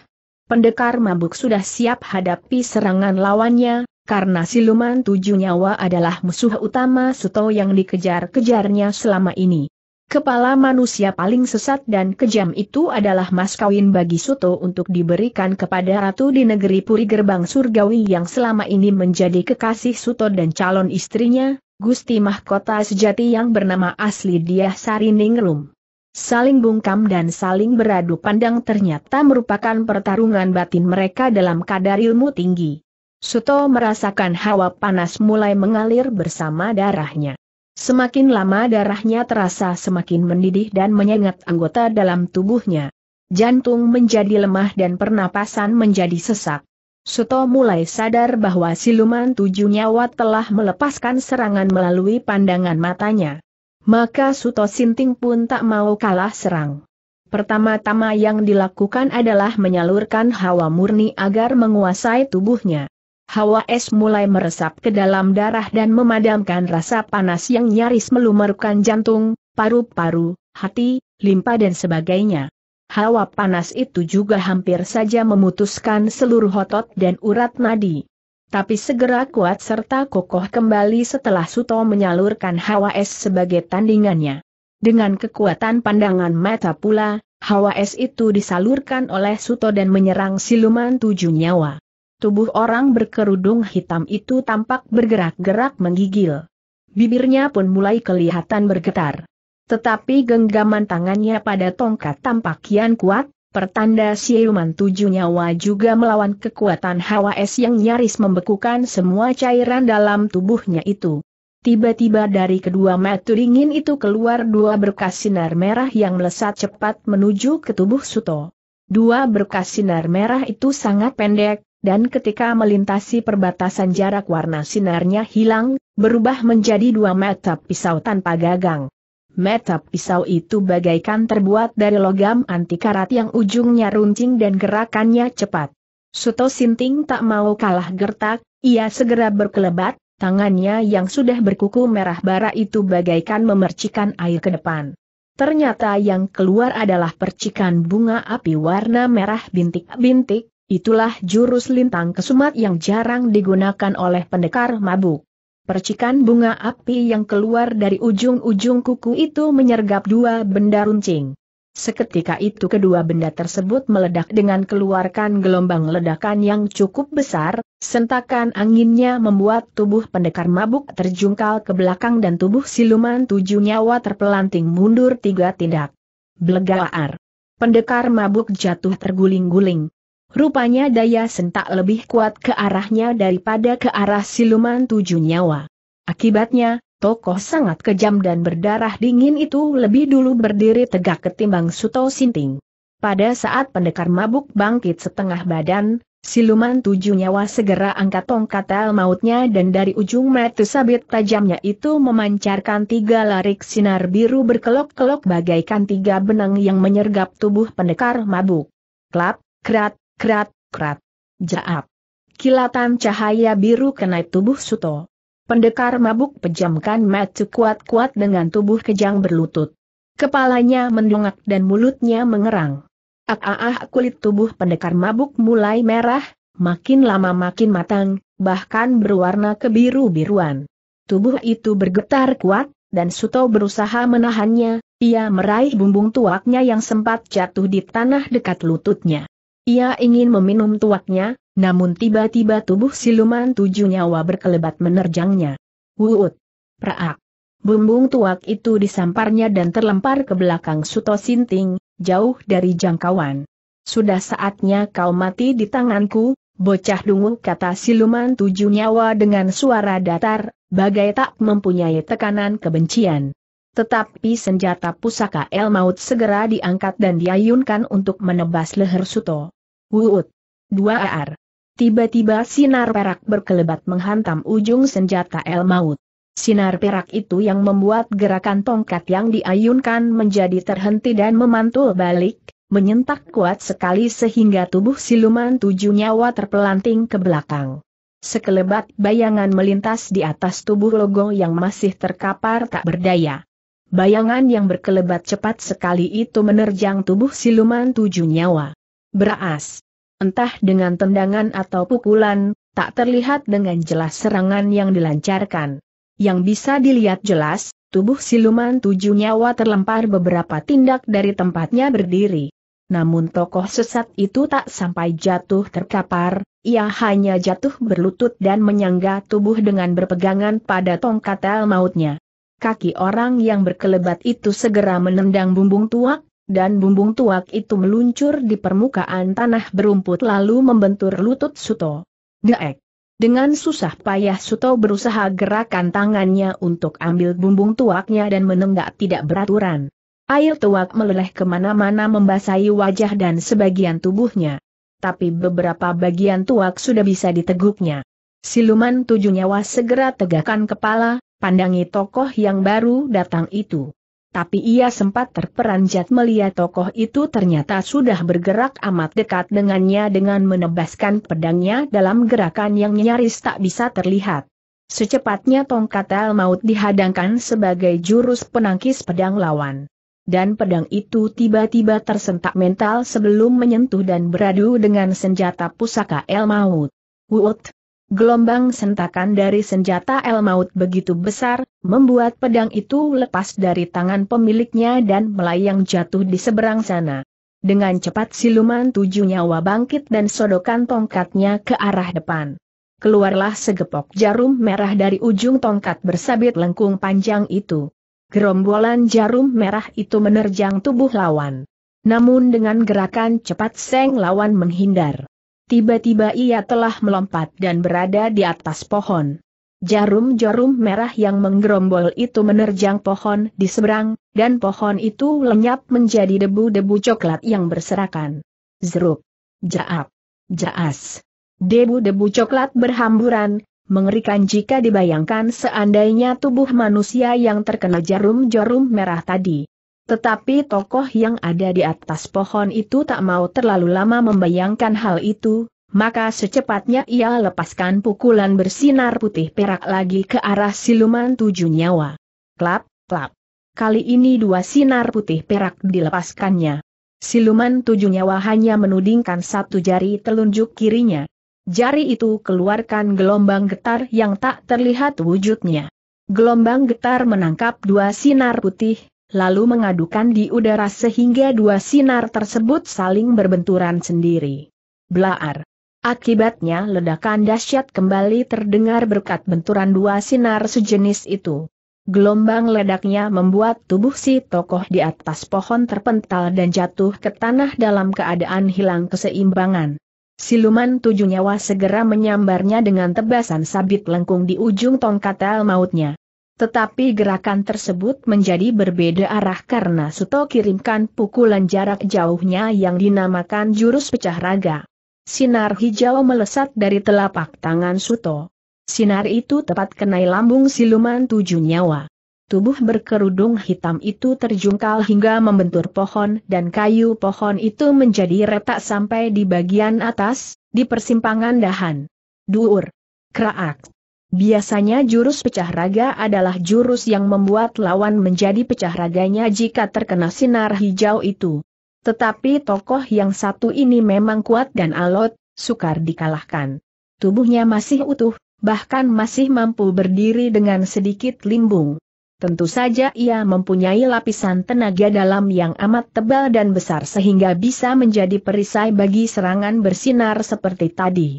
S1: Pendekar mabuk sudah siap hadapi serangan lawannya, karena siluman tujuh nyawa adalah musuh utama Suto yang dikejar-kejarnya selama ini. Kepala manusia paling sesat dan kejam itu adalah mas kawin bagi Suto untuk diberikan kepada ratu di negeri Puri Gerbang Surgawi yang selama ini menjadi kekasih Suto dan calon istrinya, Gusti Mahkota sejati yang bernama asli Diah Sari Ningrum. Saling bungkam dan saling beradu pandang ternyata merupakan pertarungan batin mereka dalam kadar ilmu tinggi. Suto merasakan hawa panas mulai mengalir bersama darahnya. Semakin lama darahnya terasa semakin mendidih dan menyengat anggota dalam tubuhnya. Jantung menjadi lemah dan pernapasan menjadi sesak. Suto mulai sadar bahwa siluman tujuh nyawa telah melepaskan serangan melalui pandangan matanya. Maka Suto Sinting pun tak mau kalah serang. Pertama-tama yang dilakukan adalah menyalurkan hawa murni agar menguasai tubuhnya. Hawa es mulai meresap ke dalam darah dan memadamkan rasa panas yang nyaris melumerkan jantung, paru-paru, hati, limpa dan sebagainya. Hawa panas itu juga hampir saja memutuskan seluruh otot dan urat nadi. Tapi segera kuat serta kokoh kembali setelah Suto menyalurkan hawa es sebagai tandingannya. Dengan kekuatan pandangan mata pula, hawa es itu disalurkan oleh Suto dan menyerang siluman tujuh nyawa. Tubuh orang berkerudung hitam itu tampak bergerak-gerak menggigil. Bibirnya pun mulai kelihatan bergetar. Tetapi genggaman tangannya pada tongkat tampak kian kuat, pertanda siuman tujuh nyawa juga melawan kekuatan hawa es yang nyaris membekukan semua cairan dalam tubuhnya itu. Tiba-tiba dari kedua mata dingin itu keluar dua berkas sinar merah yang melesat cepat menuju ke tubuh Suto. Dua berkas sinar merah itu sangat pendek, dan ketika melintasi perbatasan jarak warna sinarnya hilang, berubah menjadi dua mata pisau tanpa gagang. Mata pisau itu bagaikan terbuat dari logam anti karat yang ujungnya runcing dan gerakannya cepat. Suto Sinting tak mau kalah gertak, ia segera berkelebat, tangannya yang sudah berkuku merah bara itu bagaikan memercikan air ke depan. Ternyata yang keluar adalah percikan bunga api warna merah bintik-bintik, Itulah jurus lintang kesumat yang jarang digunakan oleh pendekar mabuk. Percikan bunga api yang keluar dari ujung-ujung kuku itu menyergap dua benda runcing. Seketika itu kedua benda tersebut meledak dengan keluarkan gelombang ledakan yang cukup besar, sentakan anginnya membuat tubuh pendekar mabuk terjungkal ke belakang dan tubuh siluman tujuh nyawa terpelanting mundur tiga tindak. Blegaar. Pendekar mabuk jatuh terguling-guling. Rupanya daya sentak lebih kuat ke arahnya daripada ke arah siluman tujuh nyawa. Akibatnya, tokoh sangat kejam dan berdarah dingin itu lebih dulu berdiri tegak ketimbang Suto Sinting. Pada saat pendekar mabuk bangkit setengah badan, siluman tujuh nyawa segera angkat tongkat el mautnya dan dari ujung mata sabit tajamnya itu memancarkan tiga larik sinar biru berkelok-kelok bagaikan tiga benang yang menyergap tubuh pendekar mabuk. Klap, kerat, Krat, krat. Jaap. Kilatan cahaya biru kena tubuh Suto. Pendekar mabuk pejamkan mata kuat-kuat dengan tubuh kejang berlutut. Kepalanya mendongak dan mulutnya mengerang. Ah, ah, ah kulit tubuh pendekar mabuk mulai merah, makin lama makin matang, bahkan berwarna kebiru-biruan. Tubuh itu bergetar kuat, dan Suto berusaha menahannya, ia meraih bumbung tuaknya yang sempat jatuh di tanah dekat lututnya. Ia ingin meminum tuaknya, namun tiba-tiba tubuh siluman tujuh nyawa berkelebat menerjangnya. Wuut! Praak! Bumbung tuak itu disamparnya dan terlempar ke belakang Suto Sinting, jauh dari jangkauan. Sudah saatnya kau mati di tanganku, bocah dungu kata siluman tujuh nyawa dengan suara datar, bagai tak mempunyai tekanan kebencian. Tetapi senjata pusaka El Maut segera diangkat dan diayunkan untuk menebas leher Suto. Wuut. Dua ar. Tiba-tiba sinar perak berkelebat menghantam ujung senjata El Maut. Sinar perak itu yang membuat gerakan tongkat yang diayunkan menjadi terhenti dan memantul balik, menyentak kuat sekali sehingga tubuh siluman tujuh nyawa terpelanting ke belakang. Sekelebat bayangan melintas di atas tubuh logo yang masih terkapar tak berdaya. Bayangan yang berkelebat cepat sekali itu menerjang tubuh siluman tujuh nyawa. Beras. Entah dengan tendangan atau pukulan, tak terlihat dengan jelas serangan yang dilancarkan. Yang bisa dilihat jelas, tubuh siluman tujuh nyawa terlempar beberapa tindak dari tempatnya berdiri. Namun tokoh sesat itu tak sampai jatuh terkapar, ia hanya jatuh berlutut dan menyangga tubuh dengan berpegangan pada tongkat el mautnya. Kaki orang yang berkelebat itu segera menendang bumbung tuak, dan bumbung tuak itu meluncur di permukaan tanah berumput lalu membentur lutut Suto. Geek. Dengan susah payah Suto berusaha gerakan tangannya untuk ambil bumbung tuaknya dan menenggak tidak beraturan. Air tuak meleleh kemana-mana membasahi wajah dan sebagian tubuhnya. Tapi beberapa bagian tuak sudah bisa diteguknya. Siluman tujuh nyawa segera tegakkan kepala, pandangi tokoh yang baru datang itu tapi ia sempat terperanjat melihat tokoh itu ternyata sudah bergerak amat dekat dengannya dengan menebaskan pedangnya dalam gerakan yang nyaris tak bisa terlihat. Secepatnya tongkat El Maut dihadangkan sebagai jurus penangkis pedang lawan. Dan pedang itu tiba-tiba tersentak mental sebelum menyentuh dan beradu dengan senjata pusaka El Maut. Wut! Gelombang sentakan dari senjata El Maut begitu besar, membuat pedang itu lepas dari tangan pemiliknya dan melayang jatuh di seberang sana. Dengan cepat siluman tujuh nyawa bangkit dan sodokan tongkatnya ke arah depan. Keluarlah segepok jarum merah dari ujung tongkat bersabit lengkung panjang itu. Gerombolan jarum merah itu menerjang tubuh lawan. Namun dengan gerakan cepat Seng lawan menghindar. Tiba-tiba ia telah melompat dan berada di atas pohon. Jarum-jarum merah yang menggerombol itu menerjang pohon di seberang, dan pohon itu lenyap menjadi debu-debu coklat yang berserakan. Zeruk. Jaap. Jaas. Debu-debu coklat berhamburan, mengerikan jika dibayangkan seandainya tubuh manusia yang terkena jarum-jarum merah tadi. Tetapi tokoh yang ada di atas pohon itu tak mau terlalu lama membayangkan hal itu, maka secepatnya ia lepaskan pukulan bersinar putih perak lagi ke arah siluman tujuh nyawa. Klap, klap. Kali ini dua sinar putih perak dilepaskannya. Siluman tujuh nyawa hanya menudingkan satu jari telunjuk kirinya. Jari itu keluarkan gelombang getar yang tak terlihat wujudnya. Gelombang getar menangkap dua sinar putih, lalu mengadukan di udara sehingga dua sinar tersebut saling berbenturan sendiri. Blaar. Akibatnya ledakan dahsyat kembali terdengar berkat benturan dua sinar sejenis itu. Gelombang ledaknya membuat tubuh si tokoh di atas pohon terpental dan jatuh ke tanah dalam keadaan hilang keseimbangan. Siluman tujuh nyawa segera menyambarnya dengan tebasan sabit lengkung di ujung tongkat mautnya. Tetapi gerakan tersebut menjadi berbeda arah karena Suto kirimkan pukulan jarak jauhnya yang dinamakan jurus pecah raga. Sinar hijau melesat dari telapak tangan Suto. Sinar itu tepat kenai lambung siluman tujuh nyawa. Tubuh berkerudung hitam itu terjungkal hingga membentur pohon dan kayu pohon itu menjadi retak sampai di bagian atas, di persimpangan dahan. Duur. Kraak. Biasanya jurus pecah raga adalah jurus yang membuat lawan menjadi pecah raganya jika terkena sinar hijau itu. Tetapi tokoh yang satu ini memang kuat dan alot, sukar dikalahkan. Tubuhnya masih utuh, bahkan masih mampu berdiri dengan sedikit limbung. Tentu saja ia mempunyai lapisan tenaga dalam yang amat tebal dan besar sehingga bisa menjadi perisai bagi serangan bersinar seperti tadi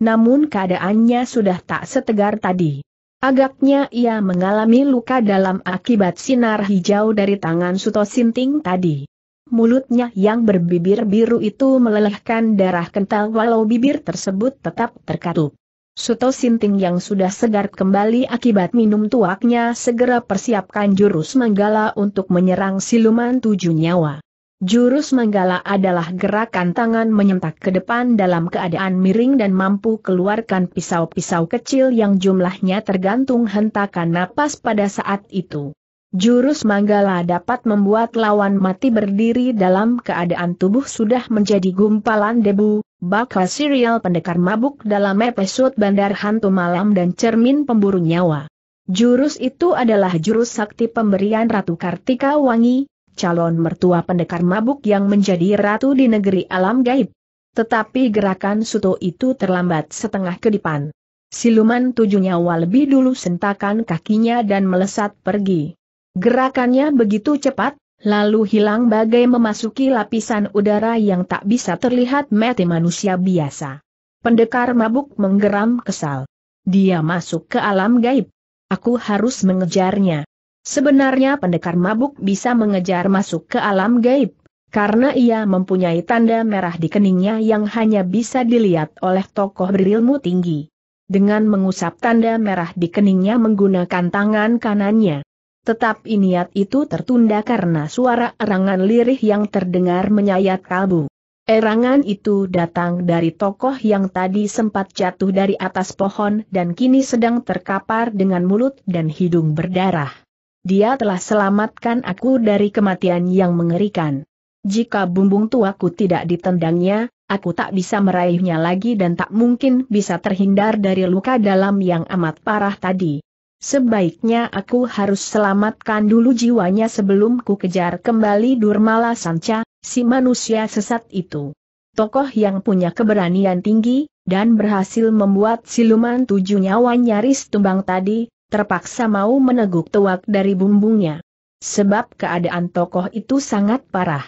S1: namun keadaannya sudah tak setegar tadi. Agaknya ia mengalami luka dalam akibat sinar hijau dari tangan Suto Sinting tadi. Mulutnya yang berbibir biru itu melelehkan darah kental walau bibir tersebut tetap terkatup. Suto Sinting yang sudah segar kembali akibat minum tuaknya segera persiapkan jurus menggala untuk menyerang siluman tujuh nyawa. Jurus Manggala adalah gerakan tangan menyentak ke depan dalam keadaan miring dan mampu keluarkan pisau-pisau kecil yang jumlahnya tergantung hentakan napas pada saat itu. Jurus Manggala dapat membuat lawan mati berdiri dalam keadaan tubuh sudah menjadi gumpalan debu, bakal serial pendekar mabuk dalam episode Bandar Hantu Malam dan Cermin Pemburu Nyawa. Jurus itu adalah jurus sakti pemberian Ratu Kartika Wangi, calon mertua pendekar mabuk yang menjadi ratu di negeri alam gaib. Tetapi gerakan Suto itu terlambat setengah kedipan. Siluman tujuh nyawa lebih dulu sentakan kakinya dan melesat pergi. Gerakannya begitu cepat, lalu hilang bagai memasuki lapisan udara yang tak bisa terlihat mati manusia biasa. Pendekar mabuk menggeram kesal. Dia masuk ke alam gaib. Aku harus mengejarnya. Sebenarnya pendekar mabuk bisa mengejar masuk ke alam gaib, karena ia mempunyai tanda merah di keningnya yang hanya bisa dilihat oleh tokoh berilmu tinggi. Dengan mengusap tanda merah di keningnya menggunakan tangan kanannya. Tetap iniat itu tertunda karena suara erangan lirih yang terdengar menyayat kalbu. Erangan itu datang dari tokoh yang tadi sempat jatuh dari atas pohon dan kini sedang terkapar dengan mulut dan hidung berdarah. Dia telah selamatkan aku dari kematian yang mengerikan. Jika bumbung tuaku tidak ditendangnya, aku tak bisa meraihnya lagi dan tak mungkin bisa terhindar dari luka dalam yang amat parah tadi. Sebaiknya aku harus selamatkan dulu jiwanya sebelum ku kejar kembali Durmala Sanca, si manusia sesat itu. Tokoh yang punya keberanian tinggi, dan berhasil membuat siluman tujuh nyawa nyaris tumbang tadi, terpaksa mau meneguk tuak dari bumbungnya. Sebab keadaan tokoh itu sangat parah.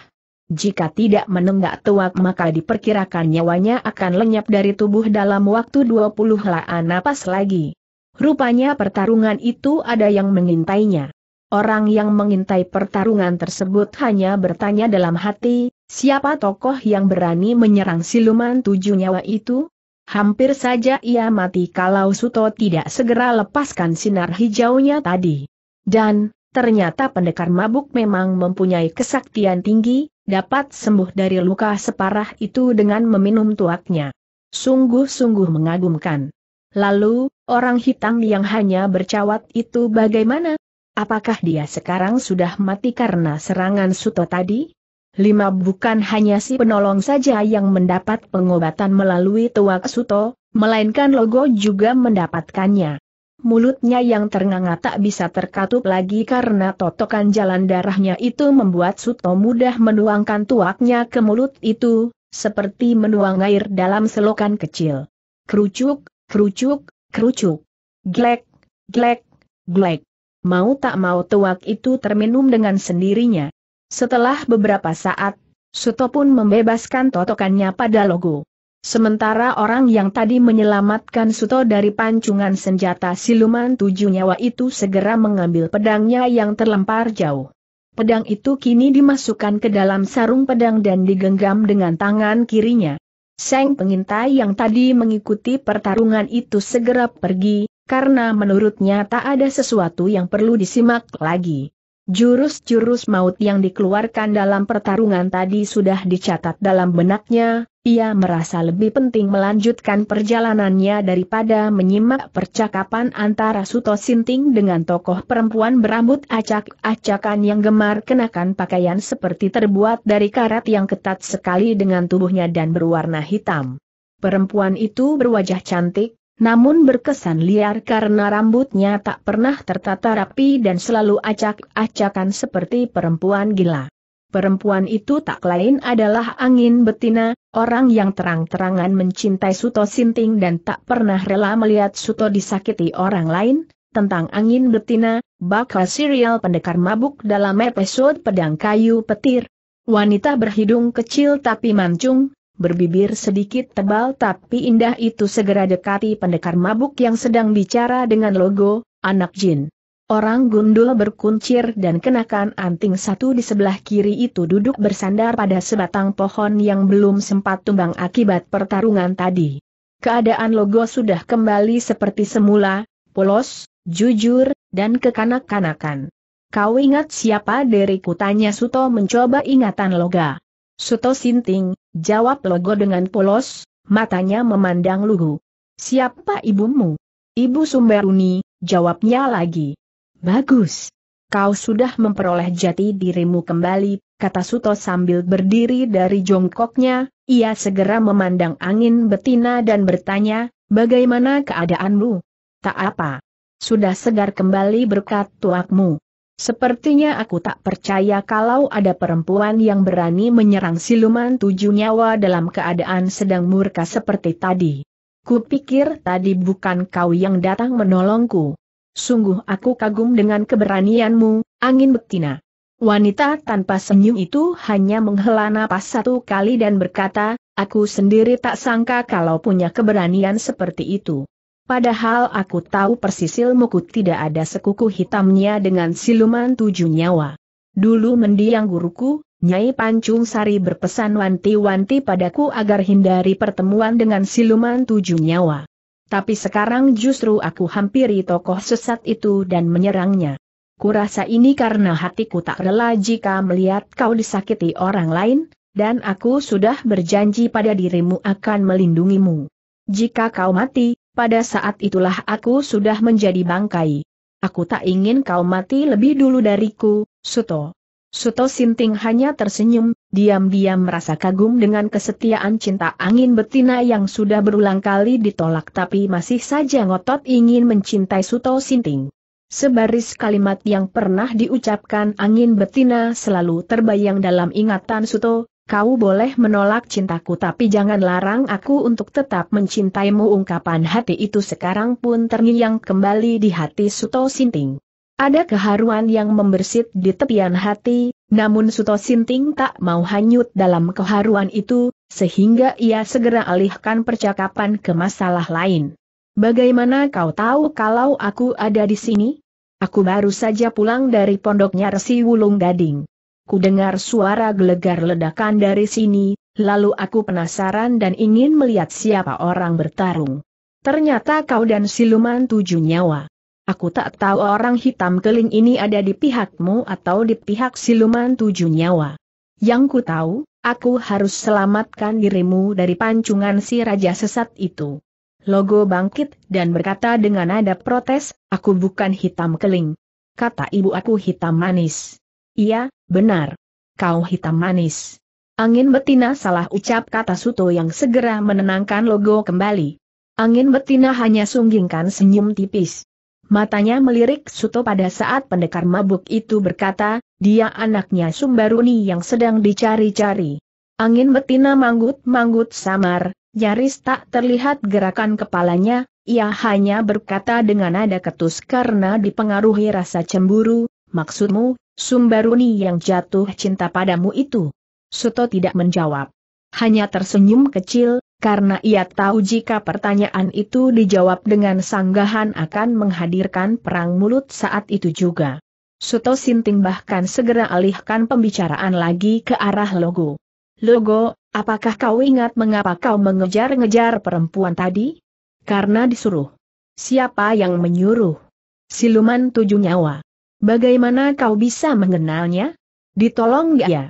S1: Jika tidak menenggak tuak maka diperkirakan nyawanya akan lenyap dari tubuh dalam waktu 20 laan napas lagi. Rupanya pertarungan itu ada yang mengintainya. Orang yang mengintai pertarungan tersebut hanya bertanya dalam hati, siapa tokoh yang berani menyerang siluman tujuh nyawa itu? Hampir saja ia mati kalau Suto tidak segera lepaskan sinar hijaunya tadi. Dan, ternyata pendekar mabuk memang mempunyai kesaktian tinggi, dapat sembuh dari luka separah itu dengan meminum tuaknya. Sungguh-sungguh mengagumkan. Lalu, orang hitam yang hanya bercawat itu bagaimana? Apakah dia sekarang sudah mati karena serangan Suto tadi? Lima bukan hanya si penolong saja yang mendapat pengobatan melalui Tuak Suto, melainkan Logo juga mendapatkannya. Mulutnya yang ternganga tak bisa terkatup lagi karena totokan jalan darahnya itu membuat Suto mudah menuangkan tuaknya ke mulut itu, seperti menuang air dalam selokan kecil. Kerucuk, kerucuk, kerucuk. Glek, glek, glek. Mau tak mau tuak itu terminum dengan sendirinya. Setelah beberapa saat, Suto pun membebaskan totokannya pada logo. Sementara orang yang tadi menyelamatkan Suto dari pancungan senjata siluman tujuh nyawa itu segera mengambil pedangnya yang terlempar jauh. Pedang itu kini dimasukkan ke dalam sarung pedang dan digenggam dengan tangan kirinya. Seng pengintai yang tadi mengikuti pertarungan itu segera pergi, karena menurutnya tak ada sesuatu yang perlu disimak lagi. Jurus-jurus maut yang dikeluarkan dalam pertarungan tadi sudah dicatat dalam benaknya, ia merasa lebih penting melanjutkan perjalanannya daripada menyimak percakapan antara Suto Sinting dengan tokoh perempuan berambut acak-acakan yang gemar kenakan pakaian seperti terbuat dari karat yang ketat sekali dengan tubuhnya dan berwarna hitam. Perempuan itu berwajah cantik, namun berkesan liar karena rambutnya tak pernah tertata rapi dan selalu acak-acakan seperti perempuan gila. Perempuan itu tak lain adalah angin betina, orang yang terang-terangan mencintai Suto Sinting dan tak pernah rela melihat Suto disakiti orang lain, tentang angin betina, bakal serial pendekar mabuk dalam episode pedang kayu petir. Wanita berhidung kecil tapi mancung, berbibir sedikit tebal tapi indah itu segera dekati pendekar mabuk yang sedang bicara dengan logo, anak jin. Orang gundul berkuncir dan kenakan anting satu di sebelah kiri itu duduk bersandar pada sebatang pohon yang belum sempat tumbang akibat pertarungan tadi. Keadaan logo sudah kembali seperti semula, polos, jujur, dan kekanak-kanakan. Kau ingat siapa dari kutanya Suto mencoba ingatan Loga. Suto Sinting, jawab Logo dengan polos, matanya memandang Lugu. Siapa ibumu? Ibu Sumberuni, jawabnya lagi. Bagus. Kau sudah memperoleh jati dirimu kembali, kata Suto sambil berdiri dari jongkoknya, ia segera memandang angin betina dan bertanya, bagaimana keadaanmu? Tak apa. Sudah segar kembali berkat tuakmu. Sepertinya aku tak percaya kalau ada perempuan yang berani menyerang siluman tujuh nyawa dalam keadaan sedang murka seperti tadi. Kupikir tadi bukan kau yang datang menolongku. Sungguh aku kagum dengan keberanianmu, angin betina. Wanita tanpa senyum itu hanya menghela napas satu kali dan berkata, aku sendiri tak sangka kalau punya keberanian seperti itu. Padahal aku tahu persis ilmuku tidak ada sekuku hitamnya dengan siluman tujuh nyawa. Dulu mendiang guruku, Nyai Pancung Sari berpesan wanti-wanti padaku agar hindari pertemuan dengan siluman tujuh nyawa. Tapi sekarang justru aku hampiri tokoh sesat itu dan menyerangnya. Kurasa ini karena hatiku tak rela jika melihat kau disakiti orang lain, dan aku sudah berjanji pada dirimu akan melindungimu. Jika kau mati, pada saat itulah aku sudah menjadi bangkai. Aku tak ingin kau mati lebih dulu dariku, Suto. Suto Sinting hanya tersenyum, diam-diam merasa kagum dengan kesetiaan cinta angin betina yang sudah berulang kali ditolak tapi masih saja ngotot ingin mencintai Suto Sinting. Sebaris kalimat yang pernah diucapkan angin betina selalu terbayang dalam ingatan Suto, kau boleh menolak cintaku tapi jangan larang aku untuk tetap mencintaimu ungkapan hati itu sekarang pun terngiang kembali di hati Suto Sinting. Ada keharuan yang membersit di tepian hati, namun Suto Sinting tak mau hanyut dalam keharuan itu, sehingga ia segera alihkan percakapan ke masalah lain. Bagaimana kau tahu kalau aku ada di sini? Aku baru saja pulang dari pondoknya Resi Wulung Gading aku dengar suara gelegar ledakan dari sini, lalu aku penasaran dan ingin melihat siapa orang bertarung. Ternyata kau dan siluman tujuh nyawa. Aku tak tahu orang hitam keling ini ada di pihakmu atau di pihak siluman tujuh nyawa. Yang ku tahu, aku harus selamatkan dirimu dari pancungan si raja sesat itu. Logo bangkit dan berkata dengan nada protes, aku bukan hitam keling. Kata ibu aku hitam manis. Iya, benar. Kau hitam manis. Angin betina salah ucap kata Suto yang segera menenangkan logo kembali. Angin betina hanya sunggingkan senyum tipis. Matanya melirik Suto pada saat pendekar mabuk itu berkata, dia anaknya Sumbaruni yang sedang dicari-cari. Angin betina manggut-manggut samar, nyaris tak terlihat gerakan kepalanya, ia hanya berkata dengan nada ketus karena dipengaruhi rasa cemburu, Maksudmu, Sumbaruni yang jatuh cinta padamu itu? Suto tidak menjawab. Hanya tersenyum kecil, karena ia tahu jika pertanyaan itu dijawab dengan sanggahan akan menghadirkan perang mulut saat itu juga. Suto Sinting bahkan segera alihkan pembicaraan lagi ke arah logo. Logo, apakah kau ingat mengapa kau mengejar-ngejar perempuan tadi? Karena disuruh. Siapa yang menyuruh? Siluman tujuh nyawa. Bagaimana kau bisa mengenalnya? Ditolong gak ya?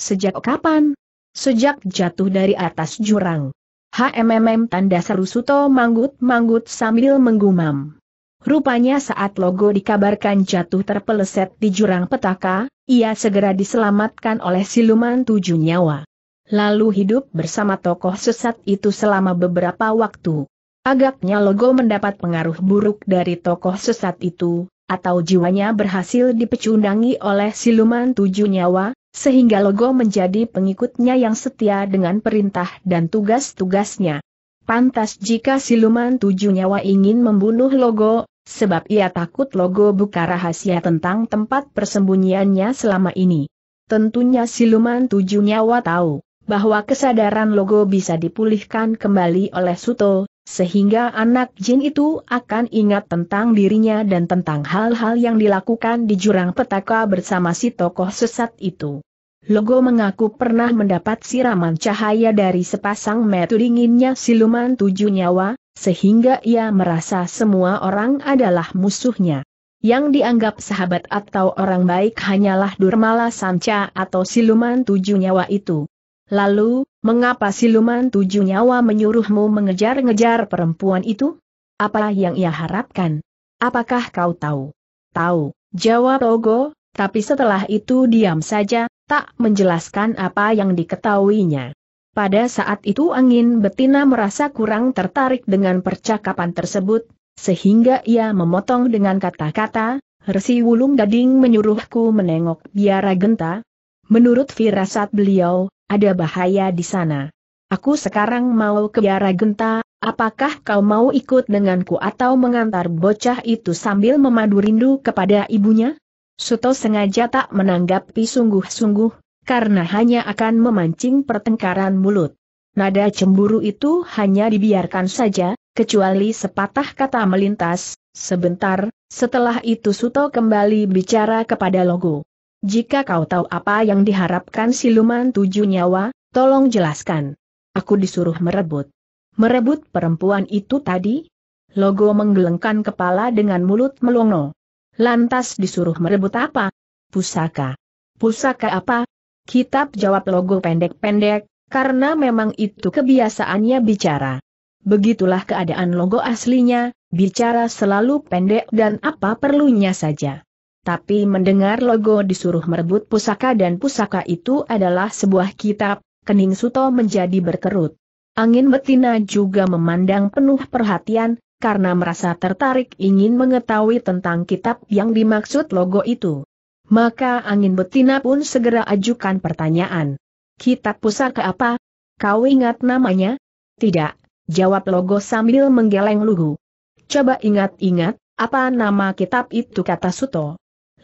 S1: Sejak kapan? Sejak jatuh dari atas jurang. HMMM tanda seru Suto manggut-manggut sambil menggumam. Rupanya saat logo dikabarkan jatuh terpeleset di jurang petaka, ia segera diselamatkan oleh siluman tujuh nyawa. Lalu hidup bersama tokoh sesat itu selama beberapa waktu. Agaknya logo mendapat pengaruh buruk dari tokoh sesat itu, atau jiwanya berhasil dipecundangi oleh siluman tujuh nyawa, sehingga Logo menjadi pengikutnya yang setia dengan perintah dan tugas-tugasnya. Pantas jika siluman tujuh nyawa ingin membunuh Logo, sebab ia takut Logo buka rahasia tentang tempat persembunyiannya selama ini. Tentunya siluman tujuh nyawa tahu bahwa kesadaran Logo bisa dipulihkan kembali oleh Suto, sehingga anak jin itu akan ingat tentang dirinya dan tentang hal-hal yang dilakukan di jurang petaka bersama si tokoh sesat itu. Logo mengaku pernah mendapat siraman cahaya dari sepasang metu dinginnya siluman tujuh nyawa, sehingga ia merasa semua orang adalah musuhnya. Yang dianggap sahabat atau orang baik hanyalah Durmala Sanca atau siluman tujuh nyawa itu. Lalu, Mengapa siluman tujuh nyawa menyuruhmu mengejar-ngejar perempuan itu? Apa yang ia harapkan? Apakah kau tahu? Tahu, jawab Ogo, tapi setelah itu diam saja, tak menjelaskan apa yang diketahuinya. Pada saat itu angin betina merasa kurang tertarik dengan percakapan tersebut, sehingga ia memotong dengan kata-kata, Resi Wulung Gading menyuruhku menengok biara genta, Menurut firasat beliau, ada bahaya di sana. Aku sekarang mau ke Biara Genta, apakah kau mau ikut denganku atau mengantar bocah itu sambil memadu rindu kepada ibunya? Suto sengaja tak menanggapi sungguh-sungguh, karena hanya akan memancing pertengkaran mulut. Nada cemburu itu hanya dibiarkan saja, kecuali sepatah kata melintas, sebentar, setelah itu Suto kembali bicara kepada Logo. Jika kau tahu apa yang diharapkan siluman tujuh nyawa, tolong jelaskan. Aku disuruh merebut. Merebut perempuan itu tadi? Logo menggelengkan kepala dengan mulut melongo. Lantas disuruh merebut apa? Pusaka. Pusaka apa? Kitab jawab logo pendek-pendek, karena memang itu kebiasaannya bicara. Begitulah keadaan logo aslinya, bicara selalu pendek dan apa perlunya saja tapi mendengar logo disuruh merebut pusaka dan pusaka itu adalah sebuah kitab, kening Suto menjadi berkerut. Angin betina juga memandang penuh perhatian, karena merasa tertarik ingin mengetahui tentang kitab yang dimaksud logo itu. Maka angin betina pun segera ajukan pertanyaan. Kitab pusaka apa? Kau ingat namanya? Tidak, jawab logo sambil menggeleng lugu. Coba ingat-ingat, apa nama kitab itu kata Suto.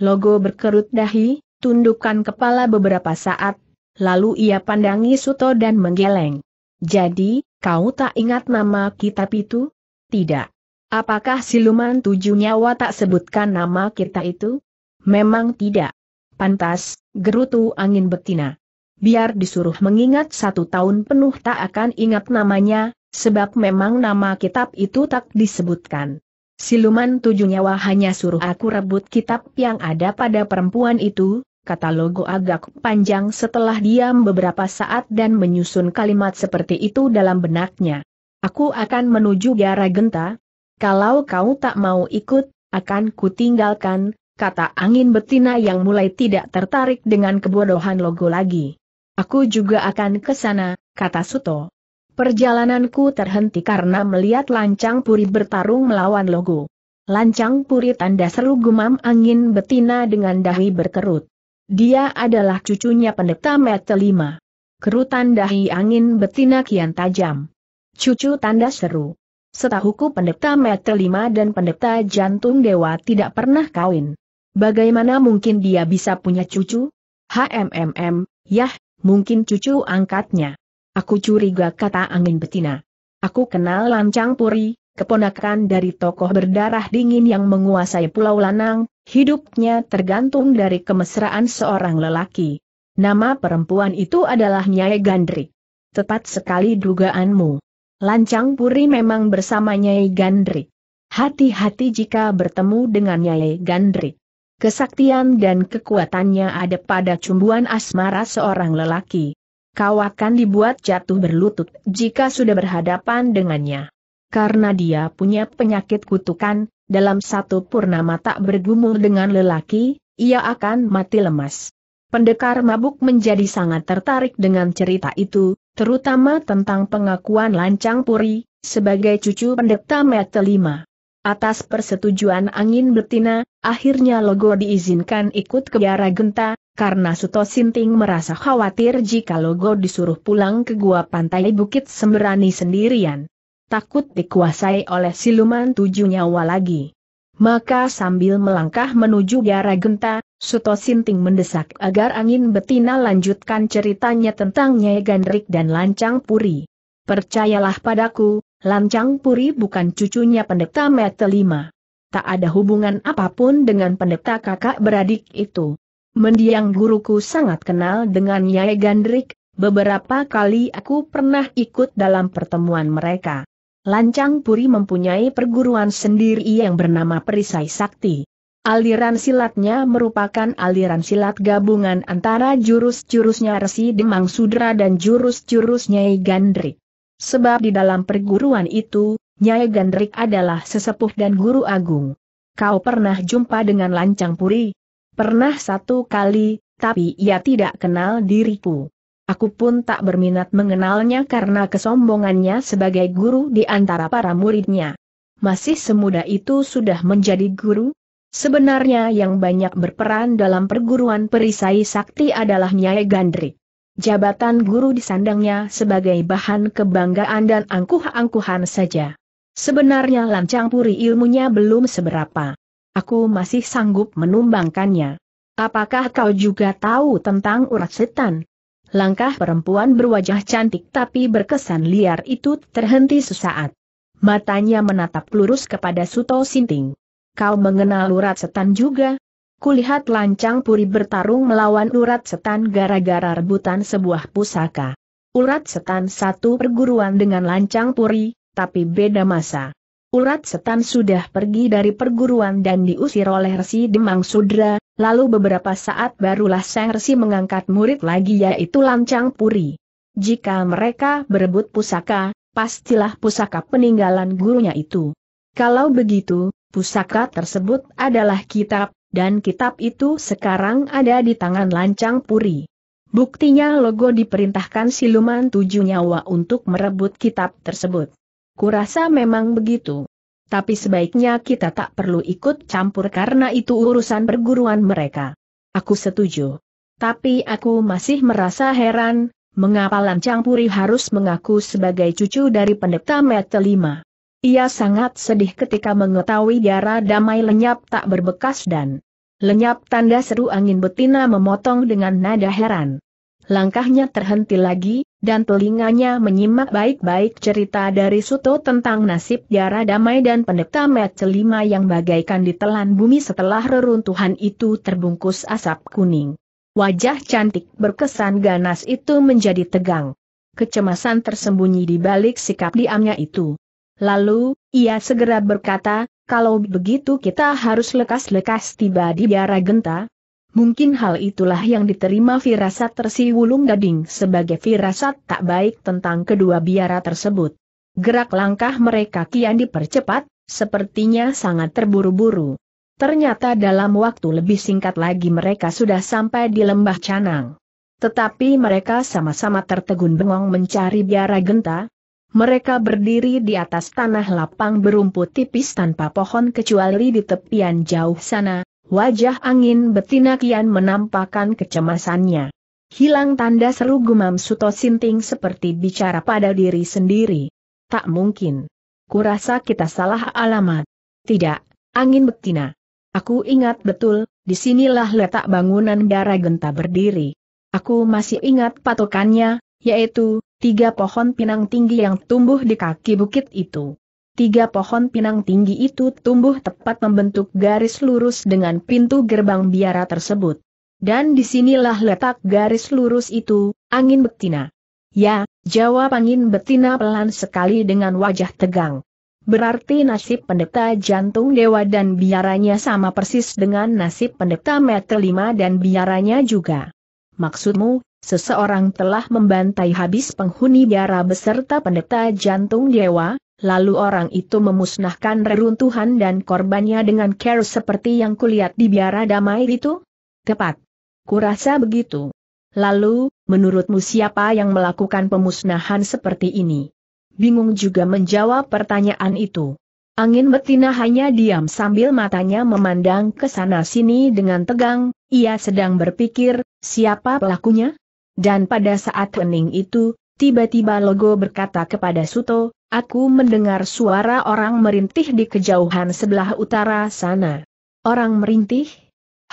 S1: Logo berkerut dahi, tundukkan kepala beberapa saat, lalu ia pandangi Suto dan menggeleng. Jadi, kau tak ingat nama kitab itu? Tidak. Apakah siluman tujuh nyawa tak sebutkan nama kita itu? Memang tidak. Pantas, gerutu angin betina. Biar disuruh mengingat satu tahun penuh tak akan ingat namanya, sebab memang nama kitab itu tak disebutkan. Siluman tujuh nyawa hanya suruh aku rebut kitab yang ada pada perempuan itu, kata logo agak panjang setelah diam beberapa saat dan menyusun kalimat seperti itu dalam benaknya. Aku akan menuju Gara Genta. Kalau kau tak mau ikut, akan kutinggalkan, kata angin betina yang mulai tidak tertarik dengan kebodohan logo lagi. Aku juga akan ke sana, kata Suto. Perjalananku terhenti karena melihat Lancang Puri bertarung melawan Logo. Lancang Puri tanda seru gumam angin betina dengan dahi berkerut. Dia adalah cucunya pendeta Metelima. Kerutan dahi angin betina kian tajam. Cucu tanda seru. Setahuku pendeta Metelima dan pendeta jantung dewa tidak pernah kawin. Bagaimana mungkin dia bisa punya cucu? HMMM, yah, mungkin cucu angkatnya. Aku curiga kata angin betina. Aku kenal Lancang Puri, keponakan dari tokoh berdarah dingin yang menguasai Pulau Lanang, hidupnya tergantung dari kemesraan seorang lelaki. Nama perempuan itu adalah Nyai Gandrik. Tepat sekali dugaanmu. Lancang Puri memang bersama Nyai Gandrik. Hati-hati jika bertemu dengan Nyai Gandrik. Kesaktian dan kekuatannya ada pada cumbuan asmara seorang lelaki kau akan dibuat jatuh berlutut jika sudah berhadapan dengannya. Karena dia punya penyakit kutukan, dalam satu purnama tak bergumul dengan lelaki, ia akan mati lemas. Pendekar mabuk menjadi sangat tertarik dengan cerita itu, terutama tentang pengakuan Lancang Puri, sebagai cucu pendekta Metelima. Atas persetujuan angin betina, akhirnya Logo diizinkan ikut ke biara genta, karena Suto Sinting merasa khawatir jika Logo disuruh pulang ke gua pantai Bukit Semberani sendirian. Takut dikuasai oleh siluman tujuh nyawa lagi. Maka sambil melangkah menuju Gara Genta, Suto Sinting mendesak agar angin betina lanjutkan ceritanya tentang Nyai Gandrik dan Lancang Puri. Percayalah padaku, Lancang Puri bukan cucunya pendeta Metelima. Tak ada hubungan apapun dengan pendeta kakak beradik itu. Mendiang guruku sangat kenal dengan Nyai Gandrik, beberapa kali aku pernah ikut dalam pertemuan mereka. Lancang Puri mempunyai perguruan sendiri yang bernama Perisai Sakti. Aliran silatnya merupakan aliran silat gabungan antara jurus-jurusnya Resi Demang Sudra dan jurus-jurus Nyai Gandrik. Sebab di dalam perguruan itu, Nyai Gandrik adalah sesepuh dan guru agung. Kau pernah jumpa dengan Lancang Puri? Pernah satu kali, tapi ia tidak kenal diriku. Aku pun tak berminat mengenalnya karena kesombongannya sebagai guru di antara para muridnya. Masih semuda itu sudah menjadi guru? Sebenarnya yang banyak berperan dalam perguruan perisai sakti adalah Nyai Gandri. Jabatan guru disandangnya sebagai bahan kebanggaan dan angkuh-angkuhan saja. Sebenarnya lancang puri ilmunya belum seberapa. Aku masih sanggup menumbangkannya. Apakah kau juga tahu tentang urat setan? Langkah perempuan berwajah cantik tapi berkesan liar itu terhenti sesaat. Matanya menatap lurus kepada Suto Sinting. Kau mengenal urat setan juga? Kulihat lancang puri bertarung melawan urat setan gara-gara rebutan sebuah pusaka. Urat setan satu perguruan dengan lancang puri, tapi beda masa. Urat setan sudah pergi dari perguruan dan diusir oleh Resi Demang Sudra, lalu beberapa saat barulah Sang Resi mengangkat murid lagi yaitu Lancang Puri. Jika mereka berebut pusaka, pastilah pusaka peninggalan gurunya itu. Kalau begitu, pusaka tersebut adalah kitab, dan kitab itu sekarang ada di tangan Lancang Puri. Buktinya logo diperintahkan siluman tujuh nyawa untuk merebut kitab tersebut. Kurasa memang begitu. Tapi sebaiknya kita tak perlu ikut campur karena itu urusan perguruan mereka. Aku setuju. Tapi aku masih merasa heran, mengapa Lancang Puri harus mengaku sebagai cucu dari pendeta Metelima. Ia sangat sedih ketika mengetahui darah damai lenyap tak berbekas dan lenyap tanda seru angin betina memotong dengan nada heran. Langkahnya terhenti lagi, dan telinganya menyimak baik-baik cerita dari Suto tentang nasib Yara Damai dan pendeta Met yang bagaikan ditelan bumi setelah reruntuhan itu terbungkus asap kuning. Wajah cantik berkesan ganas itu menjadi tegang. Kecemasan tersembunyi di balik sikap diamnya itu. Lalu, ia segera berkata, kalau begitu kita harus lekas-lekas tiba di biara genta, Mungkin hal itulah yang diterima firasat Wulung gading sebagai firasat tak baik tentang kedua biara tersebut. Gerak langkah mereka kian dipercepat, sepertinya sangat terburu-buru. Ternyata dalam waktu lebih singkat lagi mereka sudah sampai di lembah canang. Tetapi mereka sama-sama tertegun bengong mencari biara genta. Mereka berdiri di atas tanah lapang berumput tipis tanpa pohon kecuali di tepian jauh sana, Wajah angin betina kian menampakkan kecemasannya. Hilang tanda seru gumam Suto Sinting seperti bicara pada diri sendiri. Tak mungkin. Kurasa kita salah alamat. Tidak, angin betina. Aku ingat betul, disinilah letak bangunan darah genta berdiri. Aku masih ingat patokannya, yaitu, tiga pohon pinang tinggi yang tumbuh di kaki bukit itu. Tiga pohon pinang tinggi itu tumbuh tepat membentuk garis lurus dengan pintu gerbang biara tersebut. Dan disinilah letak garis lurus itu, angin betina. Ya, jawab angin betina pelan sekali dengan wajah tegang. Berarti nasib pendeta jantung dewa dan biaranya sama persis dengan nasib pendeta meter lima dan biaranya juga. Maksudmu, seseorang telah membantai habis penghuni biara beserta pendeta jantung dewa, lalu orang itu memusnahkan reruntuhan dan korbannya dengan care seperti yang kulihat di biara damai itu? Tepat. Kurasa begitu. Lalu, menurutmu siapa yang melakukan pemusnahan seperti ini? Bingung juga menjawab pertanyaan itu. Angin betina hanya diam sambil matanya memandang ke sana-sini dengan tegang, ia sedang berpikir, siapa pelakunya? Dan pada saat hening itu, tiba-tiba Logo berkata kepada Suto, Aku mendengar suara orang merintih di kejauhan sebelah utara sana. Orang merintih?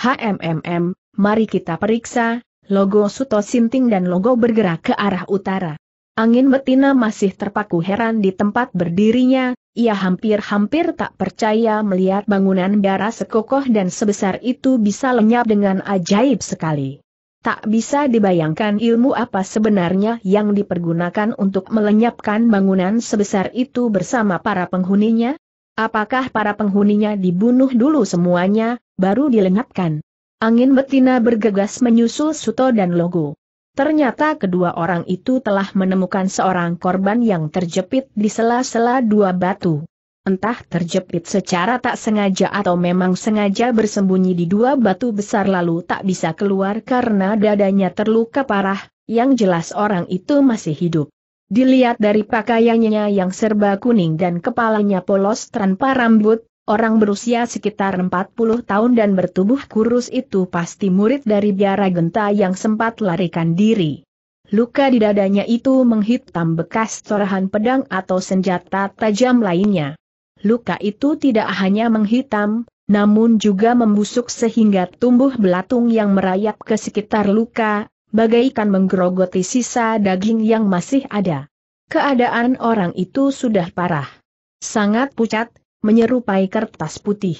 S1: HMMM, mari kita periksa, logo Suto Sinting dan logo bergerak ke arah utara. Angin betina masih terpaku heran di tempat berdirinya, ia hampir-hampir tak percaya melihat bangunan darah sekokoh dan sebesar itu bisa lenyap dengan ajaib sekali. Tak bisa dibayangkan ilmu apa sebenarnya yang dipergunakan untuk melenyapkan bangunan sebesar itu bersama para penghuninya? Apakah para penghuninya dibunuh dulu semuanya, baru dilenyapkan? Angin betina bergegas menyusul Suto dan Logo. Ternyata kedua orang itu telah menemukan seorang korban yang terjepit di sela-sela dua batu entah terjepit secara tak sengaja atau memang sengaja bersembunyi di dua batu besar lalu tak bisa keluar karena dadanya terluka parah, yang jelas orang itu masih hidup. Dilihat dari pakaiannya yang serba kuning dan kepalanya polos tanpa rambut, orang berusia sekitar 40 tahun dan bertubuh kurus itu pasti murid dari biara genta yang sempat larikan diri. Luka di dadanya itu menghitam bekas torahan pedang atau senjata tajam lainnya luka itu tidak hanya menghitam, namun juga membusuk sehingga tumbuh belatung yang merayap ke sekitar luka, bagaikan menggerogoti sisa daging yang masih ada. Keadaan orang itu sudah parah. Sangat pucat, menyerupai kertas putih.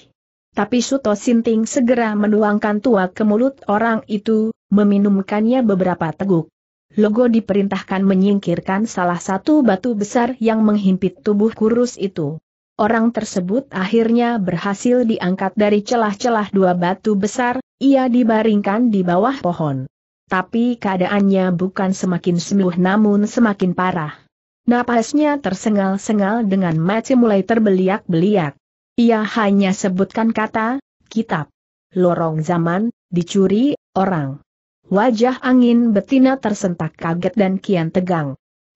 S1: Tapi Suto Sinting segera menuangkan tua ke mulut orang itu, meminumkannya beberapa teguk. Logo diperintahkan menyingkirkan salah satu batu besar yang menghimpit tubuh kurus itu. Orang tersebut akhirnya berhasil diangkat dari celah-celah dua batu besar, ia dibaringkan di bawah pohon. Tapi keadaannya bukan semakin sembuh namun semakin parah. Napasnya tersengal-sengal dengan mati mulai terbeliak-beliak. Ia hanya sebutkan kata, kitab. Lorong zaman, dicuri, orang. Wajah angin betina tersentak kaget dan kian tegang.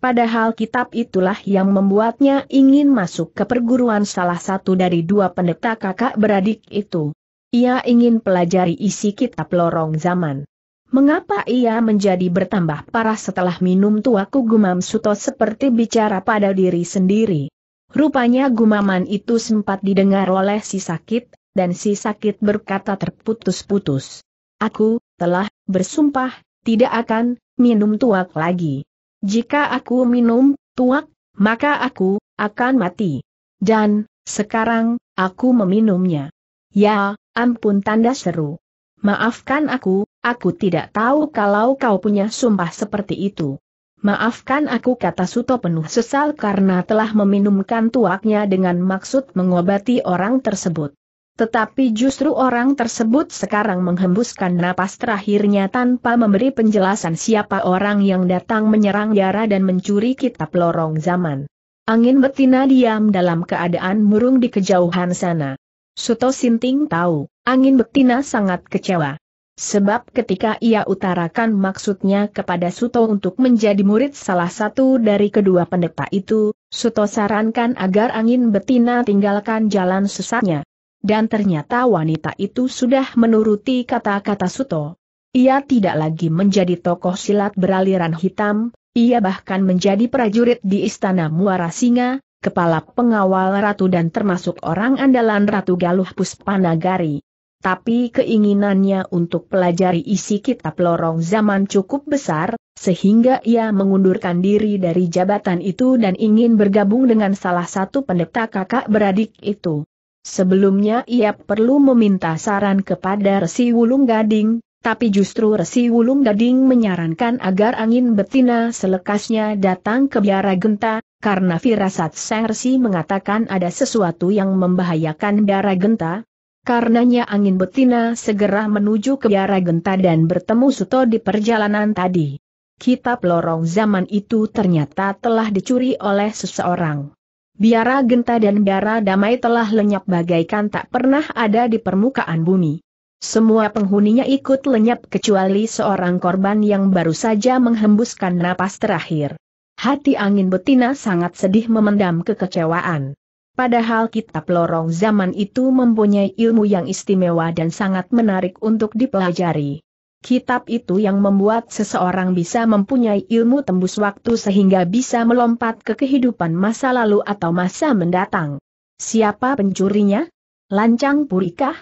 S1: Padahal kitab itulah yang membuatnya ingin masuk ke perguruan salah satu dari dua pendeta kakak beradik itu. Ia ingin pelajari isi kitab lorong zaman. Mengapa ia menjadi bertambah parah setelah minum tuaku gumam Suto seperti bicara pada diri sendiri? Rupanya gumaman itu sempat didengar oleh si sakit, dan si sakit berkata terputus-putus. Aku, telah, bersumpah, tidak akan, minum tuak lagi. Jika aku minum, tuak, maka aku, akan mati. Dan, sekarang, aku meminumnya. Ya, ampun tanda seru. Maafkan aku, aku tidak tahu kalau kau punya sumpah seperti itu. Maafkan aku kata Suto penuh sesal karena telah meminumkan tuaknya dengan maksud mengobati orang tersebut. Tetapi justru orang tersebut sekarang menghembuskan napas terakhirnya tanpa memberi penjelasan siapa orang yang datang menyerang Yara dan mencuri kitab lorong zaman. Angin betina diam dalam keadaan murung di kejauhan sana. Suto Sinting tahu, angin betina sangat kecewa. Sebab ketika ia utarakan maksudnya kepada Suto untuk menjadi murid salah satu dari kedua pendeta itu, Suto sarankan agar angin betina tinggalkan jalan sesatnya. Dan ternyata wanita itu sudah menuruti kata-kata Suto. Ia tidak lagi menjadi tokoh silat beraliran hitam, ia bahkan menjadi prajurit di Istana Muara Singa, kepala pengawal ratu dan termasuk orang andalan Ratu Galuh Puspanagari. Tapi keinginannya untuk pelajari isi kitab lorong zaman cukup besar, sehingga ia mengundurkan diri dari jabatan itu dan ingin bergabung dengan salah satu pendeta kakak beradik itu. Sebelumnya ia perlu meminta saran kepada Resi Wulung Gading, tapi justru Resi Wulung Gading menyarankan agar angin betina selekasnya datang ke biara genta, karena firasat Sang Resi mengatakan ada sesuatu yang membahayakan biara genta. Karenanya angin betina segera menuju ke biara genta dan bertemu Suto di perjalanan tadi. Kitab lorong zaman itu ternyata telah dicuri oleh seseorang. Biara genta dan biara damai telah lenyap bagaikan tak pernah ada di permukaan bumi. Semua penghuninya ikut lenyap kecuali seorang korban yang baru saja menghembuskan napas terakhir. Hati angin betina sangat sedih memendam kekecewaan. Padahal kitab lorong zaman itu mempunyai ilmu yang istimewa dan sangat menarik untuk dipelajari. Kitab itu yang membuat seseorang bisa mempunyai ilmu tembus waktu sehingga bisa melompat ke kehidupan masa lalu atau masa mendatang. Siapa pencurinya? Lancang purikah?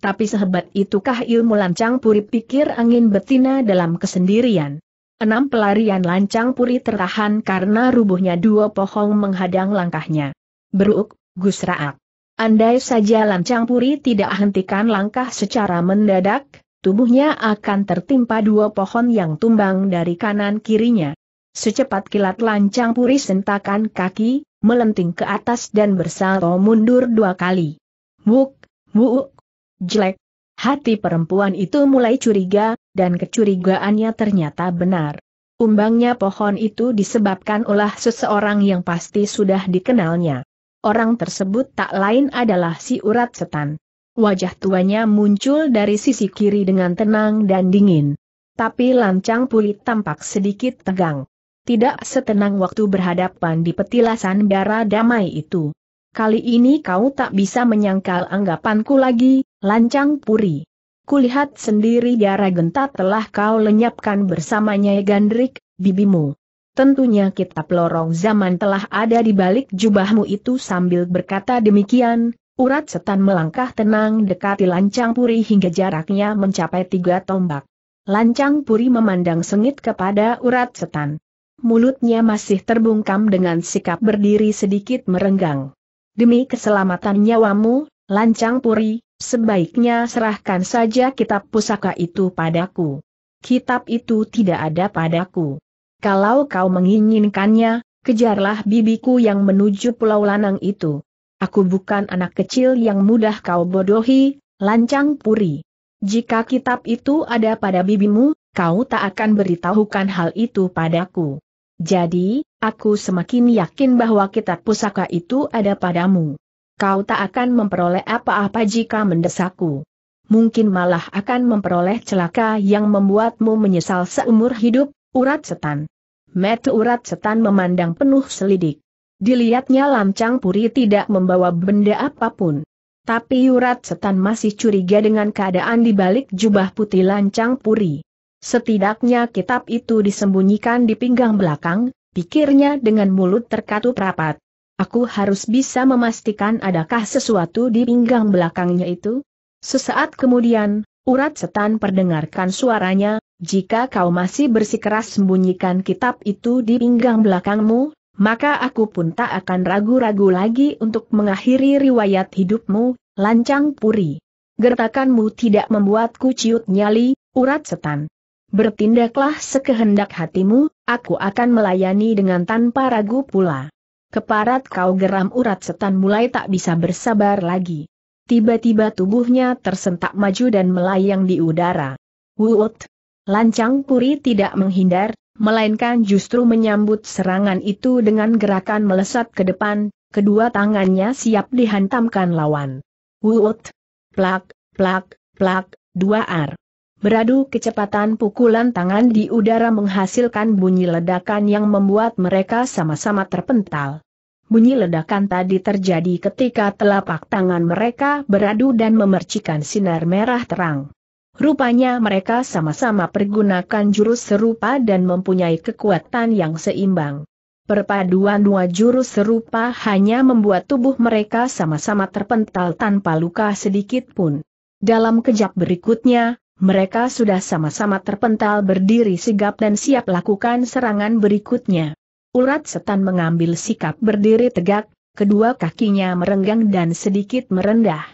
S1: Tapi sehebat itukah ilmu lancang puri pikir angin betina dalam kesendirian? Enam pelarian lancang puri tertahan karena rubuhnya dua pohon menghadang langkahnya. Beruk, Gusraak. Andai saja lancang puri tidak hentikan langkah secara mendadak, tubuhnya akan tertimpa dua pohon yang tumbang dari kanan kirinya. Secepat kilat lancang puri sentakan kaki, melenting ke atas dan bersalto mundur dua kali. Buk, buk, jelek. Hati perempuan itu mulai curiga, dan kecurigaannya ternyata benar. Umbangnya pohon itu disebabkan oleh seseorang yang pasti sudah dikenalnya. Orang tersebut tak lain adalah si urat setan. Wajah tuanya muncul dari sisi kiri dengan tenang dan dingin. Tapi lancang pulit tampak sedikit tegang. Tidak setenang waktu berhadapan di petilasan darah damai itu. Kali ini kau tak bisa menyangkal anggapanku lagi, lancang puri. Kulihat sendiri darah gentat telah kau lenyapkan bersamanya Gandrik, bibimu. Tentunya kitab lorong zaman telah ada di balik jubahmu itu sambil berkata demikian, Urat setan melangkah tenang dekati lancang puri hingga jaraknya mencapai tiga tombak. Lancang puri memandang sengit kepada urat setan. Mulutnya masih terbungkam dengan sikap berdiri sedikit merenggang. Demi keselamatan nyawamu, lancang puri, sebaiknya serahkan saja kitab pusaka itu padaku. Kitab itu tidak ada padaku. Kalau kau menginginkannya, kejarlah bibiku yang menuju pulau lanang itu. Aku bukan anak kecil yang mudah kau bodohi, lancang puri. Jika kitab itu ada pada bibimu, kau tak akan beritahukan hal itu padaku. Jadi, aku semakin yakin bahwa kitab pusaka itu ada padamu. Kau tak akan memperoleh apa-apa jika mendesakku. Mungkin malah akan memperoleh celaka yang membuatmu menyesal seumur hidup, urat setan. Met urat setan memandang penuh selidik. Dilihatnya Lamcang Puri tidak membawa benda apapun. Tapi Yurat Setan masih curiga dengan keadaan di balik jubah putih Lancang Puri. Setidaknya kitab itu disembunyikan di pinggang belakang, pikirnya dengan mulut terkatup rapat. Aku harus bisa memastikan adakah sesuatu di pinggang belakangnya itu? Sesaat kemudian, urat setan perdengarkan suaranya, jika kau masih bersikeras sembunyikan kitab itu di pinggang belakangmu, maka aku pun tak akan ragu-ragu lagi untuk mengakhiri riwayat hidupmu, lancang puri. Gertakanmu tidak membuatku ciut nyali, urat setan. Bertindaklah sekehendak hatimu, aku akan melayani dengan tanpa ragu pula. Keparat kau geram urat setan mulai tak bisa bersabar lagi. Tiba-tiba tubuhnya tersentak maju dan melayang di udara. Wuut! Lancang Puri tidak menghindar, melainkan justru menyambut serangan itu dengan gerakan melesat ke depan, kedua tangannya siap dihantamkan lawan. Wut! Plak, plak, plak, dua ar. Beradu kecepatan pukulan tangan di udara menghasilkan bunyi ledakan yang membuat mereka sama-sama terpental. Bunyi ledakan tadi terjadi ketika telapak tangan mereka beradu dan memercikan sinar merah terang. Rupanya mereka sama-sama pergunakan jurus serupa dan mempunyai kekuatan yang seimbang. Perpaduan dua jurus serupa hanya membuat tubuh mereka sama-sama terpental tanpa luka sedikit pun. Dalam kejap berikutnya, mereka sudah sama-sama terpental berdiri sigap dan siap lakukan serangan berikutnya. Urat setan mengambil sikap berdiri tegak, kedua kakinya merenggang dan sedikit merendah.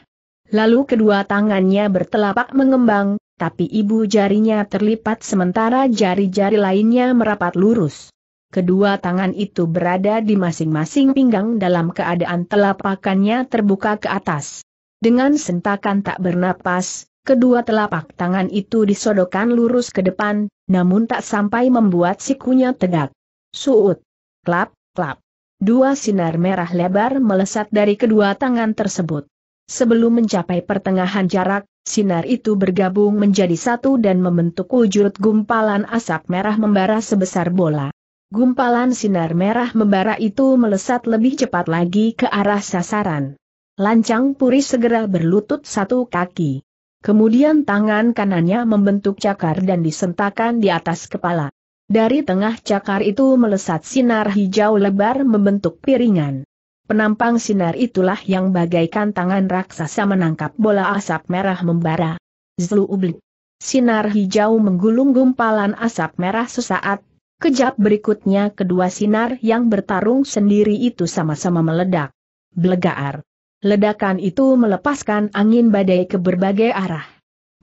S1: Lalu kedua tangannya bertelapak mengembang, tapi ibu jarinya terlipat sementara jari-jari lainnya merapat lurus. Kedua tangan itu berada di masing-masing pinggang dalam keadaan telapakannya terbuka ke atas. Dengan sentakan tak bernapas, kedua telapak tangan itu disodokkan lurus ke depan, namun tak sampai membuat sikunya tegak. Suut. Klap, klap. Dua sinar merah lebar melesat dari kedua tangan tersebut. Sebelum mencapai pertengahan jarak, sinar itu bergabung menjadi satu dan membentuk wujud gumpalan asap merah membara sebesar bola. Gumpalan sinar merah membara itu melesat lebih cepat lagi ke arah sasaran. Lancang Puri segera berlutut satu kaki. Kemudian tangan kanannya membentuk cakar dan disentakan di atas kepala. Dari tengah cakar itu melesat sinar hijau lebar membentuk piringan. Penampang sinar itulah yang bagaikan tangan raksasa menangkap bola asap merah membara. Zlu ublik. Sinar hijau menggulung gumpalan asap merah sesaat, kejap berikutnya kedua sinar yang bertarung sendiri itu sama-sama meledak. Blegaar. Ledakan itu melepaskan angin badai ke berbagai arah.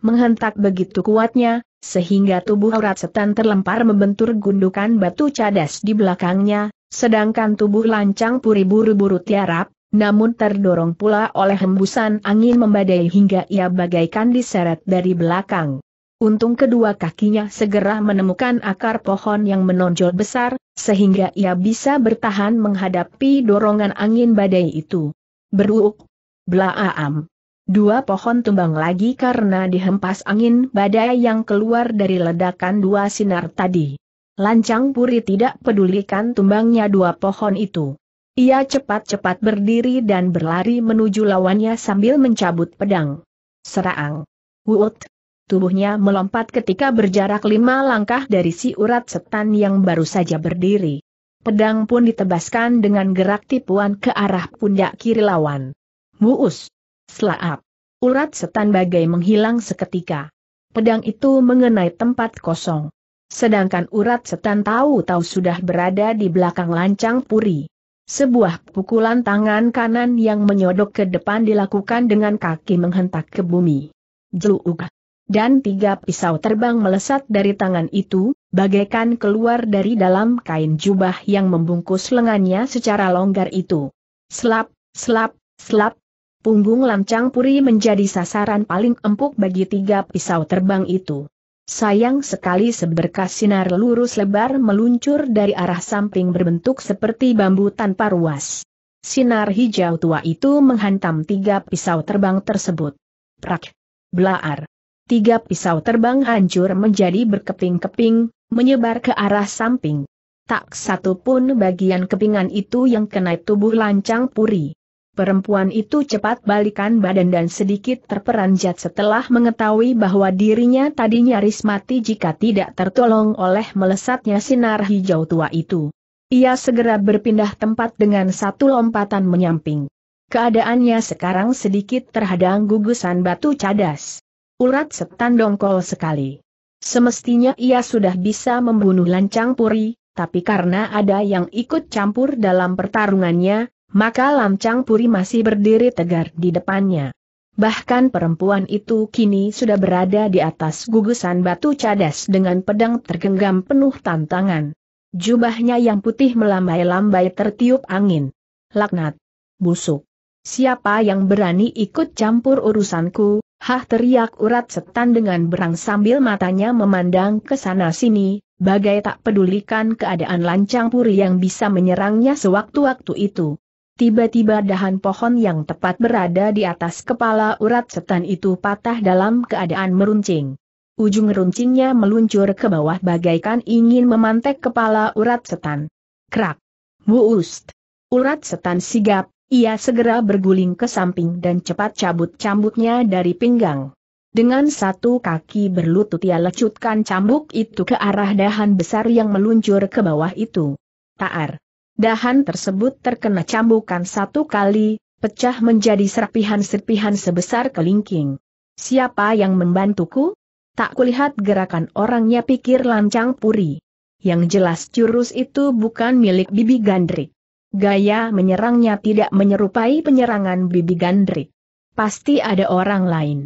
S1: Menghentak begitu kuatnya, sehingga tubuh rat setan terlempar membentur gundukan batu cadas di belakangnya, Sedangkan tubuh lancang puri buru-buru tiarap, namun terdorong pula oleh hembusan angin membadai hingga ia bagaikan diseret dari belakang. Untung kedua kakinya segera menemukan akar pohon yang menonjol besar, sehingga ia bisa bertahan menghadapi dorongan angin badai itu. Beruuk! Blaaam! Dua pohon tumbang lagi karena dihempas angin badai yang keluar dari ledakan dua sinar tadi. Lancang Puri tidak pedulikan tumbangnya dua pohon itu. Ia cepat-cepat berdiri dan berlari menuju lawannya sambil mencabut pedang. Serang. Wut. Tubuhnya melompat ketika berjarak lima langkah dari si urat setan yang baru saja berdiri. Pedang pun ditebaskan dengan gerak tipuan ke arah pundak kiri lawan. Muus. Selaap. Urat setan bagai menghilang seketika. Pedang itu mengenai tempat kosong. Sedangkan urat setan tahu-tahu sudah berada di belakang lancang puri. Sebuah pukulan tangan kanan yang menyodok ke depan dilakukan dengan kaki menghentak ke bumi. Jeluk. Dan tiga pisau terbang melesat dari tangan itu, bagaikan keluar dari dalam kain jubah yang membungkus lengannya secara longgar itu. Slap, slap, slap, Punggung lancang puri menjadi sasaran paling empuk bagi tiga pisau terbang itu. Sayang sekali seberkas sinar lurus lebar meluncur dari arah samping berbentuk seperti bambu tanpa ruas. Sinar hijau tua itu menghantam tiga pisau terbang tersebut. Prak! Blaar! Tiga pisau terbang hancur menjadi berkeping-keping, menyebar ke arah samping. Tak satu pun bagian kepingan itu yang kena tubuh lancang puri. Perempuan itu cepat balikan badan dan sedikit terperanjat setelah mengetahui bahwa dirinya tadi nyaris mati jika tidak tertolong oleh melesatnya sinar hijau tua itu. Ia segera berpindah tempat dengan satu lompatan menyamping. Keadaannya sekarang sedikit terhadang gugusan batu cadas. Urat setan dongkol sekali. Semestinya ia sudah bisa membunuh lancang puri, tapi karena ada yang ikut campur dalam pertarungannya, maka Lam Puri masih berdiri tegar di depannya. Bahkan perempuan itu kini sudah berada di atas gugusan batu cadas dengan pedang tergenggam penuh tantangan. Jubahnya yang putih melambai-lambai tertiup angin. Laknat. Busuk. Siapa yang berani ikut campur urusanku? Hah teriak urat setan dengan berang sambil matanya memandang ke sana sini, bagai tak pedulikan keadaan lancang puri yang bisa menyerangnya sewaktu-waktu itu. Tiba-tiba dahan pohon yang tepat berada di atas kepala urat setan itu patah dalam keadaan meruncing. Ujung runcingnya meluncur ke bawah bagaikan ingin memantek kepala urat setan. Krak! Buust. Urat setan sigap, ia segera berguling ke samping dan cepat cabut cambuknya dari pinggang. Dengan satu kaki berlutut ia lecutkan cambuk itu ke arah dahan besar yang meluncur ke bawah itu. Taar! Dahan tersebut terkena cambukan satu kali, pecah menjadi serpihan-serpihan sebesar kelingking. Siapa yang membantuku? Tak kulihat gerakan orangnya pikir lancang puri. Yang jelas jurus itu bukan milik Bibi Gandrik. Gaya menyerangnya tidak menyerupai penyerangan Bibi Gandrik. Pasti ada orang lain.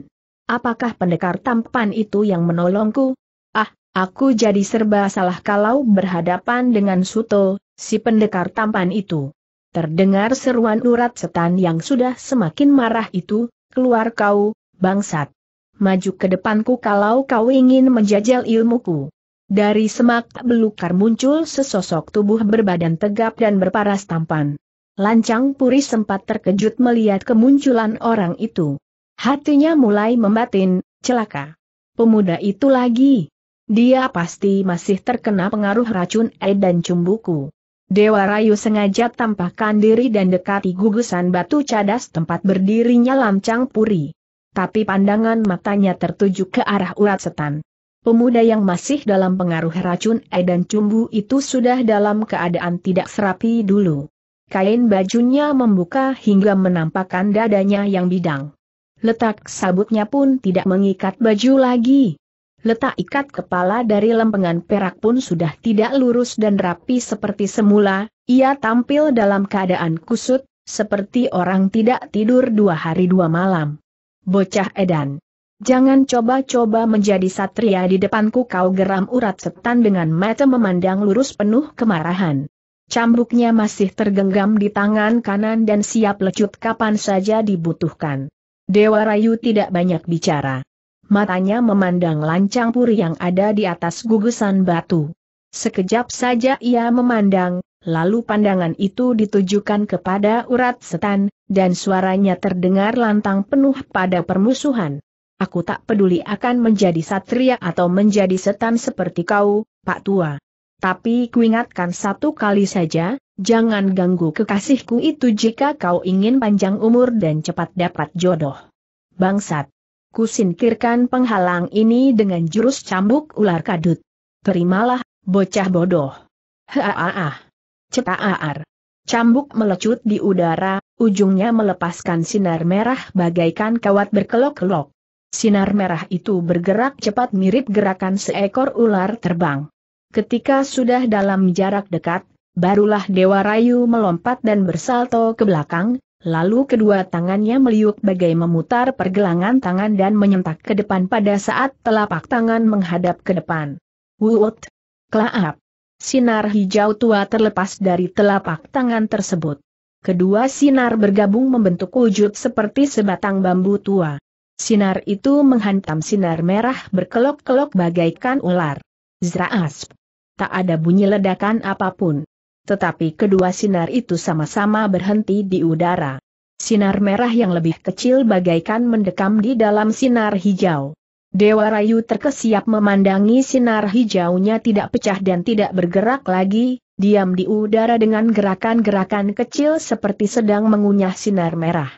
S1: Apakah pendekar tampan itu yang menolongku? Aku jadi serba salah kalau berhadapan dengan Suto, si pendekar tampan itu. Terdengar seruan urat setan yang sudah semakin marah itu, keluar kau, bangsat. Maju ke depanku kalau kau ingin menjajal ilmuku. Dari semak belukar muncul sesosok tubuh berbadan tegap dan berparas tampan. Lancang Puri sempat terkejut melihat kemunculan orang itu. Hatinya mulai membatin, celaka. Pemuda itu lagi, dia pasti masih terkena pengaruh racun E dan cumbuku. Dewa Rayu sengaja tampakkan diri dan dekati gugusan batu cadas tempat berdirinya Lamcang Puri. Tapi pandangan matanya tertuju ke arah urat setan. Pemuda yang masih dalam pengaruh racun E dan cumbu itu sudah dalam keadaan tidak serapi dulu. Kain bajunya membuka hingga menampakkan dadanya yang bidang. Letak sabutnya pun tidak mengikat baju lagi. Letak ikat kepala dari lempengan perak pun sudah tidak lurus dan rapi seperti semula, ia tampil dalam keadaan kusut, seperti orang tidak tidur dua hari dua malam. Bocah edan. Jangan coba-coba menjadi satria di depanku kau geram urat setan dengan mata memandang lurus penuh kemarahan. Cambuknya masih tergenggam di tangan kanan dan siap lecut kapan saja dibutuhkan. Dewa Rayu tidak banyak bicara matanya memandang lancang puri yang ada di atas gugusan batu. Sekejap saja ia memandang, lalu pandangan itu ditujukan kepada urat setan, dan suaranya terdengar lantang penuh pada permusuhan. Aku tak peduli akan menjadi satria atau menjadi setan seperti kau, Pak Tua. Tapi kuingatkan satu kali saja, jangan ganggu kekasihku itu jika kau ingin panjang umur dan cepat dapat jodoh. Bangsat! Kusinkirkan penghalang ini dengan jurus cambuk ular kadut. Terimalah, bocah bodoh. Haaah. Cetaar. Cambuk melecut di udara, ujungnya melepaskan sinar merah bagaikan kawat berkelok-kelok. Sinar merah itu bergerak cepat mirip gerakan seekor ular terbang. Ketika sudah dalam jarak dekat, barulah Dewa Rayu melompat dan bersalto ke belakang, Lalu kedua tangannya meliuk bagai memutar pergelangan tangan dan menyentak ke depan pada saat telapak tangan menghadap ke depan. Wut! Klaap! Sinar hijau tua terlepas dari telapak tangan tersebut. Kedua sinar bergabung membentuk wujud seperti sebatang bambu tua. Sinar itu menghantam sinar merah berkelok-kelok bagaikan ular. Zraasp! Tak ada bunyi ledakan apapun. Tetapi kedua sinar itu sama-sama berhenti di udara. Sinar merah yang lebih kecil bagaikan mendekam di dalam sinar hijau. Dewa Rayu terkesiap memandangi sinar hijaunya tidak pecah dan tidak bergerak lagi, diam di udara dengan gerakan-gerakan kecil seperti sedang mengunyah sinar merah.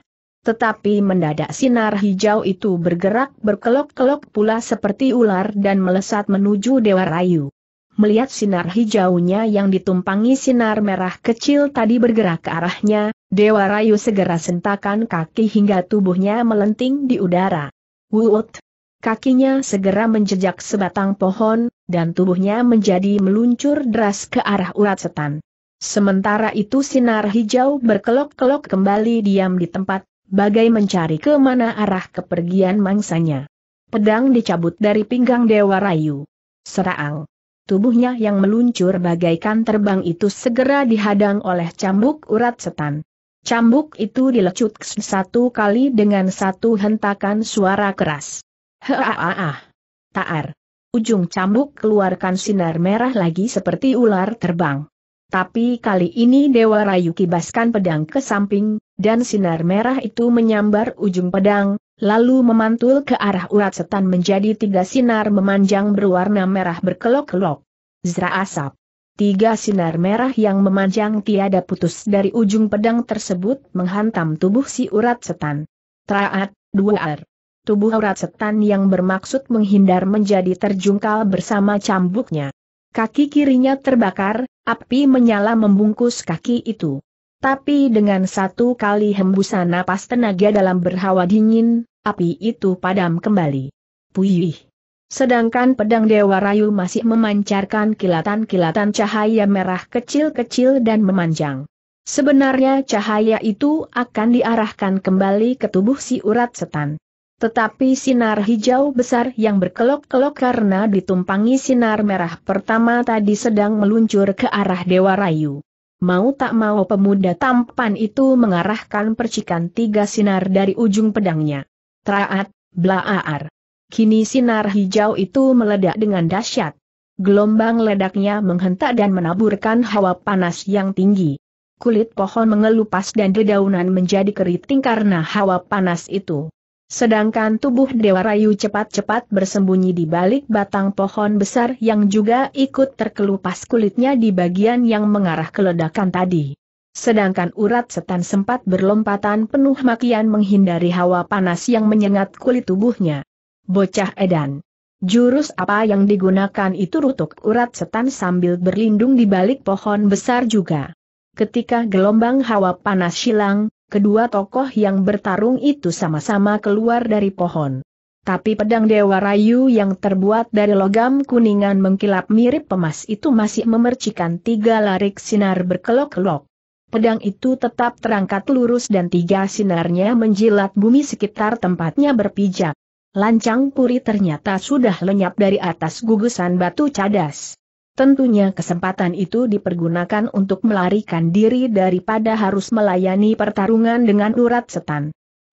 S1: Tetapi mendadak sinar hijau itu bergerak berkelok-kelok pula seperti ular dan melesat menuju Dewa Rayu melihat sinar hijaunya yang ditumpangi sinar merah kecil tadi bergerak ke arahnya, Dewa Rayu segera sentakan kaki hingga tubuhnya melenting di udara. Wut! Kakinya segera menjejak sebatang pohon, dan tubuhnya menjadi meluncur deras ke arah urat setan. Sementara itu sinar hijau berkelok-kelok kembali diam di tempat, bagai mencari ke mana arah kepergian mangsanya. Pedang dicabut dari pinggang Dewa Rayu. Serang! Tubuhnya yang meluncur bagaikan terbang itu segera dihadang oleh cambuk urat setan. Cambuk itu dilecut satu kali dengan satu hentakan suara keras. Haa, Taar! Ujung cambuk keluarkan sinar merah lagi seperti ular terbang. Tapi kali ini Dewa Rayu kibaskan pedang ke samping, dan sinar merah itu menyambar ujung pedang, lalu memantul ke arah urat setan menjadi tiga sinar memanjang berwarna merah berkelok-kelok. Zra asap. Tiga sinar merah yang memanjang tiada putus dari ujung pedang tersebut menghantam tubuh si urat setan. Traat, dua ar. Tubuh urat setan yang bermaksud menghindar menjadi terjungkal bersama cambuknya. Kaki kirinya terbakar, api menyala membungkus kaki itu. Tapi dengan satu kali hembusan napas tenaga dalam berhawa dingin, api itu padam kembali. Puyih. Sedangkan pedang Dewa Rayu masih memancarkan kilatan-kilatan cahaya merah kecil-kecil dan memanjang. Sebenarnya cahaya itu akan diarahkan kembali ke tubuh si urat setan. Tetapi sinar hijau besar yang berkelok-kelok karena ditumpangi sinar merah pertama tadi sedang meluncur ke arah Dewa Rayu. Mau tak mau pemuda tampan itu mengarahkan percikan tiga sinar dari ujung pedangnya traat, blaar. Kini sinar hijau itu meledak dengan dahsyat. Gelombang ledaknya menghentak dan menaburkan hawa panas yang tinggi. Kulit pohon mengelupas dan dedaunan menjadi keriting karena hawa panas itu. Sedangkan tubuh Dewa Rayu cepat-cepat bersembunyi di balik batang pohon besar yang juga ikut terkelupas kulitnya di bagian yang mengarah ke ledakan tadi. Sedangkan urat setan sempat berlompatan penuh makian menghindari hawa panas yang menyengat kulit tubuhnya. Bocah edan. Jurus apa yang digunakan itu rutuk urat setan sambil berlindung di balik pohon besar juga. Ketika gelombang hawa panas hilang, kedua tokoh yang bertarung itu sama-sama keluar dari pohon. Tapi pedang Dewa Rayu yang terbuat dari logam kuningan mengkilap mirip pemas itu masih memercikan tiga larik sinar berkelok-kelok pedang itu tetap terangkat lurus dan tiga sinarnya menjilat bumi sekitar tempatnya berpijak. Lancang Puri ternyata sudah lenyap dari atas gugusan batu cadas. Tentunya kesempatan itu dipergunakan untuk melarikan diri daripada harus melayani pertarungan dengan urat setan.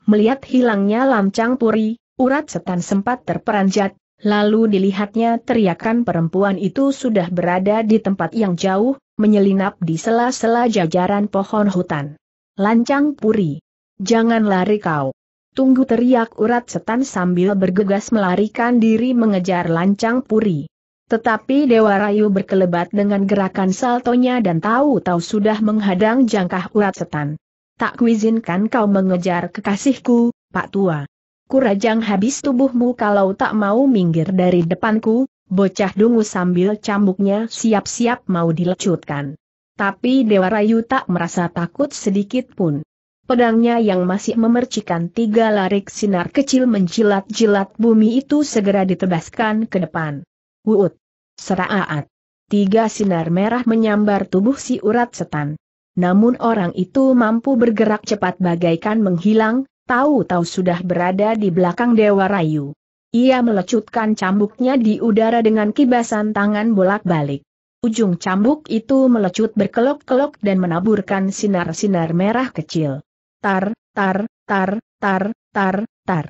S1: Melihat hilangnya Lancang Puri, urat setan sempat terperanjat, lalu dilihatnya teriakan perempuan itu sudah berada di tempat yang jauh, menyelinap di sela-sela jajaran pohon hutan. Lancang Puri. Jangan lari kau. Tunggu teriak urat setan sambil bergegas melarikan diri mengejar Lancang Puri. Tetapi Dewa Rayu berkelebat dengan gerakan saltonya dan tahu-tahu sudah menghadang jangkah urat setan. Tak kuizinkan kau mengejar kekasihku, Pak Tua. Kurajang habis tubuhmu kalau tak mau minggir dari depanku, Bocah dungu sambil cambuknya siap-siap mau dilecutkan. Tapi Dewa Rayu tak merasa takut sedikit pun. Pedangnya yang masih memercikan tiga larik sinar kecil menjilat-jilat bumi itu segera ditebaskan ke depan. Wuut! Seraat! Tiga sinar merah menyambar tubuh si urat setan. Namun orang itu mampu bergerak cepat bagaikan menghilang, tahu-tahu sudah berada di belakang Dewa Rayu. Ia melecutkan cambuknya di udara dengan kibasan tangan bolak-balik. Ujung cambuk itu melecut berkelok-kelok dan menaburkan sinar-sinar merah kecil. Tar, tar, tar, tar, tar, tar.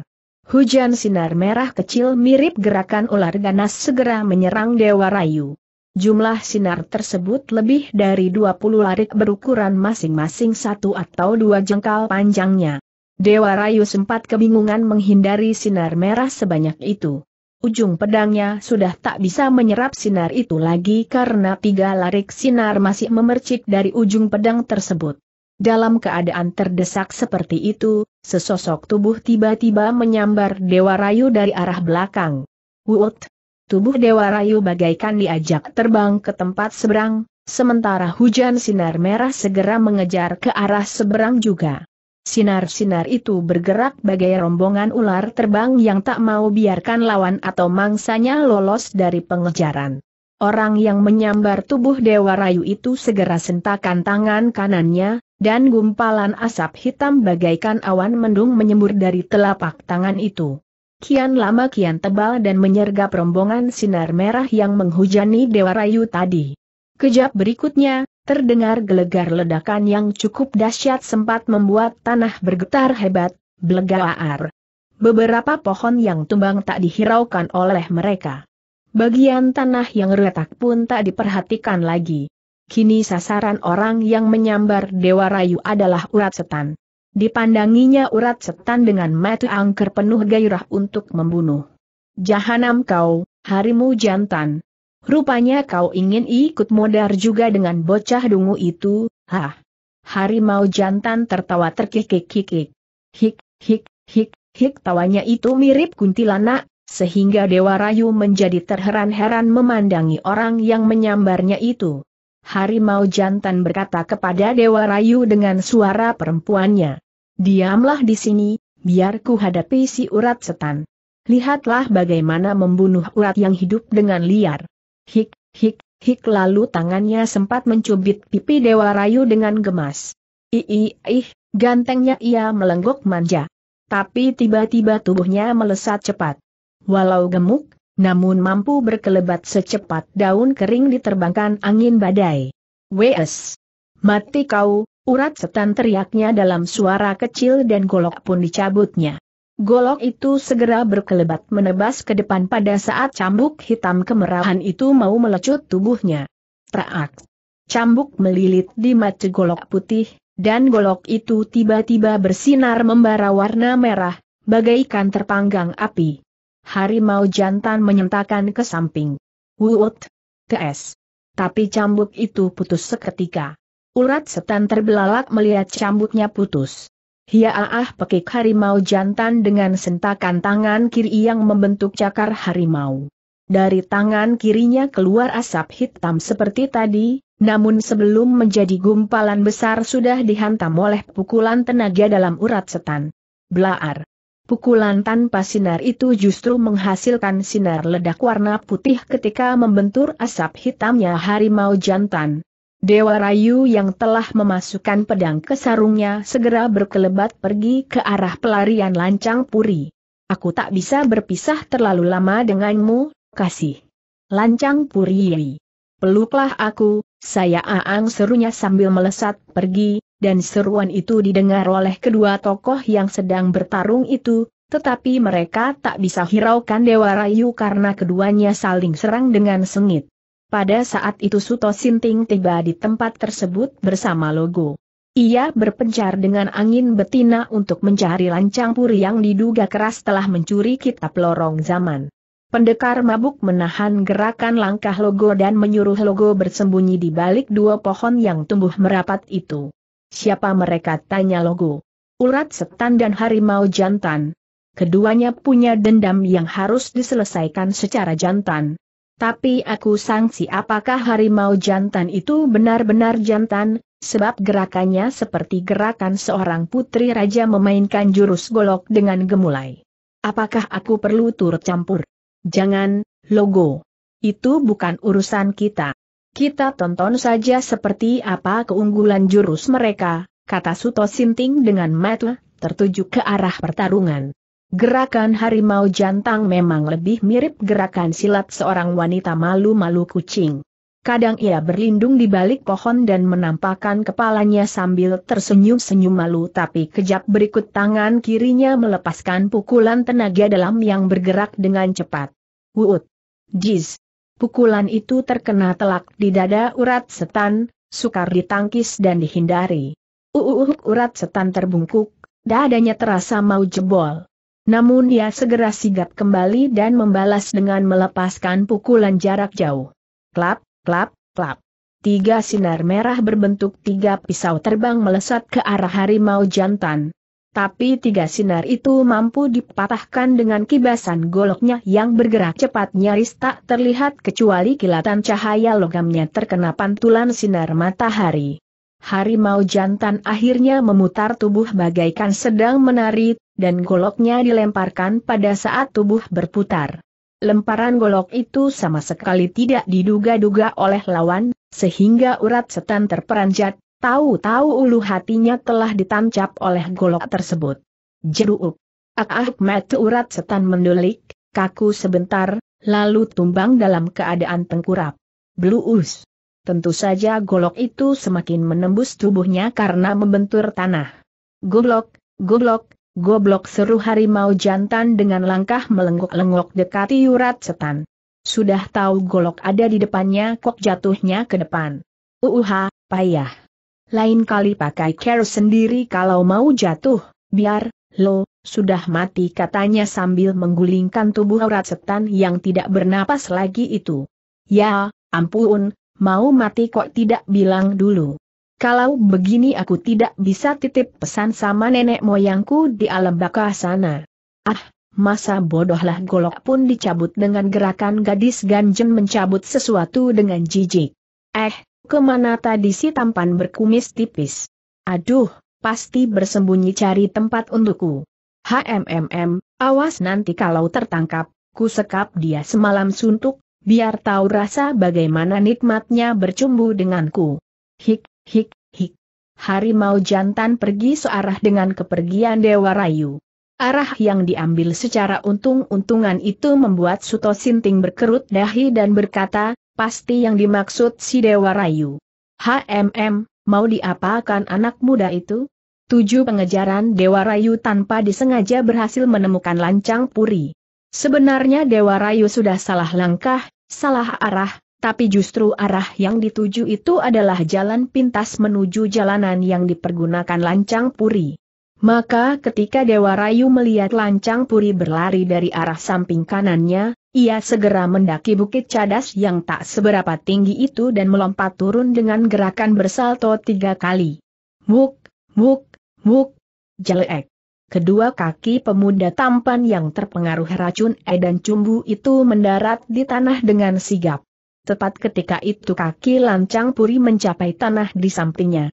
S1: Hujan sinar merah kecil mirip gerakan ular ganas segera menyerang Dewa Rayu. Jumlah sinar tersebut lebih dari 20 larik berukuran masing-masing satu atau dua jengkal panjangnya. Dewa Rayu sempat kebingungan menghindari sinar merah sebanyak itu. Ujung pedangnya sudah tak bisa menyerap sinar itu lagi karena tiga larik sinar masih memercik dari ujung pedang tersebut. Dalam keadaan terdesak seperti itu, sesosok tubuh tiba-tiba menyambar Dewa Rayu dari arah belakang. Wut! Tubuh Dewa Rayu bagaikan diajak terbang ke tempat seberang, sementara hujan sinar merah segera mengejar ke arah seberang juga. Sinar-sinar itu bergerak bagai rombongan ular terbang yang tak mau biarkan lawan atau mangsanya lolos dari pengejaran. Orang yang menyambar tubuh Dewa Rayu itu segera sentakan tangan kanannya, dan gumpalan asap hitam bagaikan awan mendung menyembur dari telapak tangan itu. Kian lama kian tebal dan menyergap rombongan sinar merah yang menghujani Dewa Rayu tadi. Kejap berikutnya, terdengar gelegar ledakan yang cukup dahsyat sempat membuat tanah bergetar hebat, belegaar. Beberapa pohon yang tumbang tak dihiraukan oleh mereka. Bagian tanah yang retak pun tak diperhatikan lagi. Kini sasaran orang yang menyambar Dewa Rayu adalah urat setan. Dipandanginya urat setan dengan mata angker penuh gairah untuk membunuh. Jahanam kau, harimu jantan. Rupanya kau ingin ikut modar juga dengan bocah dungu itu, hah. Harimau jantan tertawa terkikik-kikik. Hik, hik, hik, hik tawanya itu mirip kuntilanak, sehingga Dewa Rayu menjadi terheran-heran memandangi orang yang menyambarnya itu. Harimau jantan berkata kepada Dewa Rayu dengan suara perempuannya. Diamlah di sini, biar ku hadapi si urat setan. Lihatlah bagaimana membunuh urat yang hidup dengan liar. Hik, hik, hik lalu tangannya sempat mencubit pipi Dewa Rayu dengan gemas. Ii, ih, gantengnya ia melenggok manja. Tapi tiba-tiba tubuhnya melesat cepat. Walau gemuk, namun mampu berkelebat secepat daun kering diterbangkan angin badai. Wes! Mati kau, urat setan teriaknya dalam suara kecil dan golok pun dicabutnya. Golok itu segera berkelebat menebas ke depan pada saat cambuk hitam kemerahan itu mau melecut tubuhnya. Traak. Cambuk melilit di mata golok putih, dan golok itu tiba-tiba bersinar membara warna merah, bagaikan terpanggang api. Harimau jantan menyentakan ke samping. Wut! Ts. Tapi cambuk itu putus seketika. Urat setan terbelalak melihat cambuknya putus. Hiaah pekik harimau jantan dengan sentakan tangan kiri yang membentuk cakar harimau. Dari tangan kirinya keluar asap hitam seperti tadi, namun sebelum menjadi gumpalan besar sudah dihantam oleh pukulan tenaga dalam urat setan. Blaar. Pukulan tanpa sinar itu justru menghasilkan sinar ledak warna putih ketika membentur asap hitamnya harimau jantan. Dewa Rayu yang telah memasukkan pedang ke sarungnya segera berkelebat pergi ke arah pelarian lancang puri. Aku tak bisa berpisah terlalu lama denganmu, kasih. Lancang puri. Peluklah aku, saya Aang serunya sambil melesat pergi, dan seruan itu didengar oleh kedua tokoh yang sedang bertarung itu, tetapi mereka tak bisa hiraukan Dewa Rayu karena keduanya saling serang dengan sengit. Pada saat itu Suto Sinting tiba di tempat tersebut bersama Logo. Ia berpencar dengan angin betina untuk mencari lancang puri yang diduga keras telah mencuri kitab lorong zaman. Pendekar mabuk menahan gerakan langkah Logo dan menyuruh Logo bersembunyi di balik dua pohon yang tumbuh merapat itu. Siapa mereka tanya Logo. Urat setan dan harimau jantan. Keduanya punya dendam yang harus diselesaikan secara jantan. Tapi aku sangsi apakah harimau jantan itu benar-benar jantan, sebab gerakannya seperti gerakan seorang putri raja memainkan jurus golok dengan gemulai. Apakah aku perlu turut campur? Jangan, logo. Itu bukan urusan kita. Kita tonton saja seperti apa keunggulan jurus mereka, kata Suto Sinting dengan mata tertuju ke arah pertarungan. Gerakan harimau jantang memang lebih mirip gerakan silat seorang wanita malu-malu kucing. Kadang ia berlindung di balik pohon dan menampakkan kepalanya sambil tersenyum-senyum malu tapi kejap berikut tangan kirinya melepaskan pukulan tenaga dalam yang bergerak dengan cepat. Wuut! Jiz! Pukulan itu terkena telak di dada urat setan, sukar ditangkis dan dihindari. Uuuhuk urat setan terbungkuk, dadanya terasa mau jebol. Namun ia segera sigap kembali dan membalas dengan melepaskan pukulan jarak jauh. Klap, klap, klap. Tiga sinar merah berbentuk tiga pisau terbang melesat ke arah harimau jantan. Tapi tiga sinar itu mampu dipatahkan dengan kibasan goloknya yang bergerak cepat nyaris tak terlihat kecuali kilatan cahaya logamnya terkena pantulan sinar matahari. Harimau jantan akhirnya memutar tubuh bagaikan sedang menari, dan goloknya dilemparkan pada saat tubuh berputar. Lemparan golok itu sama sekali tidak diduga-duga oleh lawan, sehingga urat setan terperanjat, tahu-tahu ulu hatinya telah ditancap oleh golok tersebut. Jeruk, Ak-ak ah, urat setan mendulik, kaku sebentar, lalu tumbang dalam keadaan tengkurap. Blues, Tentu saja golok itu semakin menembus tubuhnya karena membentur tanah. Goblok, goblok, Goblok seru harimau jantan dengan langkah melengkuk lengkuk dekati urat setan. Sudah tahu golok ada di depannya kok jatuhnya ke depan. Uuha, payah. Lain kali pakai care sendiri kalau mau jatuh, biar, lo, sudah mati katanya sambil menggulingkan tubuh urat setan yang tidak bernapas lagi itu. Ya, ampun, mau mati kok tidak bilang dulu. Kalau begini aku tidak bisa titip pesan sama nenek moyangku di alam baka sana. Ah, masa bodohlah golok pun dicabut dengan gerakan gadis ganjen mencabut sesuatu dengan jijik. Eh, kemana tadi si tampan berkumis tipis? Aduh, pasti bersembunyi cari tempat untukku. HMMM, awas nanti kalau tertangkap, ku sekap dia semalam suntuk, biar tahu rasa bagaimana nikmatnya bercumbu denganku. Hik, Hik, hik. Harimau jantan pergi searah dengan kepergian Dewa Rayu. Arah yang diambil secara untung-untungan itu membuat Suto Sinting berkerut dahi dan berkata, pasti yang dimaksud si Dewa Rayu. HMM, mau diapakan anak muda itu? Tujuh pengejaran Dewa Rayu tanpa disengaja berhasil menemukan lancang puri. Sebenarnya Dewa Rayu sudah salah langkah, salah arah, tapi justru arah yang dituju itu adalah jalan pintas menuju jalanan yang dipergunakan Lancang Puri. Maka ketika Dewa Rayu melihat Lancang Puri berlari dari arah samping kanannya, ia segera mendaki bukit cadas yang tak seberapa tinggi itu dan melompat turun dengan gerakan bersalto tiga kali. Wuk, wuk, wuk, jelek. Kedua kaki pemuda tampan yang terpengaruh racun edan dan cumbu itu mendarat di tanah dengan sigap. Tepat ketika itu kaki lancang puri mencapai tanah di sampingnya.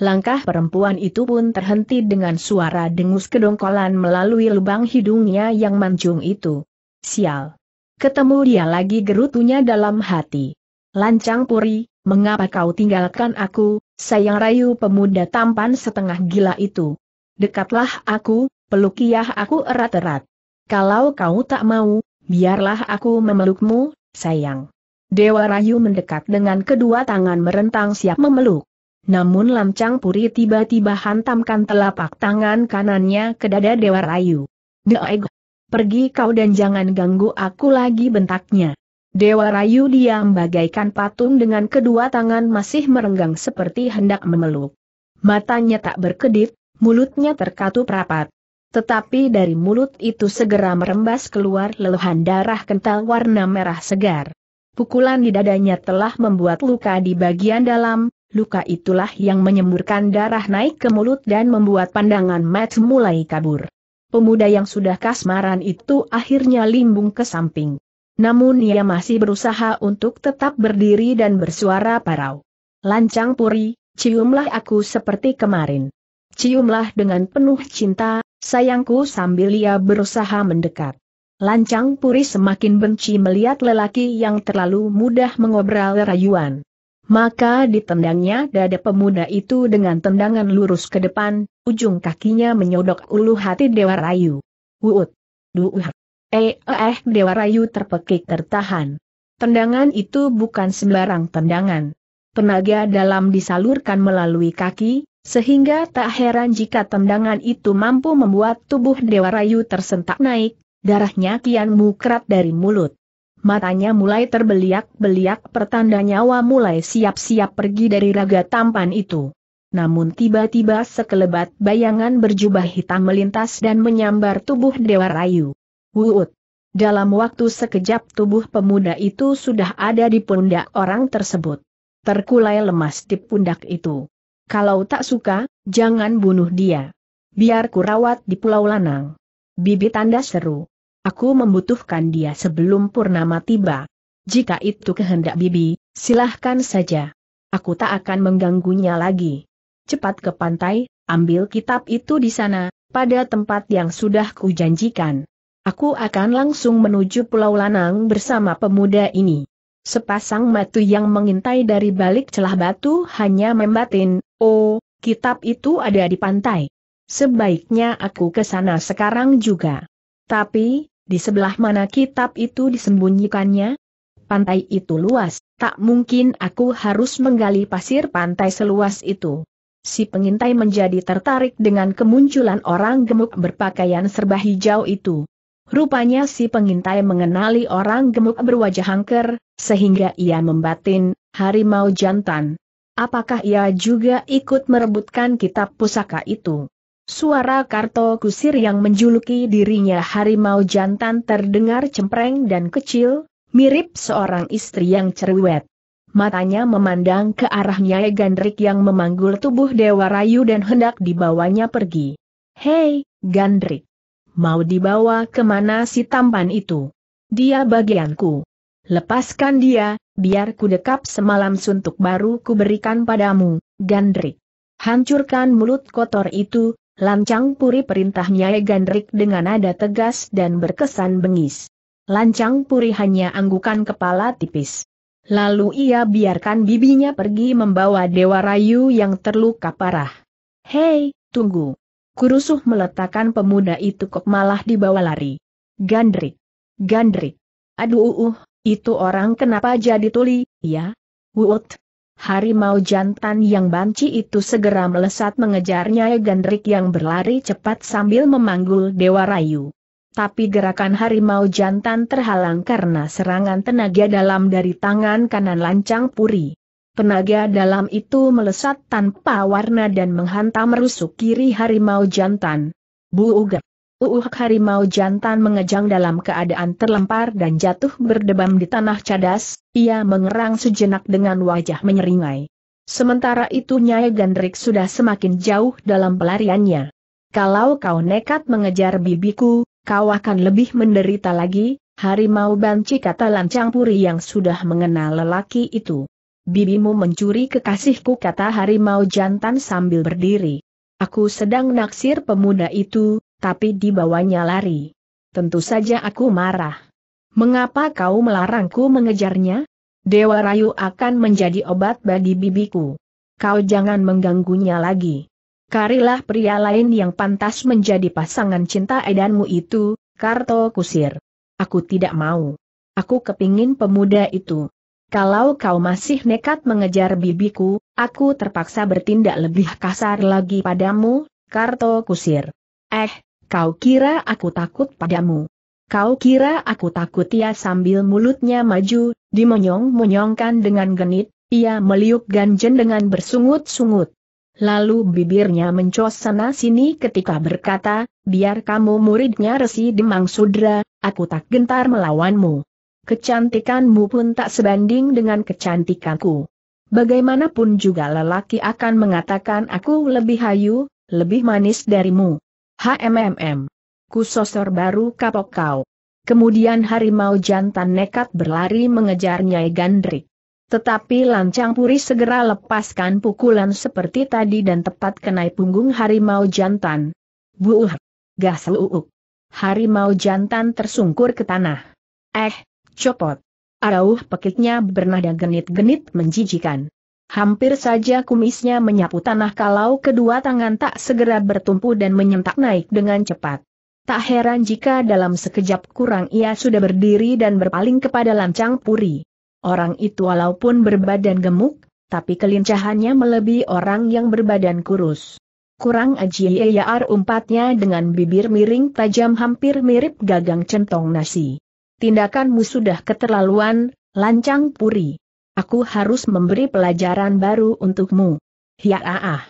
S1: Langkah perempuan itu pun terhenti dengan suara dengus kedongkolan melalui lubang hidungnya yang mancung itu. Sial! Ketemu dia lagi gerutunya dalam hati. Lancang puri, mengapa kau tinggalkan aku, sayang rayu pemuda tampan setengah gila itu. Dekatlah aku, pelukiah aku erat-erat. Kalau kau tak mau, biarlah aku memelukmu, sayang. Dewa Rayu mendekat dengan kedua tangan merentang siap memeluk. Namun Lancang Puri tiba-tiba hantamkan telapak tangan kanannya ke dada Dewa Rayu. Deeg! Pergi kau dan jangan ganggu aku lagi bentaknya. Dewa Rayu diam bagaikan patung dengan kedua tangan masih merenggang seperti hendak memeluk. Matanya tak berkedip, mulutnya terkatup rapat. Tetapi dari mulut itu segera merembas keluar leluhan darah kental warna merah segar. Pukulan di dadanya telah membuat luka di bagian dalam, luka itulah yang menyemburkan darah naik ke mulut dan membuat pandangan Matt mulai kabur. Pemuda yang sudah kasmaran itu akhirnya limbung ke samping. Namun ia masih berusaha untuk tetap berdiri dan bersuara parau. Lancang puri, ciumlah aku seperti kemarin. Ciumlah dengan penuh cinta, sayangku sambil ia berusaha mendekat. Lancang Puri semakin benci melihat lelaki yang terlalu mudah mengobrol rayuan. Maka ditendangnya dada pemuda itu dengan tendangan lurus ke depan, ujung kakinya menyodok ulu hati Dewa Rayu. Wuut! duh, Eh, eh, Dewa Rayu terpekik tertahan. Tendangan itu bukan sembarang tendangan. Tenaga dalam disalurkan melalui kaki, sehingga tak heran jika tendangan itu mampu membuat tubuh Dewa Rayu tersentak naik, Darahnya kian mukrat dari mulut. Matanya mulai terbeliak-beliak pertanda nyawa mulai siap-siap pergi dari raga tampan itu. Namun tiba-tiba sekelebat bayangan berjubah hitam melintas dan menyambar tubuh Dewa Rayu. Wuut. Dalam waktu sekejap tubuh pemuda itu sudah ada di pundak orang tersebut. Terkulai lemas di pundak itu. Kalau tak suka, jangan bunuh dia. Biar kurawat di Pulau Lanang. Bibi tanda seru. Aku membutuhkan dia sebelum purnama tiba. Jika itu kehendak bibi, silahkan saja. Aku tak akan mengganggunya lagi. Cepat ke pantai, ambil kitab itu di sana, pada tempat yang sudah kujanjikan. Aku akan langsung menuju Pulau Lanang bersama pemuda ini. Sepasang matu yang mengintai dari balik celah batu hanya membatin, oh, kitab itu ada di pantai. Sebaiknya aku ke sana sekarang juga. Tapi, di sebelah mana kitab itu disembunyikannya? Pantai itu luas, tak mungkin aku harus menggali pasir pantai seluas itu. Si pengintai menjadi tertarik dengan kemunculan orang gemuk berpakaian serba hijau itu. Rupanya si pengintai mengenali orang gemuk berwajah hangker, sehingga ia membatin, harimau jantan. Apakah ia juga ikut merebutkan kitab pusaka itu? Suara Karto Kusir yang menjuluki dirinya harimau jantan terdengar cempreng dan kecil, mirip seorang istri yang cerewet. Matanya memandang ke arah Nyai Gandrik yang memanggul tubuh Dewa Rayu dan hendak dibawanya pergi. Hei, Gandrik! Mau dibawa kemana si tampan itu? Dia bagianku. Lepaskan dia, biar ku dekap semalam suntuk baru ku berikan padamu, Gandrik. Hancurkan mulut kotor itu, Lancang Puri perintah Nyai Gandrik dengan nada tegas dan berkesan bengis. Lancang Puri hanya anggukan kepala tipis. Lalu ia biarkan bibinya pergi membawa Dewa Rayu yang terluka parah. Hei, tunggu. Kurusuh meletakkan pemuda itu kok malah dibawa lari. Gandrik. Gandrik. Aduh, uh, uh itu orang kenapa jadi tuli, ya? Wut. Harimau jantan yang banci itu segera melesat mengejarnya Gandrik yang berlari cepat sambil memanggul Dewa Rayu. Tapi gerakan harimau jantan terhalang karena serangan tenaga dalam dari tangan kanan lancang puri. Tenaga dalam itu melesat tanpa warna dan menghantam rusuk kiri harimau jantan. Bu Buuger. Uuk harimau jantan mengejang dalam keadaan terlempar dan jatuh berdebam di tanah cadas, ia mengerang sejenak dengan wajah menyeringai. Sementara itu Nyai Gandrik sudah semakin jauh dalam pelariannya. Kalau kau nekat mengejar bibiku, kau akan lebih menderita lagi, harimau banci kata lancang puri yang sudah mengenal lelaki itu. Bibimu mencuri kekasihku kata harimau jantan sambil berdiri. Aku sedang naksir pemuda itu, tapi dibawanya lari. Tentu saja aku marah. Mengapa kau melarangku mengejarnya? Dewa Rayu akan menjadi obat bagi bibiku. Kau jangan mengganggunya lagi. Karilah pria lain yang pantas menjadi pasangan cinta edanmu itu, Karto Kusir. Aku tidak mau. Aku kepingin pemuda itu. Kalau kau masih nekat mengejar bibiku, aku terpaksa bertindak lebih kasar lagi padamu, Karto Kusir. Eh, Kau kira aku takut padamu? Kau kira aku takut ia sambil mulutnya maju, dimonyong-monyongkan dengan genit, ia meliuk ganjen dengan bersungut-sungut. Lalu bibirnya mencos sana-sini ketika berkata, biar kamu muridnya resi demang sudra, aku tak gentar melawanmu. Kecantikanmu pun tak sebanding dengan kecantikanku. Bagaimanapun juga lelaki akan mengatakan aku lebih hayu, lebih manis darimu. HMMM. Kusosor baru kapok kau. Kemudian harimau jantan nekat berlari mengejar Nyai Gandrik. Tetapi lancang puri segera lepaskan pukulan seperti tadi dan tepat kenai punggung harimau jantan. Buuh! Gas uuk! Harimau jantan tersungkur ke tanah. Eh, copot! Arauh pekitnya bernada genit-genit menjijikan. Hampir saja kumisnya menyapu tanah kalau kedua tangan tak segera bertumpu dan menyentak naik dengan cepat. Tak heran jika dalam sekejap kurang ia sudah berdiri dan berpaling kepada lancang puri. Orang itu walaupun berbadan gemuk, tapi kelincahannya melebihi orang yang berbadan kurus. Kurang ya ar umpatnya dengan bibir miring tajam hampir mirip gagang centong nasi. Tindakanmu sudah keterlaluan, lancang puri. Aku harus memberi pelajaran baru untukmu. Ya ah, ah.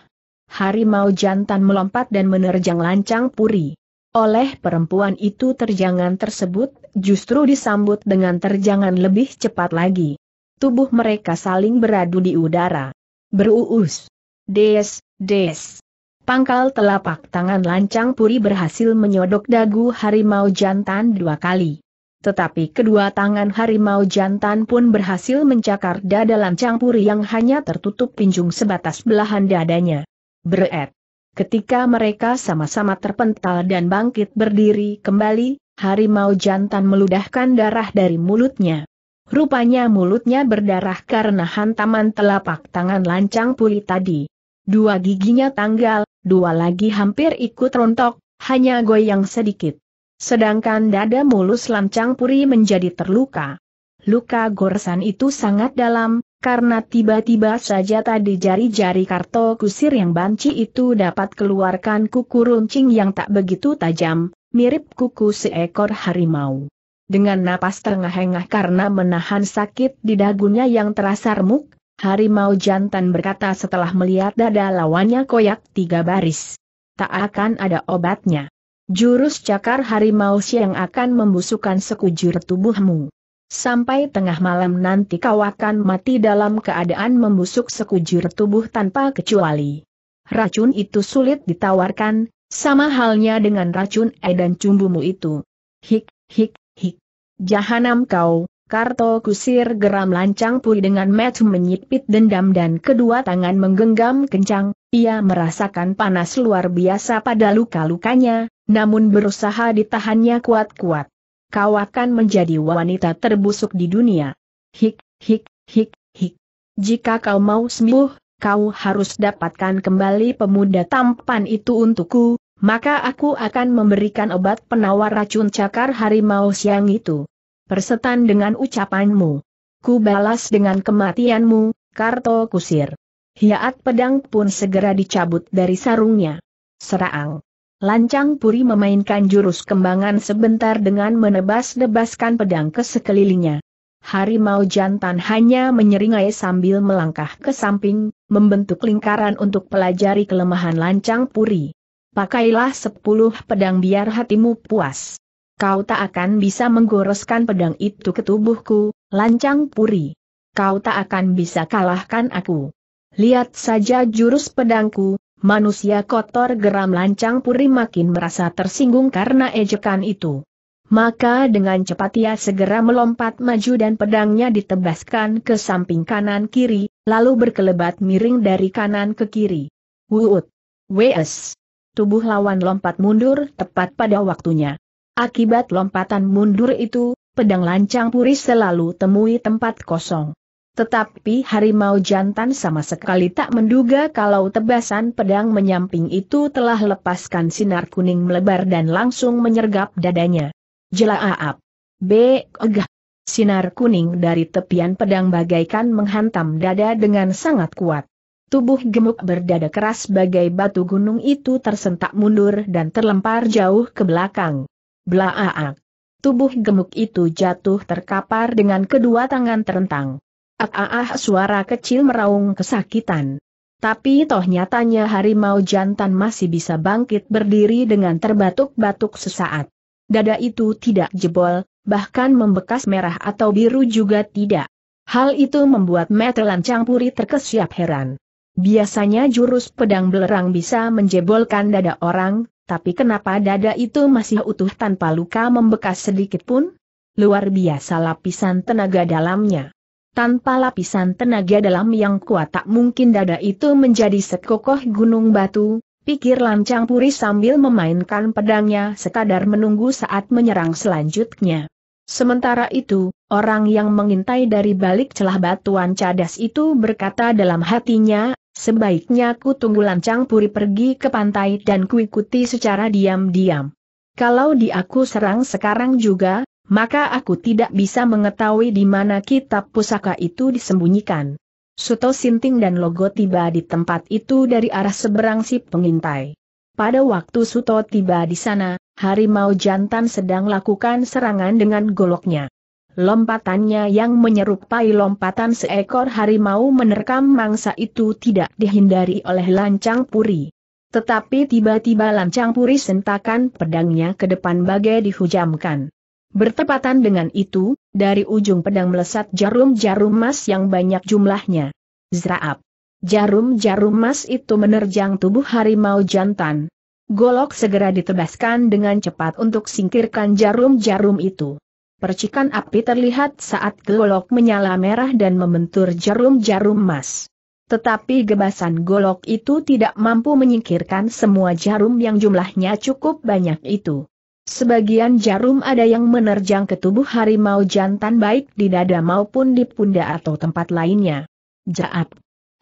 S1: Harimau jantan melompat dan menerjang lancang puri. Oleh perempuan itu terjangan tersebut justru disambut dengan terjangan lebih cepat lagi. Tubuh mereka saling beradu di udara. Beruus. Des, des. Pangkal telapak tangan lancang puri berhasil menyodok dagu harimau jantan dua kali. Tetapi kedua tangan harimau jantan pun berhasil mencakar dada lancang puri yang hanya tertutup pinjung sebatas belahan dadanya. Beret. Ketika mereka sama-sama terpental dan bangkit berdiri kembali, harimau jantan meludahkan darah dari mulutnya. Rupanya mulutnya berdarah karena hantaman telapak tangan lancang Puri tadi. Dua giginya tanggal, dua lagi hampir ikut rontok, hanya goyang sedikit. Sedangkan dada mulus lancang puri menjadi terluka. Luka goresan itu sangat dalam, karena tiba-tiba saja tadi jari-jari karto kusir yang banci itu dapat keluarkan kuku runcing yang tak begitu tajam, mirip kuku seekor harimau. Dengan napas terengah-engah karena menahan sakit di dagunya yang terasa remuk, harimau jantan berkata setelah melihat dada lawannya koyak tiga baris. Tak akan ada obatnya. Jurus cakar harimau siang akan membusukkan sekujur tubuhmu. Sampai tengah malam nanti kau akan mati dalam keadaan membusuk sekujur tubuh tanpa kecuali. Racun itu sulit ditawarkan, sama halnya dengan racun edan cumbumu itu. Hik, hik, hik. Jahanam kau, Karto kusir geram lancang pui dengan met menyipit dendam dan kedua tangan menggenggam kencang, ia merasakan panas luar biasa pada luka-lukanya, namun berusaha ditahannya kuat-kuat. Kau akan menjadi wanita terbusuk di dunia. Hik, hik, hik, hik. Jika kau mau sembuh, kau harus dapatkan kembali pemuda tampan itu untukku, maka aku akan memberikan obat penawar racun cakar harimau siang itu. Persetan dengan ucapanmu. Ku balas dengan kematianmu, Karto Kusir. Hiat pedang pun segera dicabut dari sarungnya. Serang. Lancang Puri memainkan jurus kembangan sebentar dengan menebas-debaskan pedang ke sekelilingnya. Harimau jantan hanya menyeringai sambil melangkah ke samping, membentuk lingkaran untuk pelajari kelemahan lancang puri. Pakailah sepuluh pedang biar hatimu puas. Kau tak akan bisa menggoreskan pedang itu ke tubuhku, lancang puri. Kau tak akan bisa kalahkan aku. Lihat saja jurus pedangku, manusia kotor geram lancang puri makin merasa tersinggung karena ejekan itu. Maka dengan cepat ia segera melompat maju dan pedangnya ditebaskan ke samping kanan kiri, lalu berkelebat miring dari kanan ke kiri. Wuut! Wes! Tubuh lawan lompat mundur tepat pada waktunya. Akibat lompatan mundur itu, pedang lancang puri selalu temui tempat kosong. Tetapi harimau jantan sama sekali tak menduga kalau tebasan pedang menyamping itu telah lepaskan sinar kuning melebar dan langsung menyergap dadanya. Jelaap. Begah. Sinar kuning dari tepian pedang bagaikan menghantam dada dengan sangat kuat. Tubuh gemuk berdada keras bagai batu gunung itu tersentak mundur dan terlempar jauh ke belakang. Blaaak. Tubuh gemuk itu jatuh terkapar dengan kedua tangan terentang. Ah, suara kecil meraung kesakitan. Tapi toh nyatanya harimau jantan masih bisa bangkit berdiri dengan terbatuk-batuk sesaat. Dada itu tidak jebol, bahkan membekas merah atau biru juga tidak. Hal itu membuat metelan campuri terkesiap heran. Biasanya jurus pedang belerang bisa menjebolkan dada orang, tapi kenapa dada itu masih utuh tanpa luka membekas sedikit pun? Luar biasa lapisan tenaga dalamnya. Tanpa lapisan tenaga dalam yang kuat tak mungkin dada itu menjadi sekokoh gunung batu, pikir lancang puri sambil memainkan pedangnya sekadar menunggu saat menyerang selanjutnya. Sementara itu, orang yang mengintai dari balik celah batuan cadas itu berkata dalam hatinya, sebaiknya ku tunggu lancang puri pergi ke pantai dan kuikuti secara diam-diam. Kalau diaku serang sekarang juga, maka aku tidak bisa mengetahui di mana kitab pusaka itu disembunyikan. Suto Sinting dan Logo tiba di tempat itu dari arah seberang si pengintai. Pada waktu Suto tiba di sana, harimau jantan sedang lakukan serangan dengan goloknya. Lompatannya yang menyerupai lompatan seekor harimau menerkam mangsa itu tidak dihindari oleh lancang puri. Tetapi tiba-tiba lancang puri sentakan pedangnya ke depan bagai dihujamkan. Bertepatan dengan itu, dari ujung pedang melesat jarum-jarum emas yang banyak jumlahnya. Zraap. Jarum-jarum emas itu menerjang tubuh harimau jantan. Golok segera ditebaskan dengan cepat untuk singkirkan jarum-jarum itu. Percikan api terlihat saat golok menyala merah dan membentur jarum-jarum emas. Tetapi gebasan golok itu tidak mampu menyingkirkan semua jarum yang jumlahnya cukup banyak itu. Sebagian jarum ada yang menerjang ke tubuh harimau jantan baik di dada maupun di pundak atau tempat lainnya. Jaap.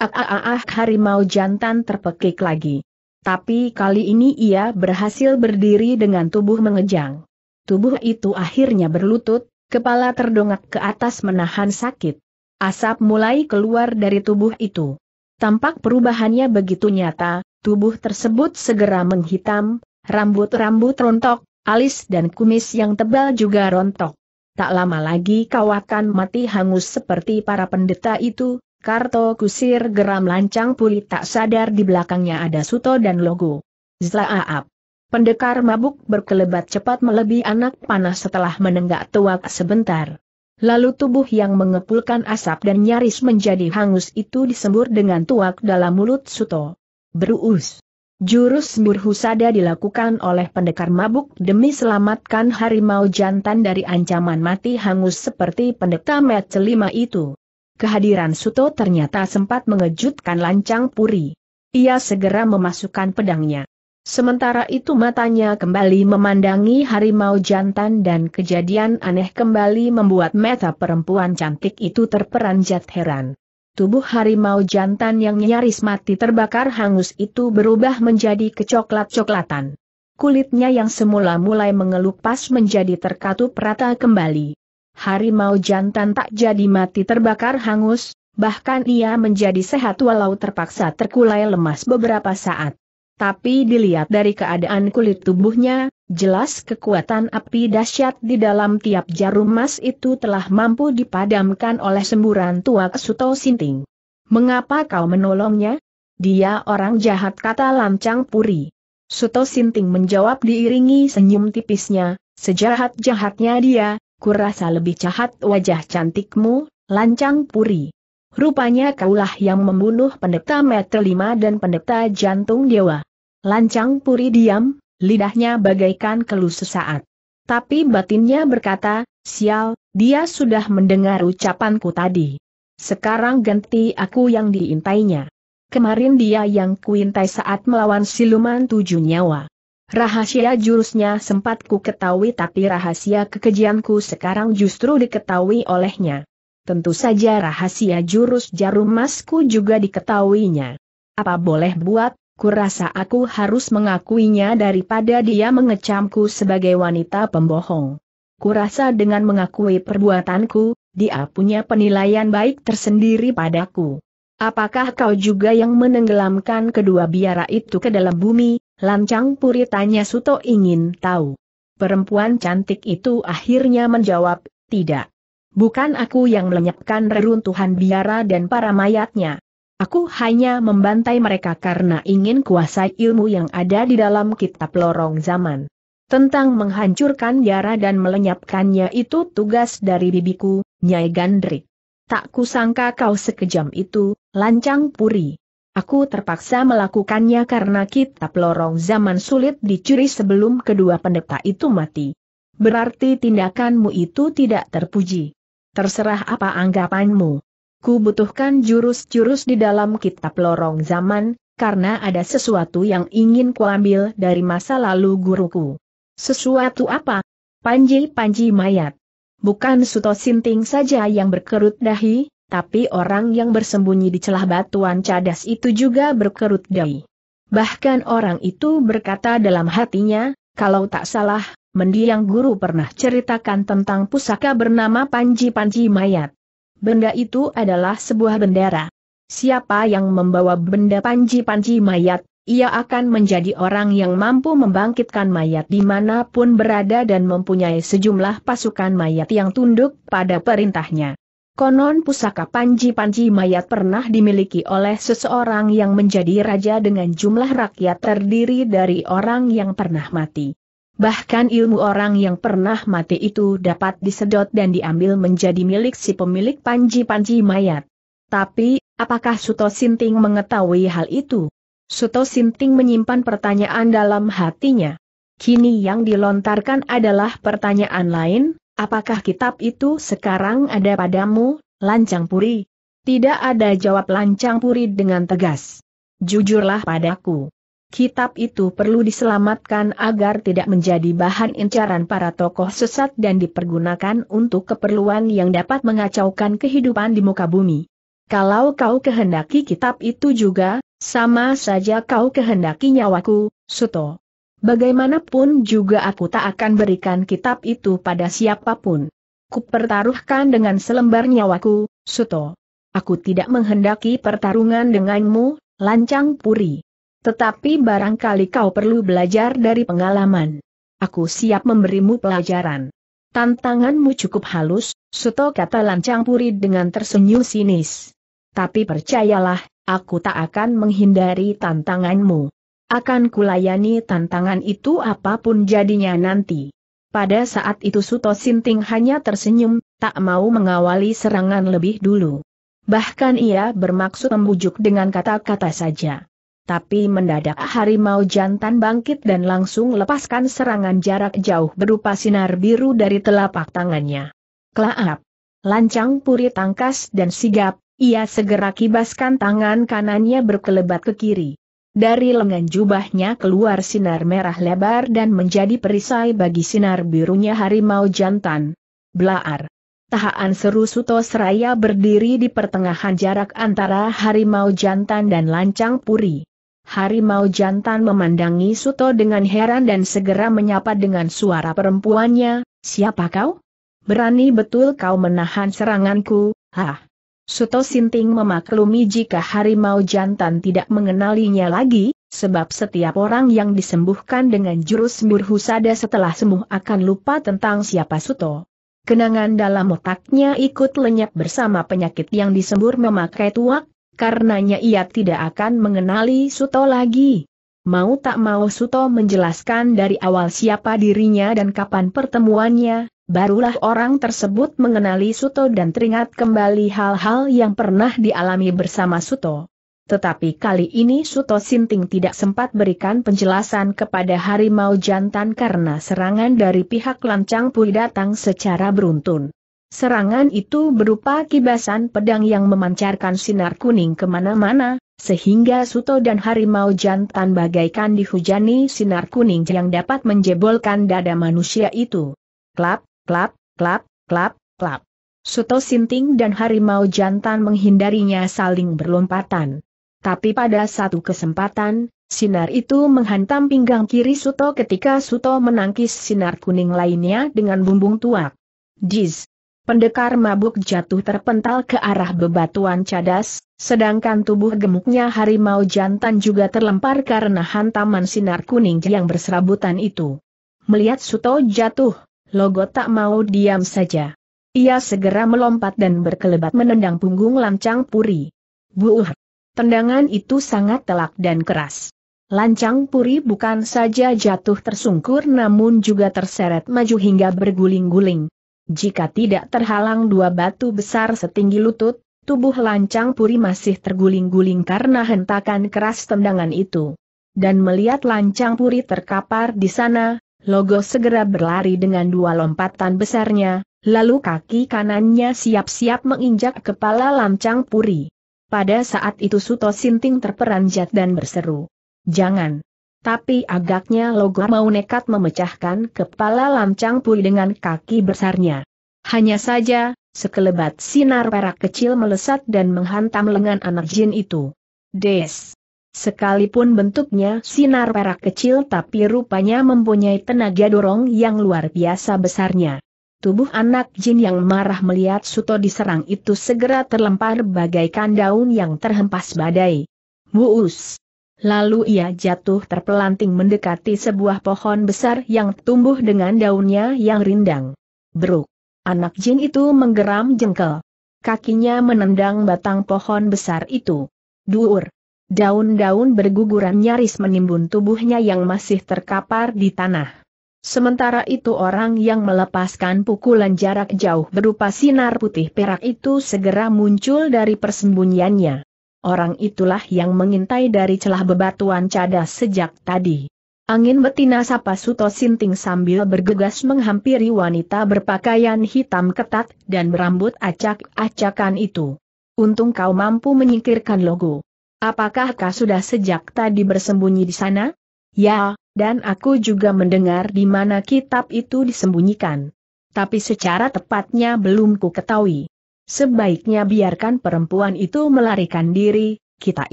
S1: Ah ah, ah, ah harimau jantan terpekik lagi. Tapi kali ini ia berhasil berdiri dengan tubuh mengejang. Tubuh itu akhirnya berlutut, kepala terdongak ke atas menahan sakit. Asap mulai keluar dari tubuh itu. Tampak perubahannya begitu nyata, tubuh tersebut segera menghitam, rambut-rambut rontok, alis dan kumis yang tebal juga rontok. Tak lama lagi kau akan mati hangus seperti para pendeta itu, Karto kusir geram lancang pulih tak sadar di belakangnya ada Suto dan Logo. Zlaaap. Pendekar mabuk berkelebat cepat melebihi anak panah setelah menenggak tuak sebentar. Lalu tubuh yang mengepulkan asap dan nyaris menjadi hangus itu disembur dengan tuak dalam mulut Suto. Beruus. Jurus burhusada dilakukan oleh pendekar mabuk demi selamatkan harimau jantan dari ancaman mati hangus seperti pendeta met itu. Kehadiran Suto ternyata sempat mengejutkan lancang puri. Ia segera memasukkan pedangnya. Sementara itu matanya kembali memandangi harimau jantan dan kejadian aneh kembali membuat meta perempuan cantik itu terperanjat heran. Tubuh harimau jantan yang nyaris mati terbakar hangus itu berubah menjadi kecoklat-coklatan. Kulitnya yang semula mulai mengelupas menjadi terkatup rata kembali. Harimau jantan tak jadi mati terbakar hangus, bahkan ia menjadi sehat walau terpaksa terkulai lemas beberapa saat. Tapi dilihat dari keadaan kulit tubuhnya, Jelas kekuatan api dahsyat di dalam tiap jarum emas itu telah mampu dipadamkan oleh semburan tua Suto Sinting. Mengapa kau menolongnya? Dia orang jahat kata lancang puri. Suto Sinting menjawab diiringi senyum tipisnya, sejahat-jahatnya dia, kurasa lebih jahat wajah cantikmu, lancang puri. Rupanya kaulah yang membunuh pendeta meter lima dan pendeta jantung dewa. Lancang puri diam, Lidahnya bagaikan keluh sesaat. Tapi batinnya berkata, sial, dia sudah mendengar ucapanku tadi. Sekarang ganti aku yang diintainya. Kemarin dia yang kuintai saat melawan siluman tujuh nyawa. Rahasia jurusnya sempat ku ketahui tapi rahasia kekejianku sekarang justru diketahui olehnya. Tentu saja rahasia jurus jarum masku juga diketahuinya. Apa boleh buat, kurasa aku harus mengakuinya daripada dia mengecamku sebagai wanita pembohong. Kurasa dengan mengakui perbuatanku, dia punya penilaian baik tersendiri padaku. Apakah kau juga yang menenggelamkan kedua biara itu ke dalam bumi? Lancang Puri tanya Suto ingin tahu. Perempuan cantik itu akhirnya menjawab, tidak. Bukan aku yang melenyapkan reruntuhan biara dan para mayatnya. Aku hanya membantai mereka karena ingin kuasai ilmu yang ada di dalam kitab lorong zaman. Tentang menghancurkan jara dan melenyapkannya itu tugas dari bibiku, Nyai Gandrik. Tak kusangka kau sekejam itu, lancang puri. Aku terpaksa melakukannya karena kitab lorong zaman sulit dicuri sebelum kedua pendeta itu mati. Berarti tindakanmu itu tidak terpuji. Terserah apa anggapanmu ku butuhkan jurus-jurus di dalam kitab lorong zaman, karena ada sesuatu yang ingin kuambil dari masa lalu guruku. Sesuatu apa? Panji-panji mayat. Bukan Suto Sinting saja yang berkerut dahi, tapi orang yang bersembunyi di celah batuan cadas itu juga berkerut dahi. Bahkan orang itu berkata dalam hatinya, kalau tak salah, mendiang guru pernah ceritakan tentang pusaka bernama Panji-Panji Mayat. Benda itu adalah sebuah bendera. Siapa yang membawa benda panji-panji mayat, ia akan menjadi orang yang mampu membangkitkan mayat di dimanapun berada dan mempunyai sejumlah pasukan mayat yang tunduk pada perintahnya. Konon pusaka panji-panji mayat pernah dimiliki oleh seseorang yang menjadi raja dengan jumlah rakyat terdiri dari orang yang pernah mati. Bahkan ilmu orang yang pernah mati itu dapat disedot dan diambil menjadi milik si pemilik panji-panji mayat. Tapi, apakah Suto Sinting mengetahui hal itu? Suto Sinting menyimpan pertanyaan dalam hatinya. Kini yang dilontarkan adalah pertanyaan lain, apakah kitab itu sekarang ada padamu, Lancang Puri? Tidak ada jawab Lancang Puri dengan tegas. Jujurlah padaku. Kitab itu perlu diselamatkan agar tidak menjadi bahan incaran para tokoh sesat dan dipergunakan untuk keperluan yang dapat mengacaukan kehidupan di muka bumi. Kalau kau kehendaki kitab itu juga, sama saja kau kehendaki nyawaku, Suto. Bagaimanapun juga aku tak akan berikan kitab itu pada siapapun. Kupertaruhkan dengan selembar nyawaku, Suto. Aku tidak menghendaki pertarungan denganmu, Lancang Puri. Tetapi barangkali kau perlu belajar dari pengalaman. Aku siap memberimu pelajaran. Tantanganmu cukup halus, Suto kata lancang puri dengan tersenyum sinis. Tapi percayalah, aku tak akan menghindari tantanganmu. Akan kulayani tantangan itu apapun jadinya nanti. Pada saat itu Suto Sinting hanya tersenyum, tak mau mengawali serangan lebih dulu. Bahkan ia bermaksud membujuk dengan kata-kata saja tapi mendadak harimau jantan bangkit dan langsung lepaskan serangan jarak jauh berupa sinar biru dari telapak tangannya. Klaap! Lancang puri tangkas dan sigap, ia segera kibaskan tangan kanannya berkelebat ke kiri. Dari lengan jubahnya keluar sinar merah lebar dan menjadi perisai bagi sinar birunya harimau jantan. Blaar! Tahaan seru Suto Seraya berdiri di pertengahan jarak antara harimau jantan dan lancang puri. Harimau jantan memandangi Suto dengan heran dan segera menyapa dengan suara perempuannya, siapa kau? Berani betul kau menahan seranganku, hah? Suto Sinting memaklumi jika harimau jantan tidak mengenalinya lagi, sebab setiap orang yang disembuhkan dengan jurus murhusada setelah sembuh akan lupa tentang siapa Suto. Kenangan dalam otaknya ikut lenyap bersama penyakit yang disembur memakai tuak, karenanya ia tidak akan mengenali Suto lagi. Mau tak mau Suto menjelaskan dari awal siapa dirinya dan kapan pertemuannya, barulah orang tersebut mengenali Suto dan teringat kembali hal-hal yang pernah dialami bersama Suto. Tetapi kali ini Suto Sinting tidak sempat berikan penjelasan kepada harimau jantan karena serangan dari pihak lancang pui datang secara beruntun. Serangan itu berupa kibasan pedang yang memancarkan sinar kuning kemana-mana, sehingga Suto dan Harimau Jantan bagaikan dihujani sinar kuning yang dapat menjebolkan dada manusia itu. Klap, klap, klap, klap, klap. Suto Sinting dan Harimau Jantan menghindarinya saling berlompatan. Tapi pada satu kesempatan, sinar itu menghantam pinggang kiri Suto ketika Suto menangkis sinar kuning lainnya dengan bumbung tuak. Jiz, Pendekar mabuk jatuh terpental ke arah bebatuan cadas, sedangkan tubuh gemuknya harimau jantan juga terlempar karena hantaman sinar kuning yang berserabutan itu. Melihat Suto jatuh, Logo tak mau diam saja. Ia segera melompat dan berkelebat menendang punggung lancang puri. Buuh! Tendangan itu sangat telak dan keras. Lancang puri bukan saja jatuh tersungkur namun juga terseret maju hingga berguling-guling. Jika tidak terhalang dua batu besar setinggi lutut, tubuh lancang puri masih terguling-guling karena hentakan keras tendangan itu. Dan melihat lancang puri terkapar di sana, Logo segera berlari dengan dua lompatan besarnya, lalu kaki kanannya siap-siap menginjak kepala lancang puri. Pada saat itu Suto Sinting terperanjat dan berseru. Jangan! Tapi agaknya Logo mau nekat memecahkan kepala lancang Pui dengan kaki besarnya. Hanya saja, sekelebat sinar perak kecil melesat dan menghantam lengan anak jin itu. Des! Sekalipun bentuknya sinar perak kecil tapi rupanya mempunyai tenaga dorong yang luar biasa besarnya. Tubuh anak jin yang marah melihat Suto diserang itu segera terlempar bagaikan daun yang terhempas badai. Buus. Lalu ia jatuh terpelanting mendekati sebuah pohon besar yang tumbuh dengan daunnya yang rindang. Beruk. Anak jin itu menggeram jengkel. Kakinya menendang batang pohon besar itu. Duur. Daun-daun berguguran nyaris menimbun tubuhnya yang masih terkapar di tanah. Sementara itu orang yang melepaskan pukulan jarak jauh berupa sinar putih perak itu segera muncul dari persembunyiannya orang itulah yang mengintai dari celah bebatuan cadas sejak tadi. Angin betina sapa Suto Sinting sambil bergegas menghampiri wanita berpakaian hitam ketat dan berambut acak-acakan itu. Untung kau mampu menyingkirkan logo. Apakah kau sudah sejak tadi bersembunyi di sana? Ya, dan aku juga mendengar di mana kitab itu disembunyikan. Tapi secara tepatnya belum ku ketahui. Sebaiknya biarkan perempuan itu melarikan diri, kita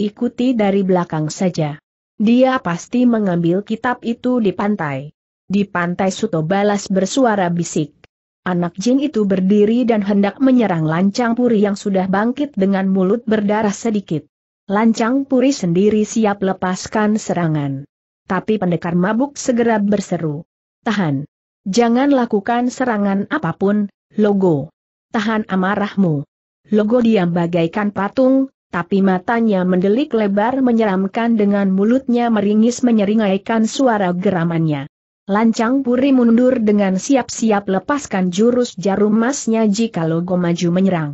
S1: ikuti dari belakang saja. Dia pasti mengambil kitab itu di pantai. Di pantai Suto Balas bersuara bisik. Anak jin itu berdiri dan hendak menyerang Lancang Puri yang sudah bangkit dengan mulut berdarah sedikit. Lancang Puri sendiri siap lepaskan serangan. Tapi pendekar mabuk segera berseru. Tahan. Jangan lakukan serangan apapun, logo tahan amarahmu. Logo diam bagaikan patung, tapi matanya mendelik lebar menyeramkan dengan mulutnya meringis menyeringaikan suara geramannya. Lancang Puri mundur dengan siap-siap lepaskan jurus jarum emasnya jika Logo maju menyerang.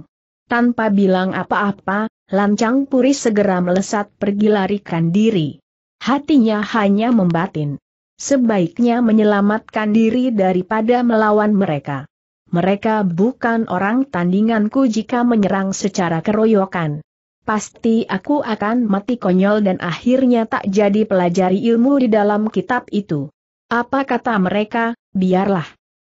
S1: Tanpa bilang apa-apa, Lancang Puri segera melesat pergi larikan diri. Hatinya hanya membatin. Sebaiknya menyelamatkan diri daripada melawan mereka. Mereka bukan orang tandinganku jika menyerang secara keroyokan. Pasti aku akan mati konyol dan akhirnya tak jadi pelajari ilmu di dalam kitab itu. Apa kata mereka, biarlah.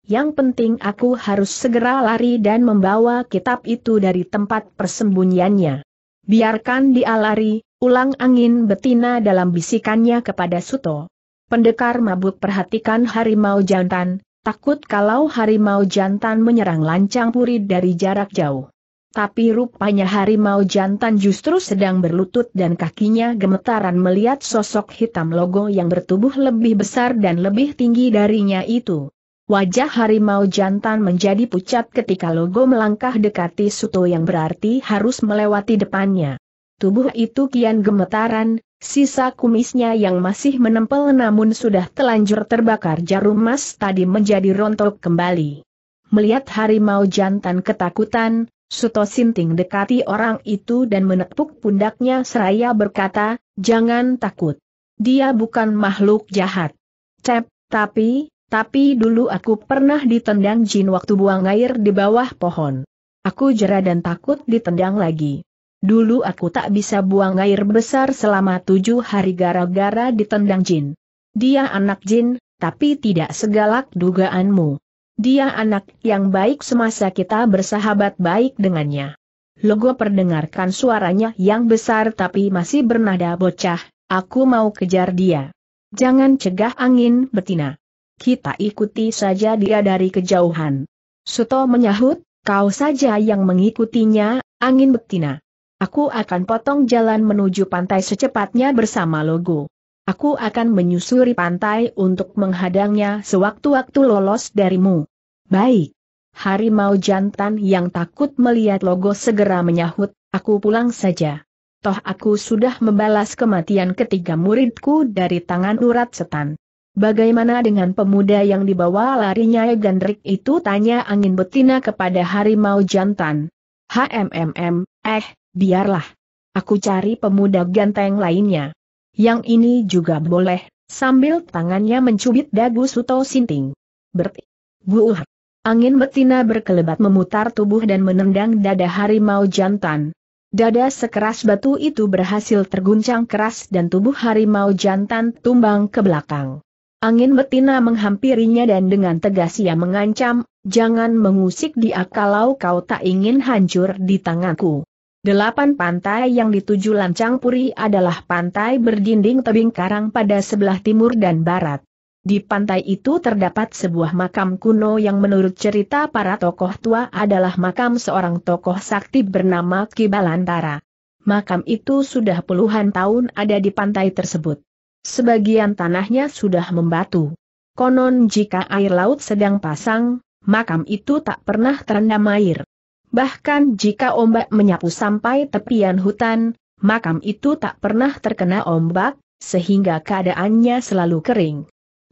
S1: Yang penting aku harus segera lari dan membawa kitab itu dari tempat persembunyiannya. Biarkan dia lari, ulang angin betina dalam bisikannya kepada Suto. Pendekar mabuk perhatikan harimau jantan, Takut kalau harimau jantan menyerang lancang puri dari jarak jauh. Tapi rupanya harimau jantan justru sedang berlutut dan kakinya gemetaran melihat sosok hitam logo yang bertubuh lebih besar dan lebih tinggi darinya itu. Wajah harimau jantan menjadi pucat ketika logo melangkah dekati Suto yang berarti harus melewati depannya. Tubuh itu kian gemetaran, Sisa kumisnya yang masih menempel namun sudah telanjur terbakar jarum emas tadi menjadi rontok kembali. Melihat harimau jantan ketakutan, Suto Sinting dekati orang itu dan menepuk pundaknya seraya berkata, jangan takut. Dia bukan makhluk jahat. Cep, tapi, tapi dulu aku pernah ditendang jin waktu buang air di bawah pohon. Aku jera dan takut ditendang lagi. Dulu aku tak bisa buang air besar selama tujuh hari gara-gara ditendang jin. Dia anak jin, tapi tidak segalak dugaanmu. Dia anak yang baik semasa kita bersahabat baik dengannya. Logo perdengarkan suaranya yang besar tapi masih bernada bocah, aku mau kejar dia. Jangan cegah angin betina. Kita ikuti saja dia dari kejauhan. Suto menyahut, kau saja yang mengikutinya, angin betina. Aku akan potong jalan menuju pantai secepatnya bersama logo. Aku akan menyusuri pantai untuk menghadangnya sewaktu-waktu lolos darimu. Baik. Harimau jantan yang takut melihat logo segera menyahut, aku pulang saja. Toh aku sudah membalas kematian ketiga muridku dari tangan urat setan. Bagaimana dengan pemuda yang dibawa larinya Gandrik itu tanya angin betina kepada harimau jantan. HMMM, eh, biarlah. Aku cari pemuda ganteng lainnya. Yang ini juga boleh, sambil tangannya mencubit dagu Suto Sinting. Bert. Buuh. Angin betina berkelebat memutar tubuh dan menendang dada harimau jantan. Dada sekeras batu itu berhasil terguncang keras dan tubuh harimau jantan tumbang ke belakang. Angin betina menghampirinya dan dengan tegas ia mengancam, jangan mengusik dia kalau kau tak ingin hancur di tanganku. Delapan pantai yang dituju Lancang Puri adalah pantai berdinding tebing karang pada sebelah timur dan barat. Di pantai itu terdapat sebuah makam kuno yang menurut cerita para tokoh tua adalah makam seorang tokoh sakti bernama Kibalantara. Makam itu sudah puluhan tahun ada di pantai tersebut. Sebagian tanahnya sudah membatu. Konon jika air laut sedang pasang, makam itu tak pernah terendam air. Bahkan jika ombak menyapu sampai tepian hutan, makam itu tak pernah terkena ombak, sehingga keadaannya selalu kering.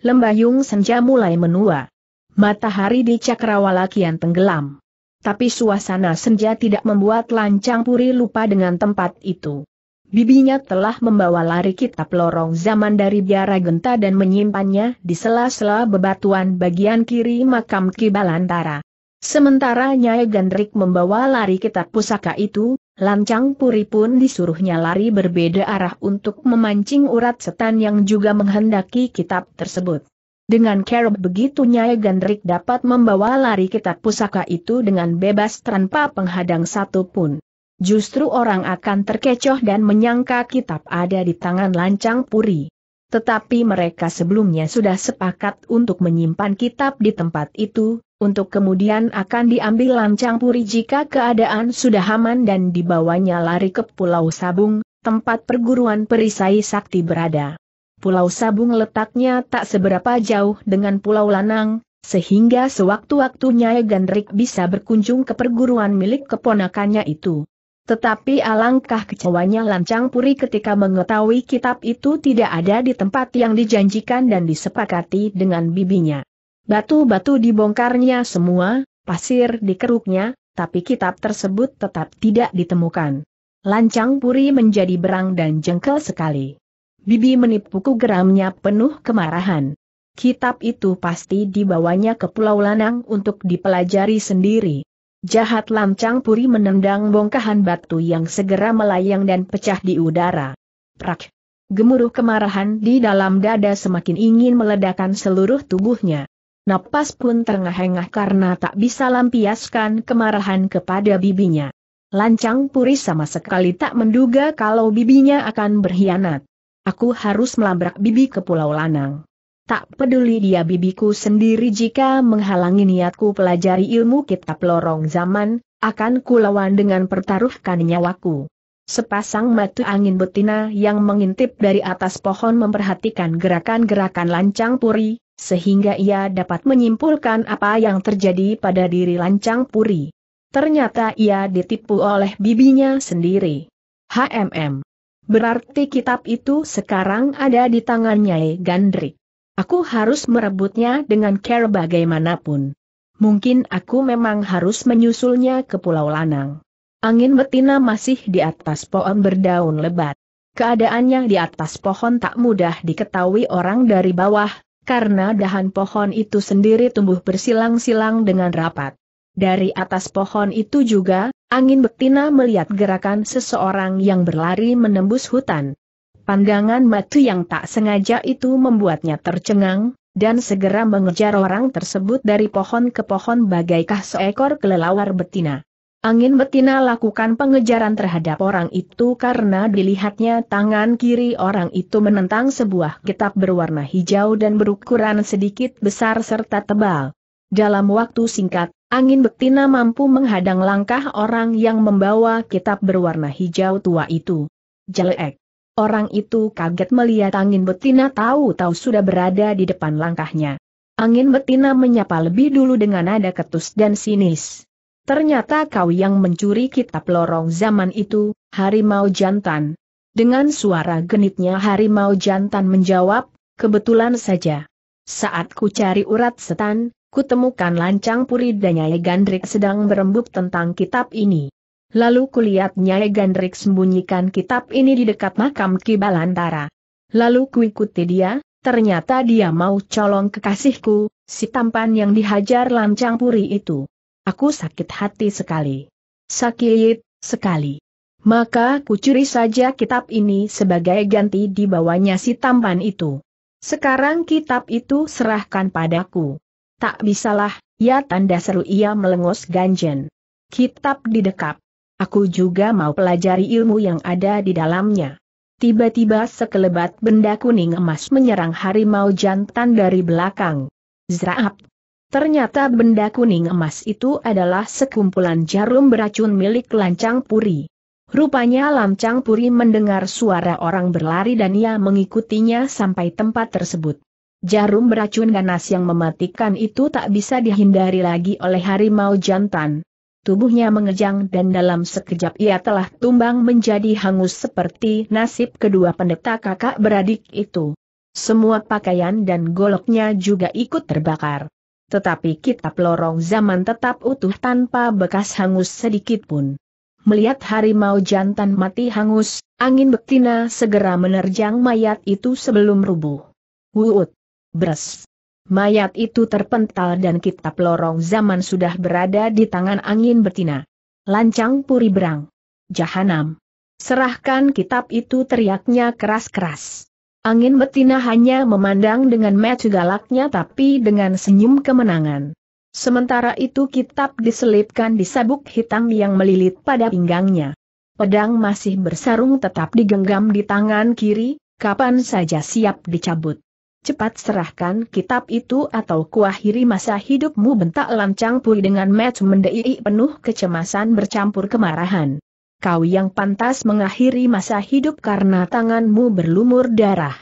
S1: Lembayung senja mulai menua. Matahari di cakrawala kian tenggelam. Tapi suasana senja tidak membuat lancang puri lupa dengan tempat itu. Bibinya telah membawa lari kitab lorong zaman dari biara genta dan menyimpannya di sela-sela bebatuan bagian kiri makam Kibalantara. Sementara Nyai Gandrik membawa lari kitab pusaka itu, Lancang Puri pun disuruhnya lari berbeda arah untuk memancing urat setan yang juga menghendaki kitab tersebut. Dengan kerob begitu Nyai Gandrik dapat membawa lari kitab pusaka itu dengan bebas tanpa penghadang satupun. Justru orang akan terkecoh dan menyangka kitab ada di tangan Lancang Puri. Tetapi mereka sebelumnya sudah sepakat untuk menyimpan kitab di tempat itu, untuk kemudian akan diambil lancang puri jika keadaan sudah aman dan dibawanya lari ke Pulau Sabung, tempat perguruan perisai sakti berada. Pulau Sabung letaknya tak seberapa jauh dengan Pulau Lanang, sehingga sewaktu waktunya Gandrik bisa berkunjung ke perguruan milik keponakannya itu. Tetapi alangkah kecewanya Lancang Puri ketika mengetahui kitab itu tidak ada di tempat yang dijanjikan dan disepakati dengan bibinya. Batu-batu dibongkarnya semua, pasir dikeruknya, tapi kitab tersebut tetap tidak ditemukan. Lancang Puri menjadi berang dan jengkel sekali. Bibi menipuku geramnya penuh kemarahan. Kitab itu pasti dibawanya ke Pulau Lanang untuk dipelajari sendiri. Jahat Lancang Puri menendang bongkahan batu yang segera melayang dan pecah di udara. Prak! Gemuruh kemarahan di dalam dada semakin ingin meledakan seluruh tubuhnya. Napas pun terengah-engah karena tak bisa lampiaskan kemarahan kepada bibinya. Lancang Puri sama sekali tak menduga kalau bibinya akan berkhianat. Aku harus melabrak bibi ke Pulau Lanang. Tak peduli dia bibiku sendiri jika menghalangi niatku pelajari ilmu kitab lorong zaman, akan kulawan dengan pertaruhkan nyawaku. Sepasang mata angin betina yang mengintip dari atas pohon memperhatikan gerakan-gerakan lancang puri, sehingga ia dapat menyimpulkan apa yang terjadi pada diri Lancang Puri. Ternyata ia ditipu oleh bibinya sendiri. HMM. Berarti kitab itu sekarang ada di tangannya Gandrik. Aku harus merebutnya dengan care bagaimanapun. Mungkin aku memang harus menyusulnya ke Pulau Lanang. Angin betina masih di atas pohon berdaun lebat. Keadaannya di atas pohon tak mudah diketahui orang dari bawah, karena dahan pohon itu sendiri tumbuh bersilang-silang dengan rapat. Dari atas pohon itu juga, angin betina melihat gerakan seseorang yang berlari menembus hutan. Pandangan mata yang tak sengaja itu membuatnya tercengang, dan segera mengejar orang tersebut dari pohon ke pohon bagaikah seekor kelelawar betina. Angin betina lakukan pengejaran terhadap orang itu karena dilihatnya tangan kiri orang itu menentang sebuah kitab berwarna hijau dan berukuran sedikit besar serta tebal. Dalam waktu singkat, angin betina mampu menghadang langkah orang yang membawa kitab berwarna hijau tua itu. Jelek. Orang itu kaget melihat angin betina tahu-tahu sudah berada di depan langkahnya. Angin betina menyapa lebih dulu dengan nada ketus dan sinis. Ternyata kau yang mencuri kitab lorong zaman itu, harimau jantan. Dengan suara genitnya harimau jantan menjawab, kebetulan saja. Saat ku cari urat setan, ku temukan lancang puri dan Nyai Gandrik sedang berembuk tentang kitab ini. Lalu kulihat Nyai Gandrik sembunyikan kitab ini di dekat makam Ki Balantara. Lalu kuikuti dia, ternyata dia mau colong kekasihku, si tampan yang dihajar lancang puri itu. Aku sakit hati sekali. Sakit sekali. Maka kucuri saja kitab ini sebagai ganti di bawahnya si tampan itu. Sekarang kitab itu serahkan padaku. Tak bisalah, ya tanda seru ia melengos ganjen. Kitab didekap. Aku juga mau pelajari ilmu yang ada di dalamnya. Tiba-tiba sekelebat benda kuning emas menyerang harimau jantan dari belakang. Zraap! Ternyata benda kuning emas itu adalah sekumpulan jarum beracun milik Lancang Puri. Rupanya Lancang Puri mendengar suara orang berlari dan ia mengikutinya sampai tempat tersebut. Jarum beracun ganas yang mematikan itu tak bisa dihindari lagi oleh harimau jantan. Tubuhnya mengejang dan dalam sekejap ia telah tumbang menjadi hangus seperti nasib kedua pendeta kakak beradik itu. Semua pakaian dan goloknya juga ikut terbakar. Tetapi kitab lorong zaman tetap utuh tanpa bekas hangus sedikit pun. Melihat harimau jantan mati hangus, angin betina segera menerjang mayat itu sebelum rubuh. Wuut! Bres! Mayat itu terpental dan kitab lorong zaman sudah berada di tangan angin betina. Lancang puri berang. Jahanam. Serahkan kitab itu teriaknya keras-keras. Angin betina hanya memandang dengan mata galaknya tapi dengan senyum kemenangan. Sementara itu kitab diselipkan di sabuk hitam yang melilit pada pinggangnya. Pedang masih bersarung tetap digenggam di tangan kiri, kapan saja siap dicabut. Cepat serahkan kitab itu atau kuahiri masa hidupmu bentak lancang pui dengan mata mendeii penuh kecemasan bercampur kemarahan kau yang pantas mengakhiri masa hidup karena tanganmu berlumur darah.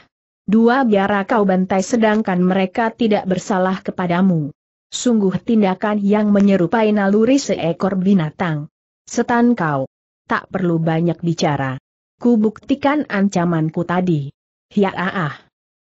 S1: Dua biara kau bantai sedangkan mereka tidak bersalah kepadamu. Sungguh tindakan yang menyerupai naluri seekor binatang. Setan kau. Tak perlu banyak bicara. Ku buktikan ancamanku tadi. Ya ah. ah.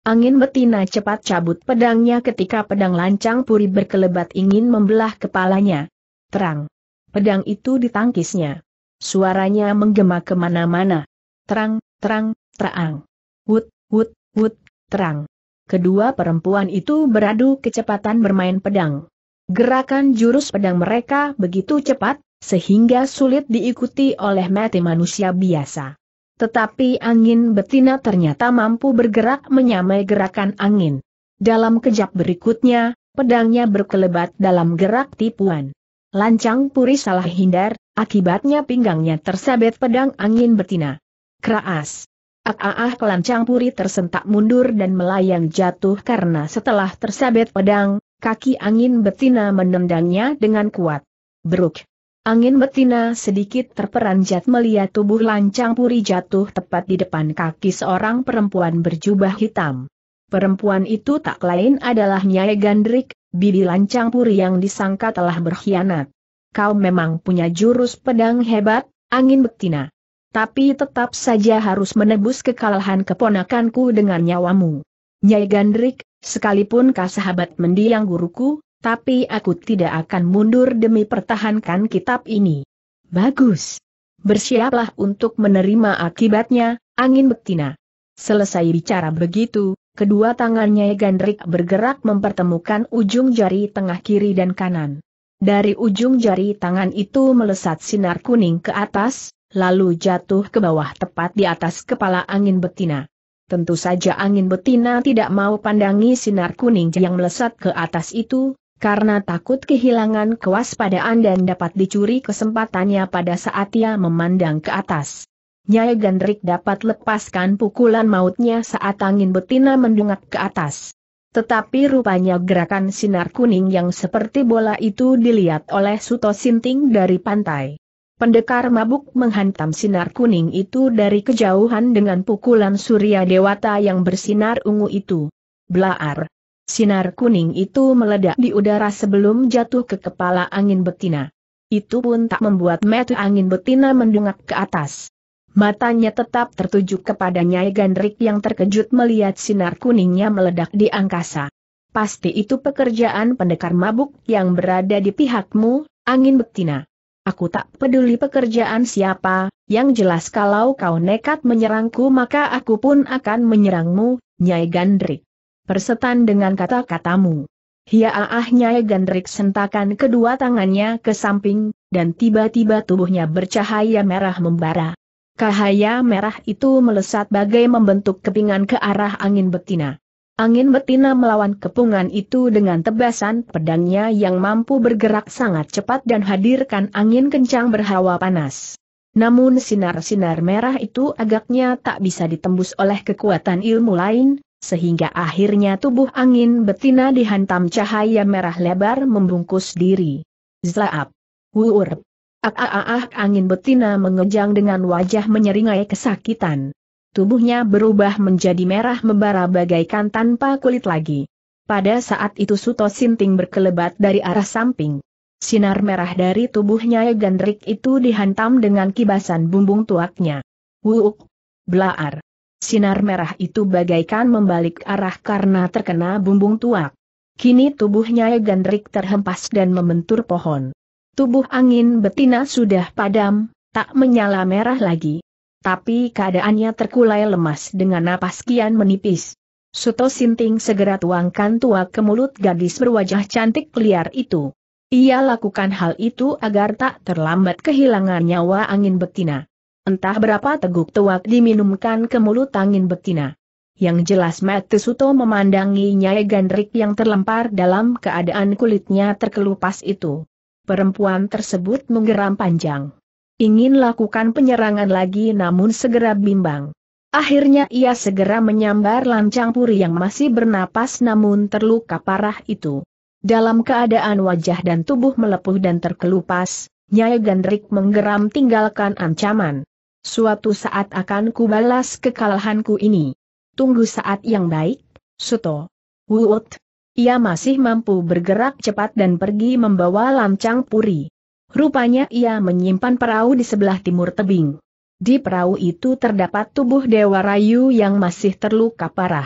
S1: Angin betina cepat cabut pedangnya ketika pedang lancang puri berkelebat ingin membelah kepalanya. Terang. Pedang itu ditangkisnya. Suaranya menggema kemana-mana. Terang, terang, terang. Wut, wut, wut, terang. Kedua perempuan itu beradu kecepatan bermain pedang. Gerakan jurus pedang mereka begitu cepat, sehingga sulit diikuti oleh mati manusia biasa. Tetapi angin betina ternyata mampu bergerak menyamai gerakan angin. Dalam kejap berikutnya, pedangnya berkelebat dalam gerak tipuan. Lancang Puri salah hindar, akibatnya pinggangnya tersabet pedang angin betina. Kraas. Ak-ah ah, ah, lancang puri tersentak mundur dan melayang jatuh karena setelah tersabet pedang, kaki angin betina menendangnya dengan kuat. Beruk. Angin betina sedikit terperanjat melihat tubuh lancang puri jatuh tepat di depan kaki seorang perempuan berjubah hitam. Perempuan itu tak lain adalah Nyai Gandrik, Bibi lancang puri yang disangka telah berkhianat. Kau memang punya jurus pedang hebat, angin betina. Tapi tetap saja harus menebus kekalahan keponakanku dengan nyawamu. Nyai Gandrik, sekalipun kau sahabat mendiang guruku, tapi aku tidak akan mundur demi pertahankan kitab ini. Bagus. Bersiaplah untuk menerima akibatnya, angin betina. Selesai bicara begitu, kedua tangannya Gandrik bergerak mempertemukan ujung jari tengah kiri dan kanan. Dari ujung jari tangan itu melesat sinar kuning ke atas, lalu jatuh ke bawah tepat di atas kepala angin betina. Tentu saja angin betina tidak mau pandangi sinar kuning yang melesat ke atas itu, karena takut kehilangan kewaspadaan dan dapat dicuri kesempatannya pada saat ia memandang ke atas. Nyai Gandrik dapat lepaskan pukulan mautnya saat angin betina mendungak ke atas. Tetapi rupanya gerakan sinar kuning yang seperti bola itu dilihat oleh Suto Sinting dari pantai. Pendekar mabuk menghantam sinar kuning itu dari kejauhan dengan pukulan Surya Dewata yang bersinar ungu itu. Blaar! Sinar kuning itu meledak di udara sebelum jatuh ke kepala angin betina. Itu pun tak membuat metu angin betina mendungak ke atas. Matanya tetap tertuju kepada Nyai Gandrik yang terkejut melihat sinar kuningnya meledak di angkasa. Pasti itu pekerjaan pendekar mabuk yang berada di pihakmu, angin betina. Aku tak peduli pekerjaan siapa, yang jelas kalau kau nekat menyerangku maka aku pun akan menyerangmu, Nyai Gandrik. Persetan dengan kata-katamu. ah Nyai Gandrik sentakan kedua tangannya ke samping, dan tiba-tiba tubuhnya bercahaya merah membara. Cahaya merah itu melesat bagai membentuk kepingan ke arah angin betina. Angin betina melawan kepungan itu dengan tebasan pedangnya yang mampu bergerak sangat cepat dan hadirkan angin kencang berhawa panas. Namun sinar-sinar merah itu agaknya tak bisa ditembus oleh kekuatan ilmu lain, sehingga akhirnya tubuh angin betina dihantam cahaya merah lebar membungkus diri. Zlaap! Wurp. Ah, angin betina mengejang dengan wajah menyeringai kesakitan. Tubuhnya berubah menjadi merah membara bagaikan tanpa kulit lagi. Pada saat itu Suto Sinting berkelebat dari arah samping. Sinar merah dari tubuhnya Gandrik itu dihantam dengan kibasan bumbung tuaknya. Wuk! Belaar! Sinar merah itu bagaikan membalik arah karena terkena bumbung tuak. Kini tubuhnya Gandrik terhempas dan membentur pohon. Tubuh angin betina sudah padam, tak menyala merah lagi. Tapi keadaannya terkulai lemas dengan napas kian menipis. Suto Sinting segera tuangkan tuak ke mulut gadis berwajah cantik liar itu. Ia lakukan hal itu agar tak terlambat kehilangan nyawa angin betina. Entah berapa teguk tuak diminumkan ke mulut angin betina. Yang jelas mati Suto memandangi Nyai Gandrik yang terlempar dalam keadaan kulitnya terkelupas itu. Perempuan tersebut menggeram panjang. Ingin lakukan penyerangan lagi namun segera bimbang. Akhirnya ia segera menyambar lancang puri yang masih bernapas namun terluka parah itu. Dalam keadaan wajah dan tubuh melepuh dan terkelupas, Nyai Gandrik menggeram tinggalkan ancaman. Suatu saat akan kubalas kekalahanku ini. Tunggu saat yang baik, Suto. Wut. Ia masih mampu bergerak cepat dan pergi membawa lancang puri. Rupanya ia menyimpan perahu di sebelah timur tebing. Di perahu itu terdapat tubuh Dewa Rayu yang masih terluka parah.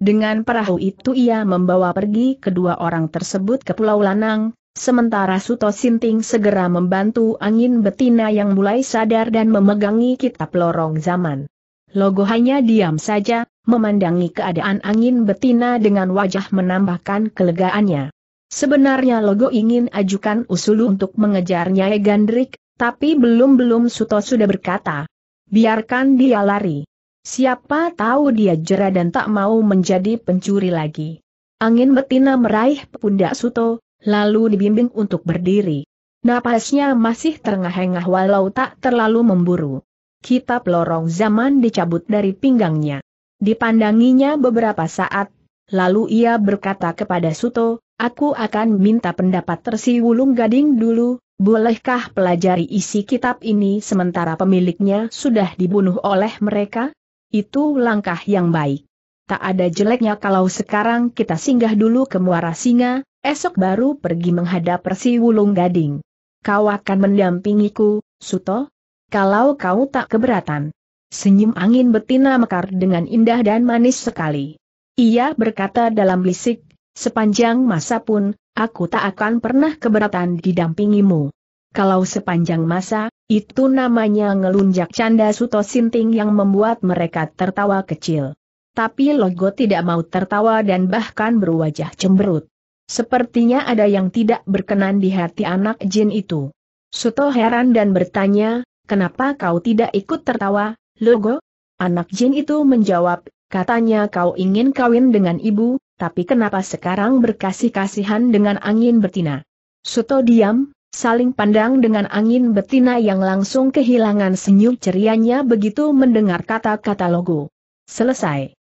S1: Dengan perahu itu ia membawa pergi kedua orang tersebut ke Pulau Lanang, sementara Suto Sinting segera membantu angin betina yang mulai sadar dan memegangi kitab lorong zaman. Logo hanya diam saja, memandangi keadaan angin betina dengan wajah menambahkan kelegaannya. Sebenarnya Logo ingin ajukan usul untuk mengejarnya Gandrik, tapi belum-belum Suto sudah berkata, biarkan dia lari. Siapa tahu dia jera dan tak mau menjadi pencuri lagi. Angin betina meraih pundak Suto, lalu dibimbing untuk berdiri. Napasnya masih terengah-engah walau tak terlalu memburu kitab lorong zaman dicabut dari pinggangnya. Dipandanginya beberapa saat, lalu ia berkata kepada Suto, aku akan minta pendapat tersi wulung gading dulu, bolehkah pelajari isi kitab ini sementara pemiliknya sudah dibunuh oleh mereka? Itu langkah yang baik. Tak ada jeleknya kalau sekarang kita singgah dulu ke Muara Singa, esok baru pergi menghadap Persi Wulung Gading. Kau akan mendampingiku, Suto? kalau kau tak keberatan. Senyum angin betina mekar dengan indah dan manis sekali. Ia berkata dalam bisik, sepanjang masa pun, aku tak akan pernah keberatan didampingimu. Kalau sepanjang masa, itu namanya ngelunjak canda Suto Sinting yang membuat mereka tertawa kecil. Tapi Logo tidak mau tertawa dan bahkan berwajah cemberut. Sepertinya ada yang tidak berkenan di hati anak jin itu. Suto heran dan bertanya, Kenapa kau tidak ikut tertawa, Logo? Anak jin itu menjawab, katanya kau ingin kawin dengan ibu, tapi kenapa sekarang berkasih-kasihan dengan angin betina? Suto diam, saling pandang dengan angin betina yang langsung kehilangan senyum cerianya begitu mendengar kata-kata Logo. Selesai.